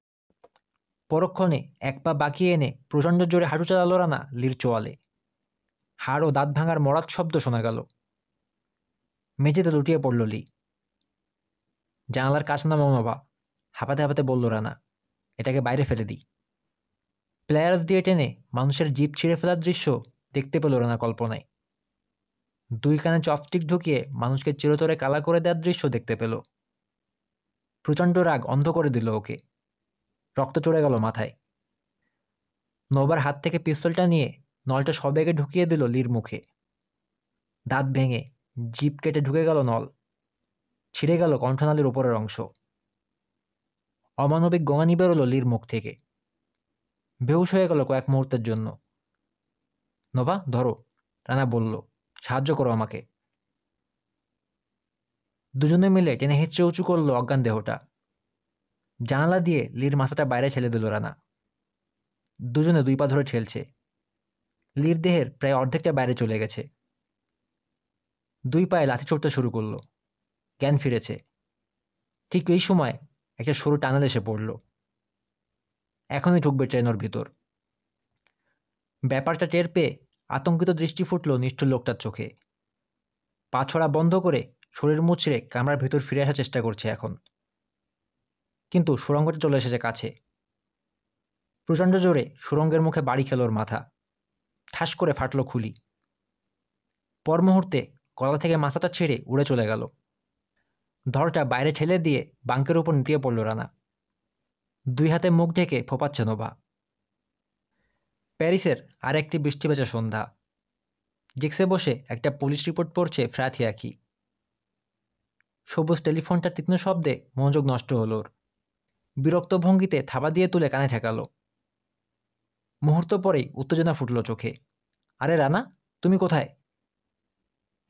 পরক্ষণে এক পা বাকিয়ে এনে প্রচণ্ড জোরে হাঁটু চালালো রানা লির চোয়ালে হাড় ও দাঁত ভাঙার মরাত শব্দ শোনা গেল মেঝেতে লুটিয়ে পড়ল লি জানালার কাছ না মামা হাঁপাতে হাঁপাতে বলল রানা এটাকে বাইরে ফেলে দিই প্লেয়ার্স দিয়ে টেনে মানুষের জীব ছিঁড়ে ফেলার দৃশ্য দেখতে পেল রানা কল্পনায় দুই কানে চপস্টিক ঢুকিয়ে মানুষকে চিরতরে কালা করে দেওয়ার দৃশ্য দেখতে পেল প্রচণ্ড রাগ অন্ধ করে দিল ওকে রক্ত চড়ে গেল মাথায় নবার হাত থেকে পিস্তলটা নিয়ে নলটা সবেগে ঢুকিয়ে দিল লির মুখে দাঁত ভেঙে জিপ কেটে ঢুকে গেল নল ছিঁড়ে গেল কণ্ঠনালীর উপরের অংশ অমানবিক গঙানি বেরোলো লির মুখ থেকে বেহুশ হয়ে গেল কয়েক মুহূর্তের জন্য নবা ধরো রানা বলল সাহায্য করো আমাকে দুজনে মিলে টেনে হেঁচড়ে উঁচু করলো অজ্ঞান দেহটা জানালা দিয়ে লির মাথাটা বাইরে ছেলে দিল রানা দুজনে দুই পা ধরে ঠেলছে লির দেহের প্রায় অর্ধেকটা বাইরে চলে গেছে দুই পায়ে লাথি চড়তে শুরু করলো জ্ঞান ফিরেছে ঠিক এই সময় একটা সরু টানেল এসে পড়ল এখনই ঢুকবে ট্রেনের ভিতর ব্যাপারটা টের পেয়ে আতঙ্কিত দৃষ্টি ফুটল নিষ্ঠুর লোকটার চোখে পা ছড়া বন্ধ করে শরীর মুচড়ে কামরার ভেতর ফিরে আসার চেষ্টা করছে এখন কিন্তু সুরঙ্গটা চলে এসেছে কাছে প্রচণ্ড জোরে সুরঙ্গের মুখে বাড়ি খেল ওর মাথা ঠাস করে ফাটল খুলি পর মুহূর্তে গলা থেকে মাথাটা ছেড়ে উড়ে চলে গেল ধরটা বাইরে ঠেলে দিয়ে বাঙ্কের উপর নিতে পড়ল রানা দুই হাতে মুখ ঢেকে ফোপাচ্ছে নোভা প্যারিসের একটি বৃষ্টি ভেজা সন্ধ্যা জেক্সে বসে একটা পুলিশ রিপোর্ট পড়ছে ফ্রাথিয়াকি সবুজ টেলিফোনটা তীক্ষ্ণ শব্দে মনোযোগ নষ্ট হল বিরক্ত ভঙ্গিতে থাবা দিয়ে তুলে কানে ঠেকালো মুহূর্ত পরেই উত্তেজনা ফুটল চোখে আরে রানা তুমি কোথায়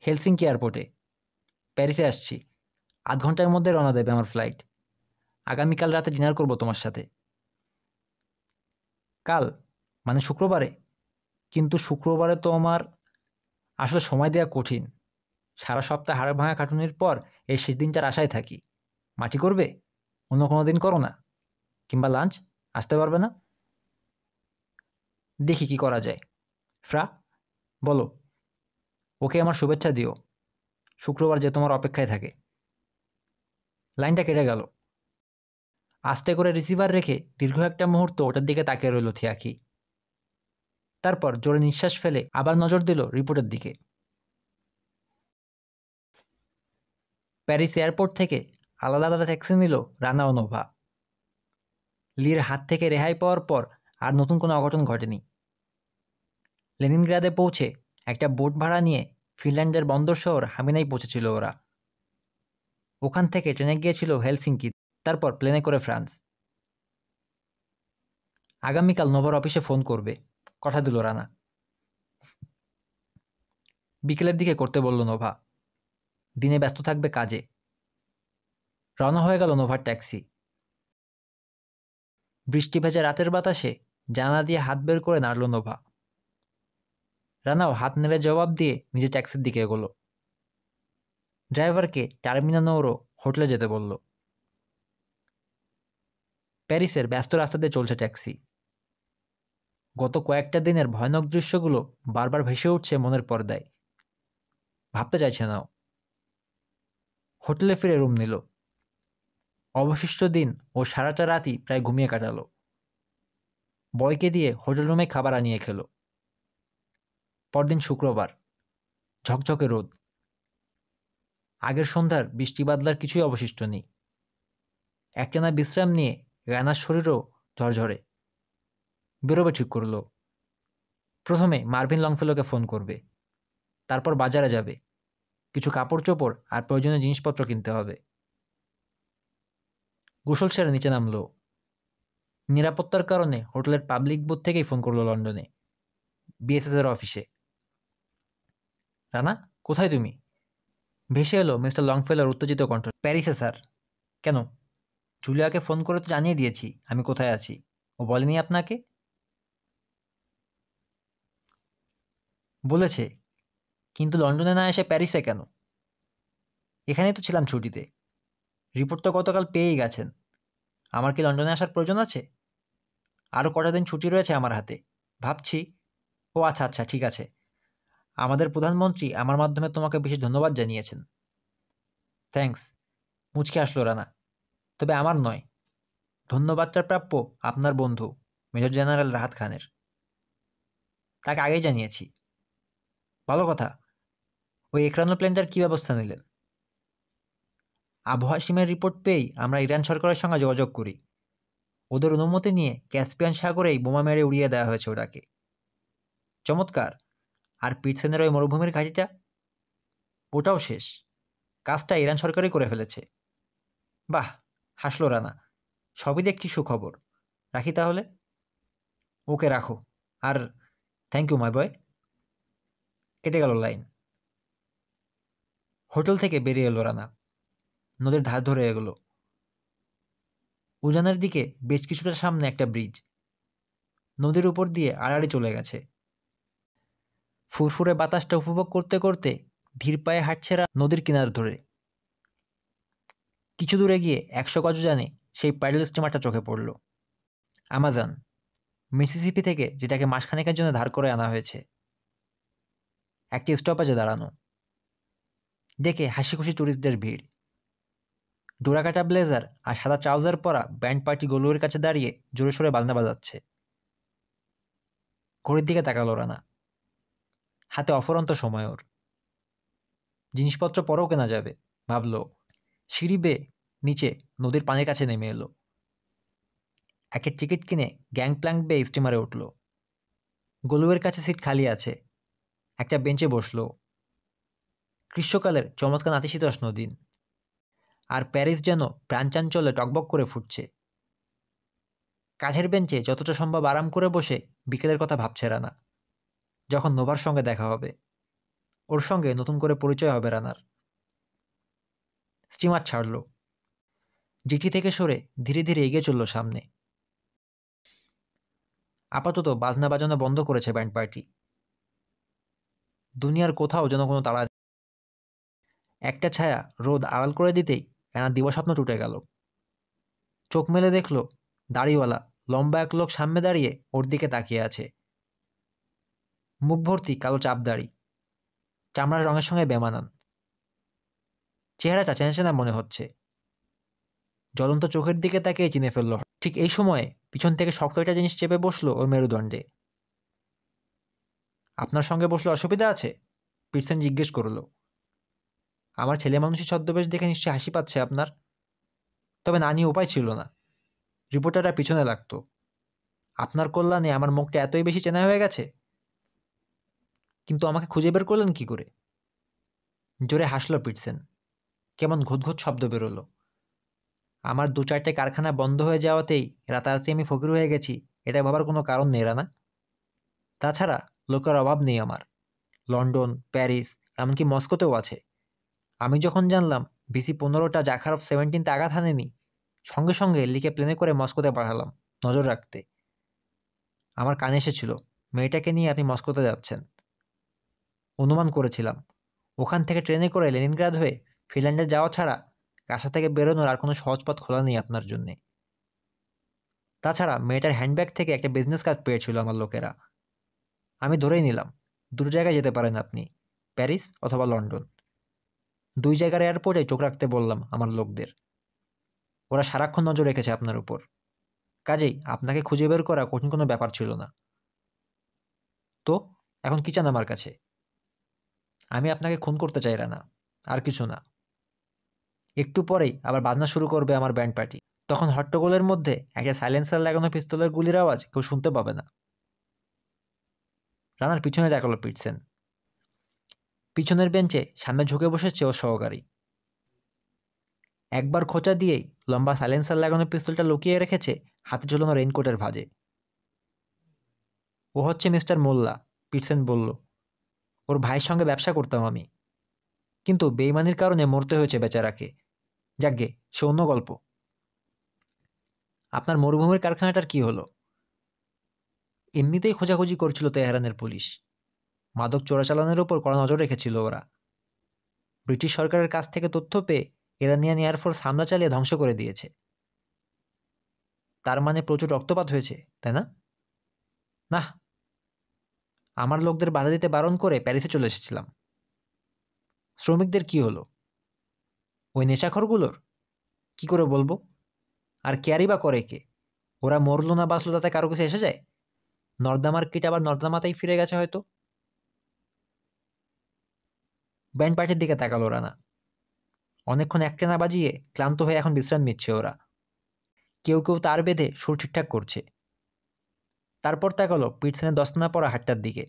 হেলসিংকি এয়ারপোর্টে প্যারিসে আসছি আধ ঘন্টার মধ্যে রওনা দেবে আমার ফ্লাইট আগামীকাল রাতে ডিনার করব তোমার সাথে কাল মানে শুক্রবারে কিন্তু শুক্রবারে তো আমার আসলে সময় দেওয়া কঠিন সারা সপ্তাহ হাড়ে ভাঙা কাটুনির পর এই শেষ দিনটার আশায় থাকি মাটি করবে অন্য কোনো দিন করো না কিংবা লাঞ্চ আসতে পারবে না দেখি কি করা যায় ফ্রা বলো ওকে আমার শুভেচ্ছা দিও শুক্রবার যে তোমার অপেক্ষায় থাকে লাইনটা কেটে গেল আস্তে করে রিসিভার রেখে দীর্ঘ একটা মুহূর্ত ওটার দিকে তাকিয়ে রইল থিয়াকি তারপর জোরে নিঃশ্বাস ফেলে আবার নজর দিল রিপোর্টের দিকে প্যারিস এয়ারপোর্ট থেকে আলাদা আলাদা ট্যাক্সি নিল রানা অনোভা লির হাত থেকে রেহাই পাওয়ার পর আর নতুন কোনো অঘটন ঘটেনি লেনিনগ্রাদে পৌঁছে একটা বোট ভাড়া নিয়ে ফিনল্যান্ডের বন্দর শহর হামিনাই পৌঁছেছিল ওরা ওখান থেকে ট্রেনে গিয়েছিল হেলসিঙ্কি তারপর প্লেনে করে ফ্রান্স আগামীকাল নোভার অফিসে ফোন করবে কথা দিল রানা বিকেলের দিকে করতে বলল নোভা দিনে ব্যস্ত থাকবে কাজে রওনা হয়ে গেল নোভার ট্যাক্সি বৃষ্টি ভেজে রাতের বাতাসে জানা দিয়ে হাত বের করে নাড়ল নোভা রানাও হাত নেড়ে জবাব দিয়ে নিজে ট্যাক্সির দিকে এগোলো ড্রাইভারকে টার্মিনাল নৌরো হোটেলে যেতে বলল প্যারিসের ব্যস্ত রাস্তাতে চলছে ট্যাক্সি গত কয়েকটা দিনের ভয়ানক দৃশ্যগুলো বারবার ভেসে উঠছে মনের পর্দায় ভাবতে চাইছে না হোটেলে ফিরে রুম নিল অবশিষ্ট দিন ও সারাটা রাতই প্রায় ঘুমিয়ে কাটালো বয়কে দিয়ে হোটেল রুমে খাবার আনিয়ে খেল পরদিন শুক্রবার ঝকঝকে রোদ আগের সন্ধ্যার বৃষ্টি বাদলার কিছুই অবশিষ্ট নেই একটানা বিশ্রাম নিয়ে রানার শরীরও ঝরঝরে বেরোবে ঠিক করলো প্রথমে মার্ভিন লংফেলোকে ফোন করবে তারপর বাজারে যাবে কিছু কাপড় চোপড় আর প্রয়োজনীয় জিনিসপত্র কিনতে হবে গোসল সেরে নিচে নামলো নিরাপত্তার কারণে হোটেলের পাবলিক বুথ থেকেই ফোন করলো লন্ডনে বিএসএসের অফিসে রানা কোথায় তুমি ভেসে এলো মিস্টার লংফেলোর উত্তেজিত কণ্ঠ প্যারিসে স্যার কেন জুলিয়াকে ফোন করে তো জানিয়ে দিয়েছি আমি কোথায় আছি ও বলেনি আপনাকে বলেছে কিন্তু লন্ডনে না এসে প্যারিসে কেন এখানেই তো ছিলাম ছুটিতে রিপোর্ট তো গতকাল পেয়েই গেছেন আমার কি লন্ডনে আসার প্রয়োজন আছে আরও কটা দিন ছুটি রয়েছে আমার হাতে ভাবছি ও আচ্ছা আচ্ছা ঠিক আছে আমাদের প্রধানমন্ত্রী আমার মাধ্যমে তোমাকে বিশেষ ধন্যবাদ জানিয়েছেন থ্যাংকস মুচকে আসলো রানা তবে আমার নয় ধন্যবাদটা প্রাপ্য আপনার বন্ধু মেজর জেনারেল রাহাত খানের তাকে আগেই জানিয়েছি ভালো কথা ওই একরানো প্ল্যানটার কী ব্যবস্থা নিলেন আবহাওয়া সীমের রিপোর্ট পেয়েই আমরা ইরান সরকারের সঙ্গে যোগাযোগ করি ওদের অনুমতি নিয়ে ক্যাসপিয়ান সাগরেই বোমা মেরে উড়িয়ে দেওয়া হয়েছে ওটাকে চমৎকার আর পিটসেনের ওই মরুভূমির ঘাঁটিটা ওটাও শেষ কাজটা ইরান সরকারই করে ফেলেছে বাহ হাসলো রানা সবই দেখছি সুখবর রাখি তাহলে ওকে রাখো আর থ্যাংক ইউ মাই বয় কেটে গেল লাইন হোটেল থেকে বেরিয়ে এলো রানা নদীর ধার ধরে এগোলো উজানের দিকে বেশ কিছুটা সামনে একটা ব্রিজ নদীর উপর দিয়ে আড়াড়ি চলে গেছে ফুরফুরে বাতাসটা উপভোগ করতে করতে ধীর পায়ে হাঁটছে নদীর কিনার ধরে কিছু দূরে গিয়ে একশো গজ জানে সেই প্যাডেল স্টিমারটা চোখে পড়ল আমাজন মিসিসিপি থেকে যেটাকে মাসখানেকের জন্য ধার করে আনা হয়েছে একটি স্টপেজে দাঁড়ানো দেখে হাসিখুশি ট্যুরিস্টদের ভিড় ডোরাকাটা ব্লেজার আর সাদা ট্রাউজার পরা ব্যান্ড পার্টি গলুয়ের কাছে দাঁড়িয়ে জোরে সোরে বাজনা বাজাচ্ছে ঘড়ির দিকে তাকালো রানা হাতে অফরন্ত সময় ওর জিনিসপত্র পরেও কেনা যাবে ভাবলো সিঁড়ি বেয়ে নিচে নদীর পানির কাছে নেমে এলো একের টিকিট কিনে গ্যাং প্ল্যাং বে স্টিমারে উঠল গলুয়ের কাছে সিট খালি আছে একটা বেঞ্চে বসল গ্রীষ্মকালের চমৎকার নাতিশীতোষ্ণ দিন আর প্যারিস যেন প্রাণচাঞ্চল্যে টকবক করে ফুটছে কাঠের বেঞ্চে যতটা সম্ভব আরাম করে বসে বিকেলের কথা ভাবছে রানা যখন নোভার সঙ্গে দেখা হবে ওর সঙ্গে নতুন করে পরিচয় হবে রানার স্টিমার ছাড়ল জিটি থেকে সরে ধীরে ধীরে এগিয়ে চলল সামনে আপাতত বাজনা বাজনা বন্ধ করেছে ব্যান্ড পার্টি দুনিয়ার কোথাও যেন কোনো তারা একটা ছায়া রোদ আড়াল করে দিতেই এনা দিবাস্বপ্ন টুটে গেল চোখ মেলে দেখল দাড়িওয়ালা লম্বা এক লোক সামনে দাঁড়িয়ে ওর দিকে তাকিয়ে আছে মুখ ভর্তি কালো চাপ দাড়ি চামড়ার রঙের সঙ্গে বেমানান চেহারাটা চেনা মনে হচ্ছে জ্বলন্ত চোখের দিকে তাকিয়ে চিনে ফেললো ঠিক এই সময়ে পিছন থেকে শক্ত একটা জিনিস চেপে বসলো ওর মেরুদণ্ডে আপনার সঙ্গে বসলে অসুবিধা আছে পিটসেন জিজ্ঞেস করল আমার ছেলে মানুষের ছদ্মবেশ দেখে নিশ্চয়ই হাসি পাচ্ছে আপনার তবে না নিয়ে উপায় ছিল না রিপোর্টাররা পিছনে লাগতো আপনার কল্যাণে আমার মুখটা এতই বেশি চেনা হয়ে গেছে কিন্তু আমাকে খুঁজে বের করলেন কি করে জোরে হাসলো পিটসেন কেমন ঘুটঘুট শব্দ বেরোলো আমার দু চারটে কারখানা বন্ধ হয়ে যাওয়াতেই রাতারাতি আমি ফকির হয়ে গেছি এটা ভাবার কোনো কারণ নেই রানা তাছাড়া লোকের অভাব নেই আমার লন্ডন প্যারিস এমনকি মস্কোতেও আছে আমি যখন জানলাম বিসি পনেরোটা অফ সেভেন্টিনতে আঘাত হানেনি সঙ্গে সঙ্গে লিখে প্লেনে করে মস্কোতে পাঠালাম নজর রাখতে আমার কানে এসেছিল মেয়েটাকে নিয়ে আপনি মস্কোতে যাচ্ছেন অনুমান করেছিলাম ওখান থেকে ট্রেনে করে লেনিনগ্রাদ হয়ে ফিনল্যান্ডে যাওয়া ছাড়া কাছা থেকে বেরোনোর আর কোনো সহজ পথ খোলা নেই আপনার জন্যে তাছাড়া মেয়েটার হ্যান্ডব্যাগ থেকে একটা বিজনেস কার্ড পেয়েছিল আমার লোকেরা আমি ধরেই নিলাম দুটো জায়গায় যেতে পারেন আপনি প্যারিস অথবা লন্ডন দুই জায়গার এয়ারপোর্টে চোখ রাখতে বললাম আমার লোকদের ওরা সারাক্ষণ নজর রেখেছে আপনার উপর কাজেই আপনাকে খুঁজে বের করা কঠিন কোনো ব্যাপার ছিল না তো এখন কি চান আমার কাছে আমি আপনাকে খুন করতে চাই না আর কিছু না একটু পরেই আবার বাজনা শুরু করবে আমার ব্যান্ড পার্টি তখন হট্টগোলের মধ্যে একটা সাইলেন্সার লাগানো পিস্তলের গুলির আওয়াজ কেউ শুনতে পাবে না রানার পিছনে দেখালো পিটসেন পিছনের বেঞ্চে সামনে ঝুঁকে বসেছে ও সহকারী একবার খোঁচা দিয়েই লম্বা সাইলেন্সার লাগানো পিস্তলটা লুকিয়ে রেখেছে হাতে ঝুলানো রেইনকোটের ভাজে ও হচ্ছে মিস্টার মোল্লা পিটসেন বলল ওর ভাইয়ের সঙ্গে ব্যবসা করতাম আমি কিন্তু বেইমানির কারণে মরতে হয়েছে বেচারাকে যাকগে সে অন্য গল্প আপনার মরুভূমির কারখানাটার কি হলো এমনিতেই খোঁজাখুঁজি করছিল তেহরানের পুলিশ মাদক চোরাচালানের ওপর কড়া নজর রেখেছিল ওরা ব্রিটিশ সরকারের কাছ থেকে তথ্য পেয়ে ইরানিয়ান এয়ারফোর্স হামলা চালিয়ে ধ্বংস করে দিয়েছে তার মানে প্রচুর রক্তপাত হয়েছে তাই না না আমার লোকদের বাধা দিতে বারণ করে প্যারিসে চলে এসেছিলাম শ্রমিকদের কি হলো ওই নেশাখরগুলোর কি করে বলবো আর ক্যারি বা করে কে ওরা মরলো না বাঁচলো তাতে কারো কাছে এসে যায় নর্দামার কিট আবার নর্দামাতেই ফিরে গেছে হয়তো ব্যান্ড পার্টির দিকে তাকালো রানা অনেকক্ষণ একটানা বাজিয়ে ক্লান্ত হয়ে এখন বিশ্রাম নিচ্ছে ওরা কেউ কেউ তার বেঁধে সুর ঠিকঠাক করছে তারপর তাকালো পিটসেনে দস্তানা পরা হাটটার দিকে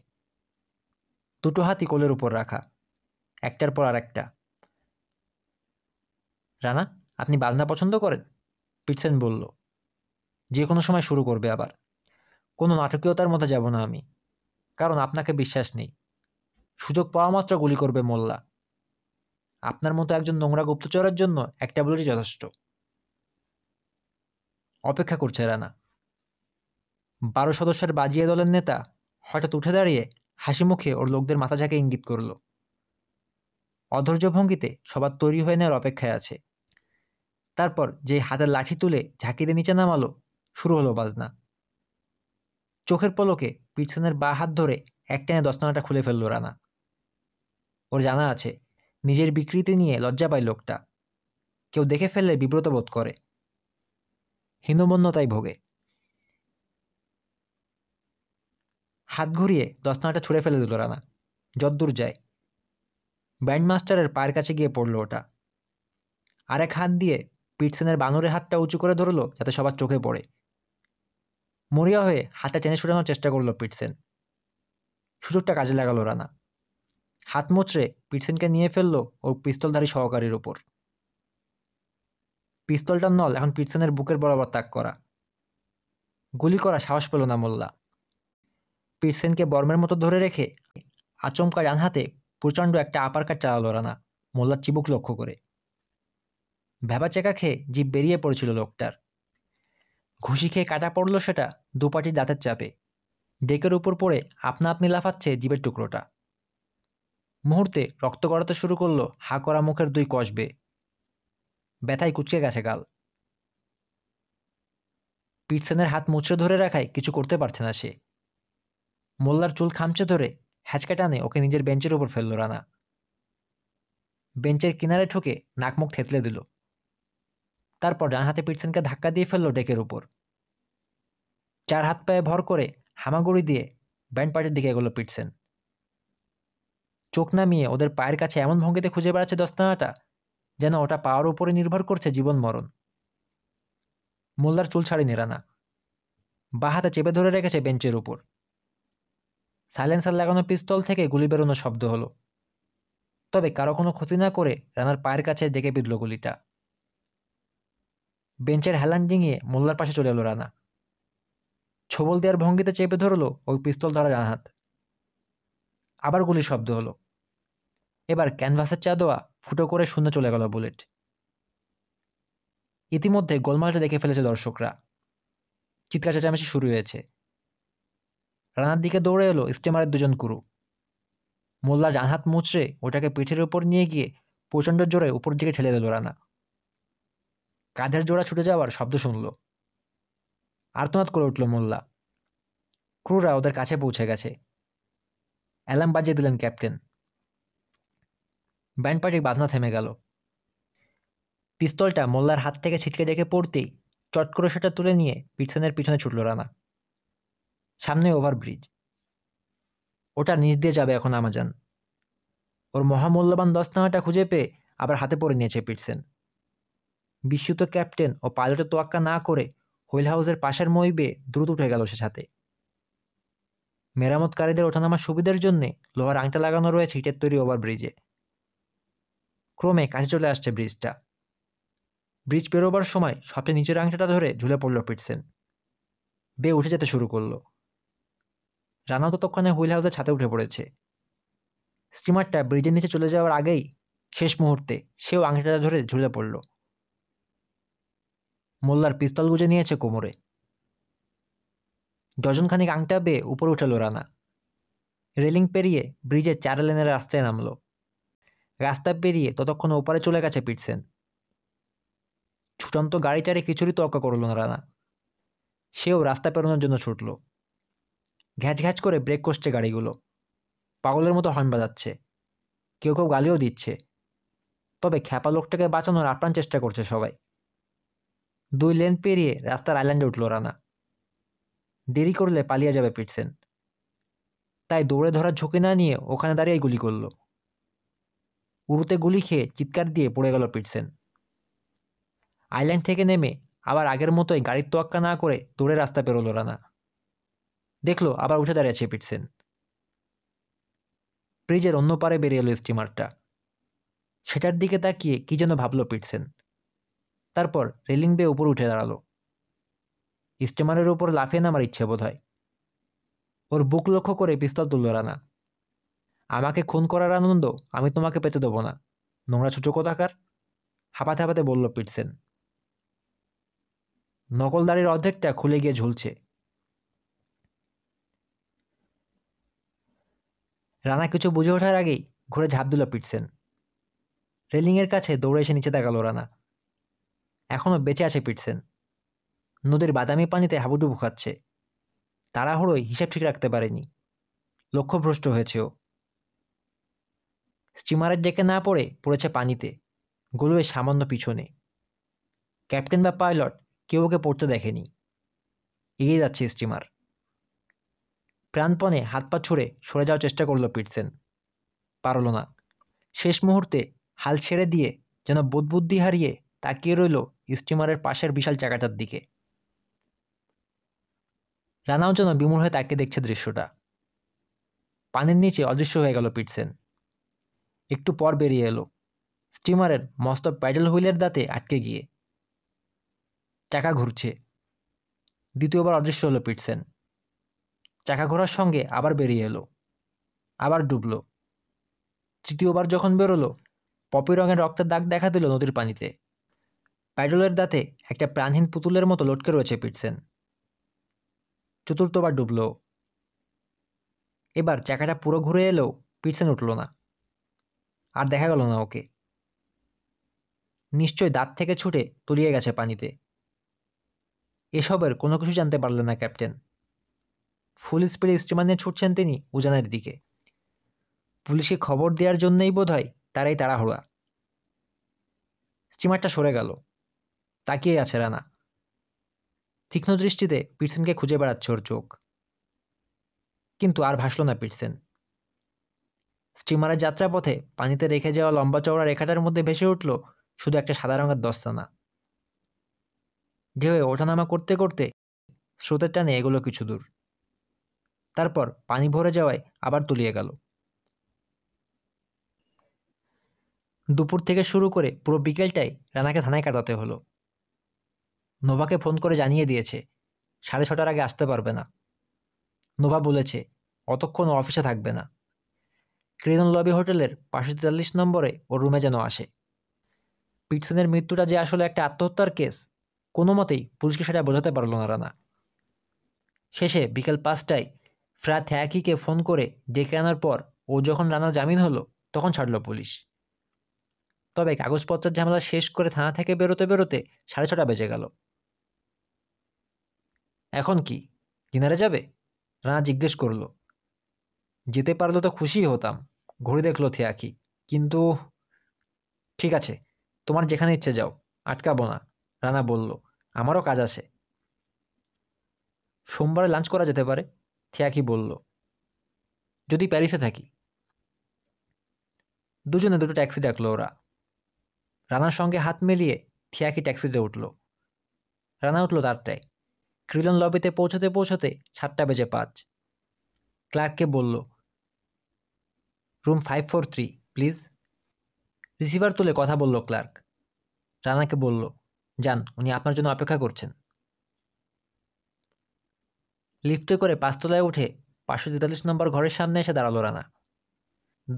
দুটো হাতি কোলের উপর রাখা একটার পর আর একটা রানা আপনি বাজনা পছন্দ করেন পিটসেন বলল যে কোনো সময় শুরু করবে আবার কোনো নাটকীয়তার মধ্যে যাব না আমি কারণ আপনাকে বিশ্বাস নেই সুযোগ পাওয়া মাত্র গুলি করবে মোল্লা আপনার মতো একজন নোংরা গুপ্তচরের জন্য একটা বুলেটই যথেষ্ট অপেক্ষা করছে রানা বারো সদস্যের বাজিয়ে দলের নেতা হঠাৎ উঠে দাঁড়িয়ে হাসি মুখে ওর লোকদের মাথা ঝাঁকে ইঙ্গিত করল অধৈর্য ভঙ্গিতে সবার তৈরি হয়ে নেওয়ার অপেক্ষায় আছে তারপর যে হাতের লাঠি তুলে ঝাঁকিতে নিচে নামালো শুরু হলো বাজনা চোখের পলকে পিছনের বা হাত ধরে একটানে দস্তানাটা খুলে ফেলল রানা ওর জানা আছে নিজের বিকৃতি নিয়ে লজ্জা পায় লোকটা কেউ দেখে ফেললে বিব্রত বোধ করে হিনমন্যতাই ভোগে হাত ঘুরিয়ে দস্তানাটা ছুঁড়ে ফেলে দিল রানা যদ্দূর যায় ব্যান্ডমাস্টারের পায়ের কাছে গিয়ে পড়লো ওটা আরেক হাত দিয়ে পিটসেনের বানরের হাতটা উঁচু করে ধরলো যাতে সবার চোখে পড়ে মরিয়া হয়ে হাতে টেনে ছুটানোর চেষ্টা করল পিটসেন সুযোগটা কাজে লাগালো রানা হাত মোচড়ে পিটসেনকে নিয়ে ফেললো ওর পিস্তলধারী সহকারীর ওপর পিস্তলটার নল এখন পিটসেনের বুকের বরাবর তাক করা গুলি করা সাহস পেল না মোল্লা পিটসেনকে বর্মের মতো ধরে রেখে আচমকা ডান হাতে প্রচণ্ড একটা আপারকাট চালালো রানা মোল্লার চিবুক লক্ষ্য করে ভেবা চেকা খেয়ে জীব বেরিয়ে পড়েছিল লোকটার ঘুষি খেয়ে কাটা পড়ল সেটা দুপাটি দাঁতের চাপে ডেকের উপর পড়ে আপনা আপনি লাফাচ্ছে জীবের টুকরোটা মুহূর্তে রক্ত গড়াতে শুরু করলো হা করা মুখের দুই কষবে ব্যথায় কুচকে গেছে গাল পিটসেনের হাত মুচড়ে ধরে রাখায় কিছু করতে পারছে না সে মোল্লার চুল খামচে ধরে হ্যাঁচকা টানে ওকে নিজের বেঞ্চের উপর ফেলল রানা বেঞ্চের কিনারে ঠুকে নাকমুখ থেতলে দিল তারপর ডান হাতে পিটসেনকে ধাক্কা দিয়ে ফেললো ডেকের উপর চার হাত পায়ে ভর করে হামাগুড়ি দিয়ে ব্যান্ড পার্টির দিকে এগোলো পিটসেন চোখ নামিয়ে ওদের পায়ের কাছে এমন ভঙ্গিতে খুঁজে বেড়াচ্ছে দস্তানাটা যেন ওটা পাওয়ার উপরে নির্ভর করছে জীবন মরণ মোল্লার চুল ছাড়ি নিরানা বা হাতে চেপে ধরে রেখেছে বেঞ্চের উপর সাইলেন্সার লাগানো পিস্তল থেকে গুলি বেরোনো শব্দ হলো তবে কারো কোনো ক্ষতি না করে রানার পায়ের কাছে ডেকে বিঁধল গুলিটা বেঞ্চের হেলান ডিঙিয়ে মোল্লার পাশে চলে এলো রানা ছোবল দেওয়ার ভঙ্গিতে চেপে ধরলো ওই পিস্তল ধরা রানহাত আবার গুলির শব্দ হলো এবার ক্যানভাসের চাঁদোয়া ফুটো করে শূন্য চলে গেল বুলেট ইতিমধ্যে গোলমালটা দেখে ফেলেছে দর্শকরা চিৎকার চেঁচামেচি শুরু হয়েছে রানার দিকে দৌড়ে এলো স্টিমারের দুজন কুরু মোল্লা ডান হাত মুচড়ে ওটাকে পিঠের উপর নিয়ে গিয়ে প্রচণ্ড জোরে উপর দিকে ঠেলে দিল রানা কাঁধের জোড়া ছুটে যাওয়ার শব্দ শুনল আর্তনাদ করে উঠল মোল্লা ক্রুরা ওদের কাছে পৌঁছে গেছে অ্যালার্ম বাজিয়ে দিলেন ক্যাপ্টেন ব্যান্ড পার্টির বাঁধনা থেমে গেল পিস্তলটা মোল্লার হাত থেকে ছিটকে দেখে পড়তেই চট করে সেটা তুলে নিয়ে পিছনের পিছনে ছুটল রানা সামনে ওভারব্রিজ ওটা নিচ দিয়ে যাবে এখন আমাজান ওর মহামূল্যবান দস্তানাটা খুঁজে পেয়ে আবার হাতে পড়ে নিয়েছে পিটসেন বিস্মিত ক্যাপ্টেন ও পাইলটের তোয়াক্কা না করে হুইল হাউসের পাশের মই বেয়ে দ্রুত উঠে গেল সে সাথে মেরামতকারীদের ওঠানামার সুবিধার জন্যে লোহার আংটা লাগানো রয়েছে ইটের তৈরি ওভার ব্রিজে ক্রমে কাছে চলে আসছে ব্রিজটা ব্রিজ পেরোবার সময় সবচেয়ে নিচের আংটাটা ধরে ঝুলে পড়ল পিটসেন বে উঠে যেতে শুরু করলো রানা ততক্ষণে হুইল হাউসের ছাতে উঠে পড়েছে স্টিমারটা ব্রিজের নিচে চলে যাওয়ার আগেই শেষ মুহূর্তে সেও আংটাটা ধরে ঝুলে পড়ল মোল্লার পিস্তল গুজে নিয়েছে কোমরে ডজনখানিক আংটা বেয়ে উপরে উঠল রানা রেলিং পেরিয়ে ব্রিজের চার লেনের রাস্তায় নামলো রাস্তা পেরিয়ে ততক্ষণ ওপারে চলে গেছে পিটসেন ছুটন্ত গাড়িটারে কিছুরই তর্ক করল না রানা সেও রাস্তা পেরোনোর জন্য ছুটল ঘ্যাচ ঘ্যাচ করে ব্রেক করছে গাড়িগুলো পাগলের মতো হর্ন বাজাচ্ছে কেউ কেউ গালিও দিচ্ছে তবে খ্যাপা লোকটাকে বাঁচানোর আপ্রাণ চেষ্টা করছে সবাই দুই লেন পেরিয়ে রাস্তার আইল্যান্ডে উঠল রানা দেরি করলে পালিয়ে যাবে পিটসেন তাই দৌড়ে ধরার ঝুঁকি না নিয়ে ওখানে দাঁড়িয়ে গুলি করল উড়ুতে গুলি খেয়ে চিৎকার দিয়ে পড়ে গেল পিটসেন আইল্যান্ড থেকে নেমে আবার আগের মতোই গাড়ির তোয়াক্কা না করে দৌড়ে রাস্তা পেরোলো রানা দেখলো আবার উঠে দাঁড়িয়েছে পিটসেন ব্রিজের অন্য পারে বেরিয়ে এলো স্টিমারটা সেটার দিকে তাকিয়ে কি যেন ভাবল পিটসেন তারপর রেলিং বেয়ে উপর উঠে দাঁড়ালো স্টিমারের উপর লাফিয়ে নামার ইচ্ছে বোধ হয় ওর বুক লক্ষ্য করে পিস্তল তুলল রানা আমাকে খুন করার আনন্দ আমি তোমাকে পেতে দেবো না নোংরা ছুটো কোথাকার হাঁপাতে হাঁপাতে বলল পিটসেন নকলদারির অর্ধেকটা খুলে গিয়ে ঝুলছে রানা কিছু বুঝে ওঠার আগেই ঘুরে ঝাঁপ দিল পিটসেন রেলিংয়ের কাছে দৌড়ে এসে নিচে দেখালো রানা এখনও বেঁচে আছে পিটসেন নদীর বাদামি পানিতে হাবুডুবু খাচ্ছে তাড়াহুড়োই হিসেব ঠিক রাখতে পারেনি লক্ষ্যভ্রষ্ট হয়েছে ও স্টিমারের ডেকে না পড়ে পড়েছে পানিতে গলুয়ে সামান্য পিছনে ক্যাপ্টেন বা পাইলট কেউ ওকে পড়তে দেখেনি এগিয়ে যাচ্ছে স্টিমার প্রাণপণে হাত পা ছুঁড়ে সরে যাওয়ার চেষ্টা করলো পিটসেন পারল না শেষ মুহূর্তে হাল ছেড়ে দিয়ে যেন বুদবুদ্ধি হারিয়ে তাকিয়ে রইল স্টিমারের পাশের বিশাল চাকাটার দিকে রানাও যেন বিমূল হয়ে তাকিয়ে দেখছে দৃশ্যটা পানির নিচে অদৃশ্য হয়ে গেল পিটসেন একটু পর বেরিয়ে এলো স্টিমারের মস্ত প্যাডেল হুইলের দাঁতে আটকে গিয়ে চাকা ঘুরছে দ্বিতীয়বার অদৃশ্য হলো পিটসেন চাকা ঘোরার সঙ্গে আবার বেরিয়ে এলো আবার ডুবল তৃতীয়বার যখন বেরোলো পপি রঙের রক্তের দাগ দেখা দিল নদীর পানিতে প্যাডলের দাঁতে একটা প্রাণহীন পুতুলের মতো লটকে রয়েছে পিটসেন চতুর্থবার ডুবল এবার চাকাটা পুরো ঘুরে এলেও পিটসেন উঠল না আর দেখা গেল না ওকে নিশ্চয় দাঁত থেকে ছুটে তলিয়ে গেছে পানিতে এসবের কোনো কিছু জানতে পারলেন না ক্যাপ্টেন ফুল স্পিডে স্টিমার নিয়ে ছুটছেন তিনি উজানের দিকে পুলিশে খবর দেওয়ার জন্যই বোধ হয় তারাই তাড়াহুড়া স্টিমারটা সরে গেল তাকিয়ে আছে রানা তীক্ষ্ণ দৃষ্টিতে পিটসেনকে খুঁজে বেড়াচ্ছে ওর চোখ কিন্তু আর ভাসল না পিটসেন স্টিমারের যাত্রাপথে পানিতে রেখে যাওয়া লম্বা চওড়া রেখাটার মধ্যে ভেসে উঠল শুধু একটা সাদা রঙের দস্তানা ঢেউয়ে ওঠানামা করতে করতে স্রোতের টানে এগুলো কিছু দূর তারপর পানি ভরে যাওয়ায় আবার তুলিয়ে গেল দুপুর থেকে শুরু করে পুরো বিকেলটাই রানাকে থানায় কাটাতে হলো নোভাকে ফোন করে জানিয়ে দিয়েছে সাড়ে ছটার আগে আসতে পারবে না নোভা বলেছে অতক্ষণ অফিসে থাকবে না ক্রেদন লবি হোটেলের পাঁচশো তেতাল্লিশ নম্বরে ওর রুমে যেন আসে পিটসনের মৃত্যুটা যে আসলে একটা আত্মহত্যার কেস কোনো মতেই পুলিশকে সেটা বোঝাতে পারল না রানা শেষে বিকেল পাঁচটায় ফ্রা থ্যাকিকে ফোন করে ডেকে আনার পর ও যখন রানার জামিন হলো তখন ছাড়ল পুলিশ তবে কাগজপত্রের ঝামেলা শেষ করে থানা থেকে বেরোতে বেরোতে সাড়ে ছটা বেজে গেল এখন কি কিনারে যাবে রানা জিজ্ঞেস করল যেতে পারলো তো খুশি হতাম ঘড়ি দেখলো থিয়াকি কিন্তু ঠিক আছে তোমার যেখানে ইচ্ছে যাও আটকাবো না রানা বলল আমারও কাজ আছে সোমবারে লাঞ্চ করা যেতে পারে থেয়াকি বলল যদি প্যারিসে থাকি দুজনে দুটো ট্যাক্সি ডাকলো ওরা রানার সঙ্গে হাত মিলিয়ে থিয়াকি ট্যাক্সিতে উঠল রানা উঠল তারটায় ক্রিলন লবিতে পৌঁছতে পৌঁছতে সাতটা বেজে পাঁচ ক্লার্ককে বলল room five four three please receiver তুলে কথা বলল ক্লার্ক রানাকে বলল যান উনি আপনার জন্য অপেক্ষা করছেন লিফটে করে পাঁচতলায় উঠে পাঁচশো তেতাল্লিশ নম্বর ঘরের সামনে এসে দাঁড়ালো রানা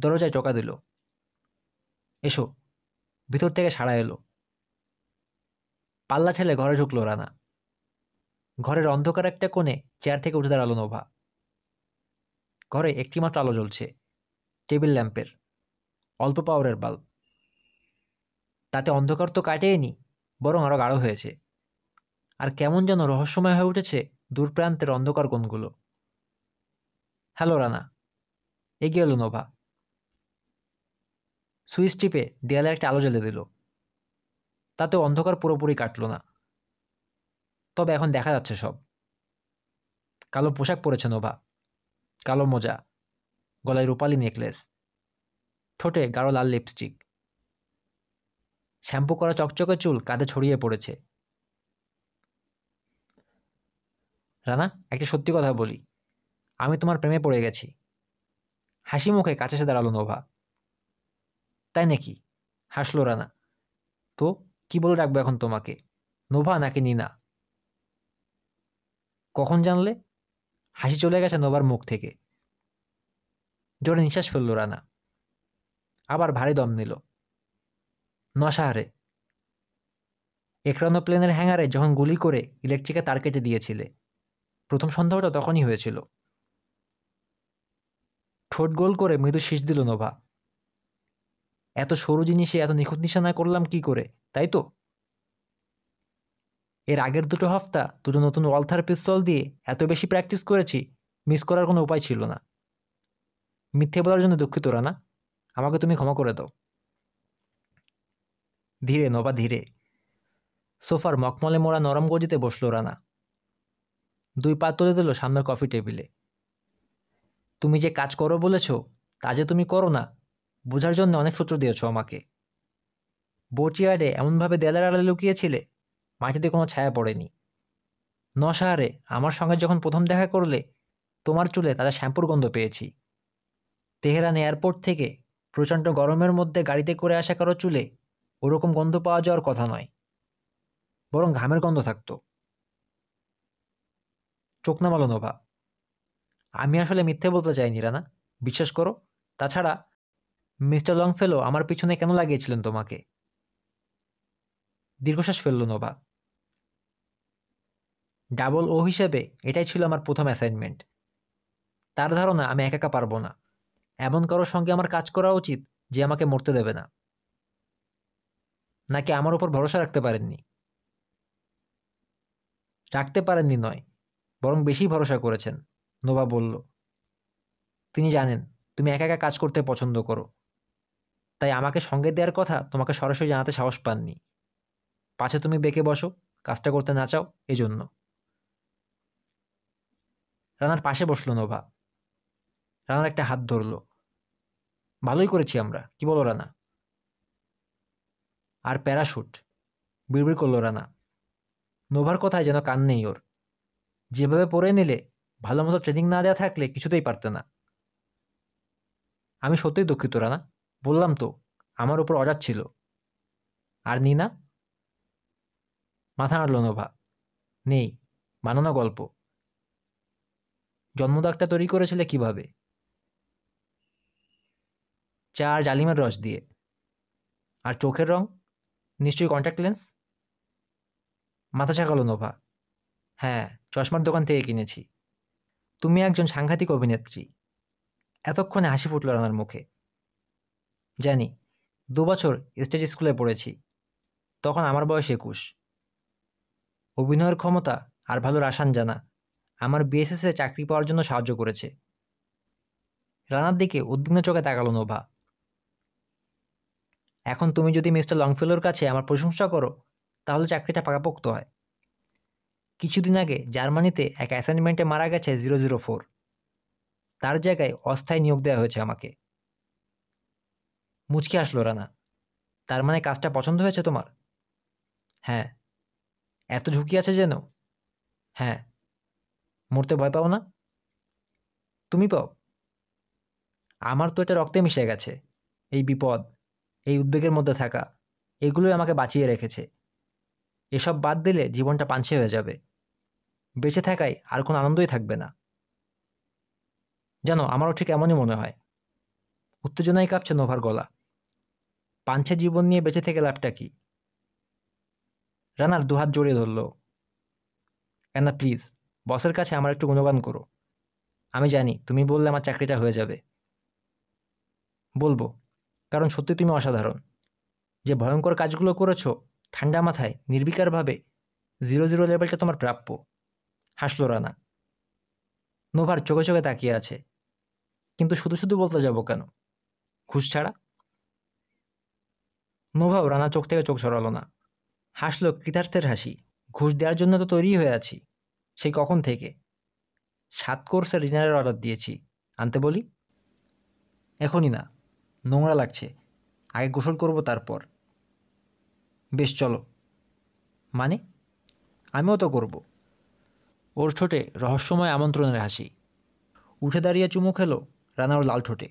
দরজায় চকা দিল এসো ভিতর থেকে সাড়া এলো পাল্লা ঠেলে ঘরে ঢুকলো রানা ঘরের অন্ধকার একটা কোণে চেয়ার থেকে উঠে দাঁড়ালো নোভা ঘরে একটিমাত্র আলো জ্বলছে টেবিল ল্যাম্পের অল্প পাওয়ারের বাল্ব তাতে অন্ধকার তো কাটেনি বরং আরও গাঢ় হয়েছে আর কেমন যেন রহস্যময় হয়ে উঠেছে দূরপ্রান্তের অন্ধকার কোণগুলো হ্যালো রানা এগিয়ে এলো নোভা সুইচ টিপে দেয়ালে একটা আলো জ্বেলে দিল তাতে অন্ধকার পুরোপুরি কাটল না তবে এখন দেখা যাচ্ছে সব কালো পোশাক পরেছে নোভা কালো মোজা গলায় রূপালি নেকলেস ঠোঁটে গাঢ় লাল লিপস্টিক শ্যাম্পু করা চকচকে চুল কাঁধে ছড়িয়ে পড়েছে রানা একটা সত্যি কথা বলি আমি তোমার প্রেমে পড়ে গেছি হাসি মুখে কাছে এসে দাঁড়ালো নোভা তাই নাকি হাসলো রানা তো কি বলে রাখবো এখন তোমাকে নোভা নাকি নিনা কখন জানলে হাসি চলে গেছে নবার মুখ থেকে জোরে নিঃশ্বাস ফেলল রানা আবার ভারী দম নিল নশাহারে একরানো প্লেনের হ্যাঙ্গারে যখন গুলি করে ইলেকট্রিকে তার কেটে দিয়েছিলে প্রথম সন্দেহটা তখনই হয়েছিল ঠোঁট গোল করে মৃদু শীষ দিল নোভা এত সরু জিনিসে এত নিখুঁত নিশানা করলাম কি করে তাই তো এর আগের দুটো হপ্তা দুটো নতুন ওয়ালথার পিস্তল দিয়ে এত বেশি প্র্যাকটিস করেছি মিস করার কোনো উপায় ছিল না মিথ্যে বলার জন্য দুঃখিত রানা আমাকে তুমি ক্ষমা করে দাও ধীরে নবা ধীরে সোফার মকমলে মোড়া নরম গজিতে বসলো রানা দুই পা তুলে দিল সামনের কফি টেবিলে তুমি যে কাজ করো বলেছ তা যে তুমি করো না বোঝার জন্য অনেক সূত্র দিয়েছ আমাকে বোচিয়ারে এমনভাবে দেয়ালের আড়ালে লুকিয়েছিলে মাটিতে কোনো ছায়া পড়েনি নশাহারে আমার সঙ্গে যখন প্রথম দেখা করলে তোমার চুলে তাদের শ্যাম্পুর গন্ধ পেয়েছি তেহরান এয়ারপোর্ট থেকে প্রচণ্ড গরমের মধ্যে গাড়িতে করে আসা কারো চুলে ওরকম গন্ধ পাওয়া যাওয়ার কথা নয় বরং ঘামের গন্ধ থাকতো চোখ নামালো নোভা আমি আসলে মিথ্যে বলতে চাইনি রানা বিশ্বাস করো তাছাড়া মিস্টার লংফেলো আমার পিছনে কেন লাগিয়েছিলেন তোমাকে দীর্ঘশ্বাস ফেলল নোভা ডাবল ও হিসেবে এটাই ছিল আমার প্রথম অ্যাসাইনমেন্ট তার ধারণা আমি একা একা পারবো না এমন কারোর সঙ্গে আমার কাজ করা উচিত যে আমাকে মরতে দেবে না নাকি আমার উপর ভরসা রাখতে পারেননি রাখতে পারেননি নয় বরং বেশি ভরসা করেছেন নোভা বলল তিনি জানেন তুমি একা একা কাজ করতে পছন্দ করো তাই আমাকে সঙ্গে দেওয়ার কথা তোমাকে সরাসরি জানাতে সাহস পাননি পাছে তুমি বেঁকে বসো কাজটা করতে না চাও এজন্য রানার পাশে বসলো নোভা রানার একটা হাত ধরলো ভালোই করেছি আমরা কি বলো রানা আর প্যারাশুট বিড়বিড় করলো রানা নোভার কথায় যেন কান নেই ওর যেভাবে পড়ে নিলে ভালো মতো ট্রেনিং না দেওয়া থাকলে কিছুতেই পারতে না আমি সত্যিই দুঃখিত রানা বললাম তো আমার উপর অর্ডার ছিল আর নিনা মাথা নাড়ল নোভা নেই বানানো গল্প জন্মদাগটা তৈরি করেছিলে কিভাবে চা আর জালিমের রস দিয়ে আর চোখের রং নিশ্চয়ই কন্ট্যাক্ট লেন্স মাথা ছাকালো নোভা হ্যাঁ চশমার দোকান থেকে কিনেছি তুমি একজন সাংঘাতিক অভিনেত্রী এতক্ষণে হাসি ফুটল রানার মুখে জানি দুবছর স্টেজ স্কুলে পড়েছি তখন আমার বয়স একুশ অভিনয়ের ক্ষমতা আর ভালো রাশান জানা আমার বিএসএসে চাকরি পাওয়ার জন্য সাহায্য করেছে রানার দিকে উদ্বিগ্ন চোখে তাকালো নোভা এখন তুমি যদি মিস্টার লংফেলোর কাছে আমার প্রশংসা করো তাহলে চাকরিটা পাকাপোক্ত হয় কিছুদিন আগে জার্মানিতে এক অ্যাসাইনমেন্টে মারা গেছে জিরো জিরো ফোর তার জায়গায় অস্থায়ী নিয়োগ দেওয়া হয়েছে আমাকে মুচকি আসলো রানা তার মানে কাজটা পছন্দ হয়েছে তোমার হ্যাঁ এত ঝুঁকি আছে যেন হ্যাঁ মরতে ভয় পাও না তুমি পাও আমার তো এটা রক্তে মিশে গেছে এই বিপদ এই উদ্বেগের মধ্যে থাকা এগুলোই আমাকে বাঁচিয়ে রেখেছে এসব বাদ দিলে জীবনটা পাঞ্ছে হয়ে যাবে বেঁচে থাকায় আর কোনো আনন্দই থাকবে না জানো আমারও ঠিক এমনই মনে হয় উত্তেজনায় কাঁপছে নোভার গলা পাঞ্ছে জীবন নিয়ে বেঁচে থেকে লাভটা কি রানার দুহাত জড়িয়ে ধরল কেননা প্লিজ বসের কাছে আমার একটু গুণগান করো আমি জানি তুমি বললে আমার চাকরিটা হয়ে যাবে বলবো কারণ সত্যি তুমি অসাধারণ যে ভয়ঙ্কর কাজগুলো করেছো ঠান্ডা মাথায় নির্বিকারভাবে জিরো জিরো লেভেলটা তোমার প্রাপ্য হাসল রানা নোভার চোখে চোখে তাকিয়ে আছে কিন্তু শুধু শুধু বলতে যাব কেন ঘুষ ছাড়া নোভাও রানা চোখ থেকে চোখ সরালো না হাসলো কৃতার্থের হাসি ঘুষ দেওয়ার জন্য তো তৈরি হয়ে আছি সেই কখন থেকে সাত কোর্সের ডিনারের অর্ডার দিয়েছি আনতে বলি এখনই না নোংরা লাগছে আগে গোসল করব তারপর বেশ চলো মানে আমিও তো করব ওর ঠোঁটে রহস্যময় আমন্ত্রণের হাসি উঠে দাঁড়িয়ে চুমু খেলো রানার লাল ঠোঁটে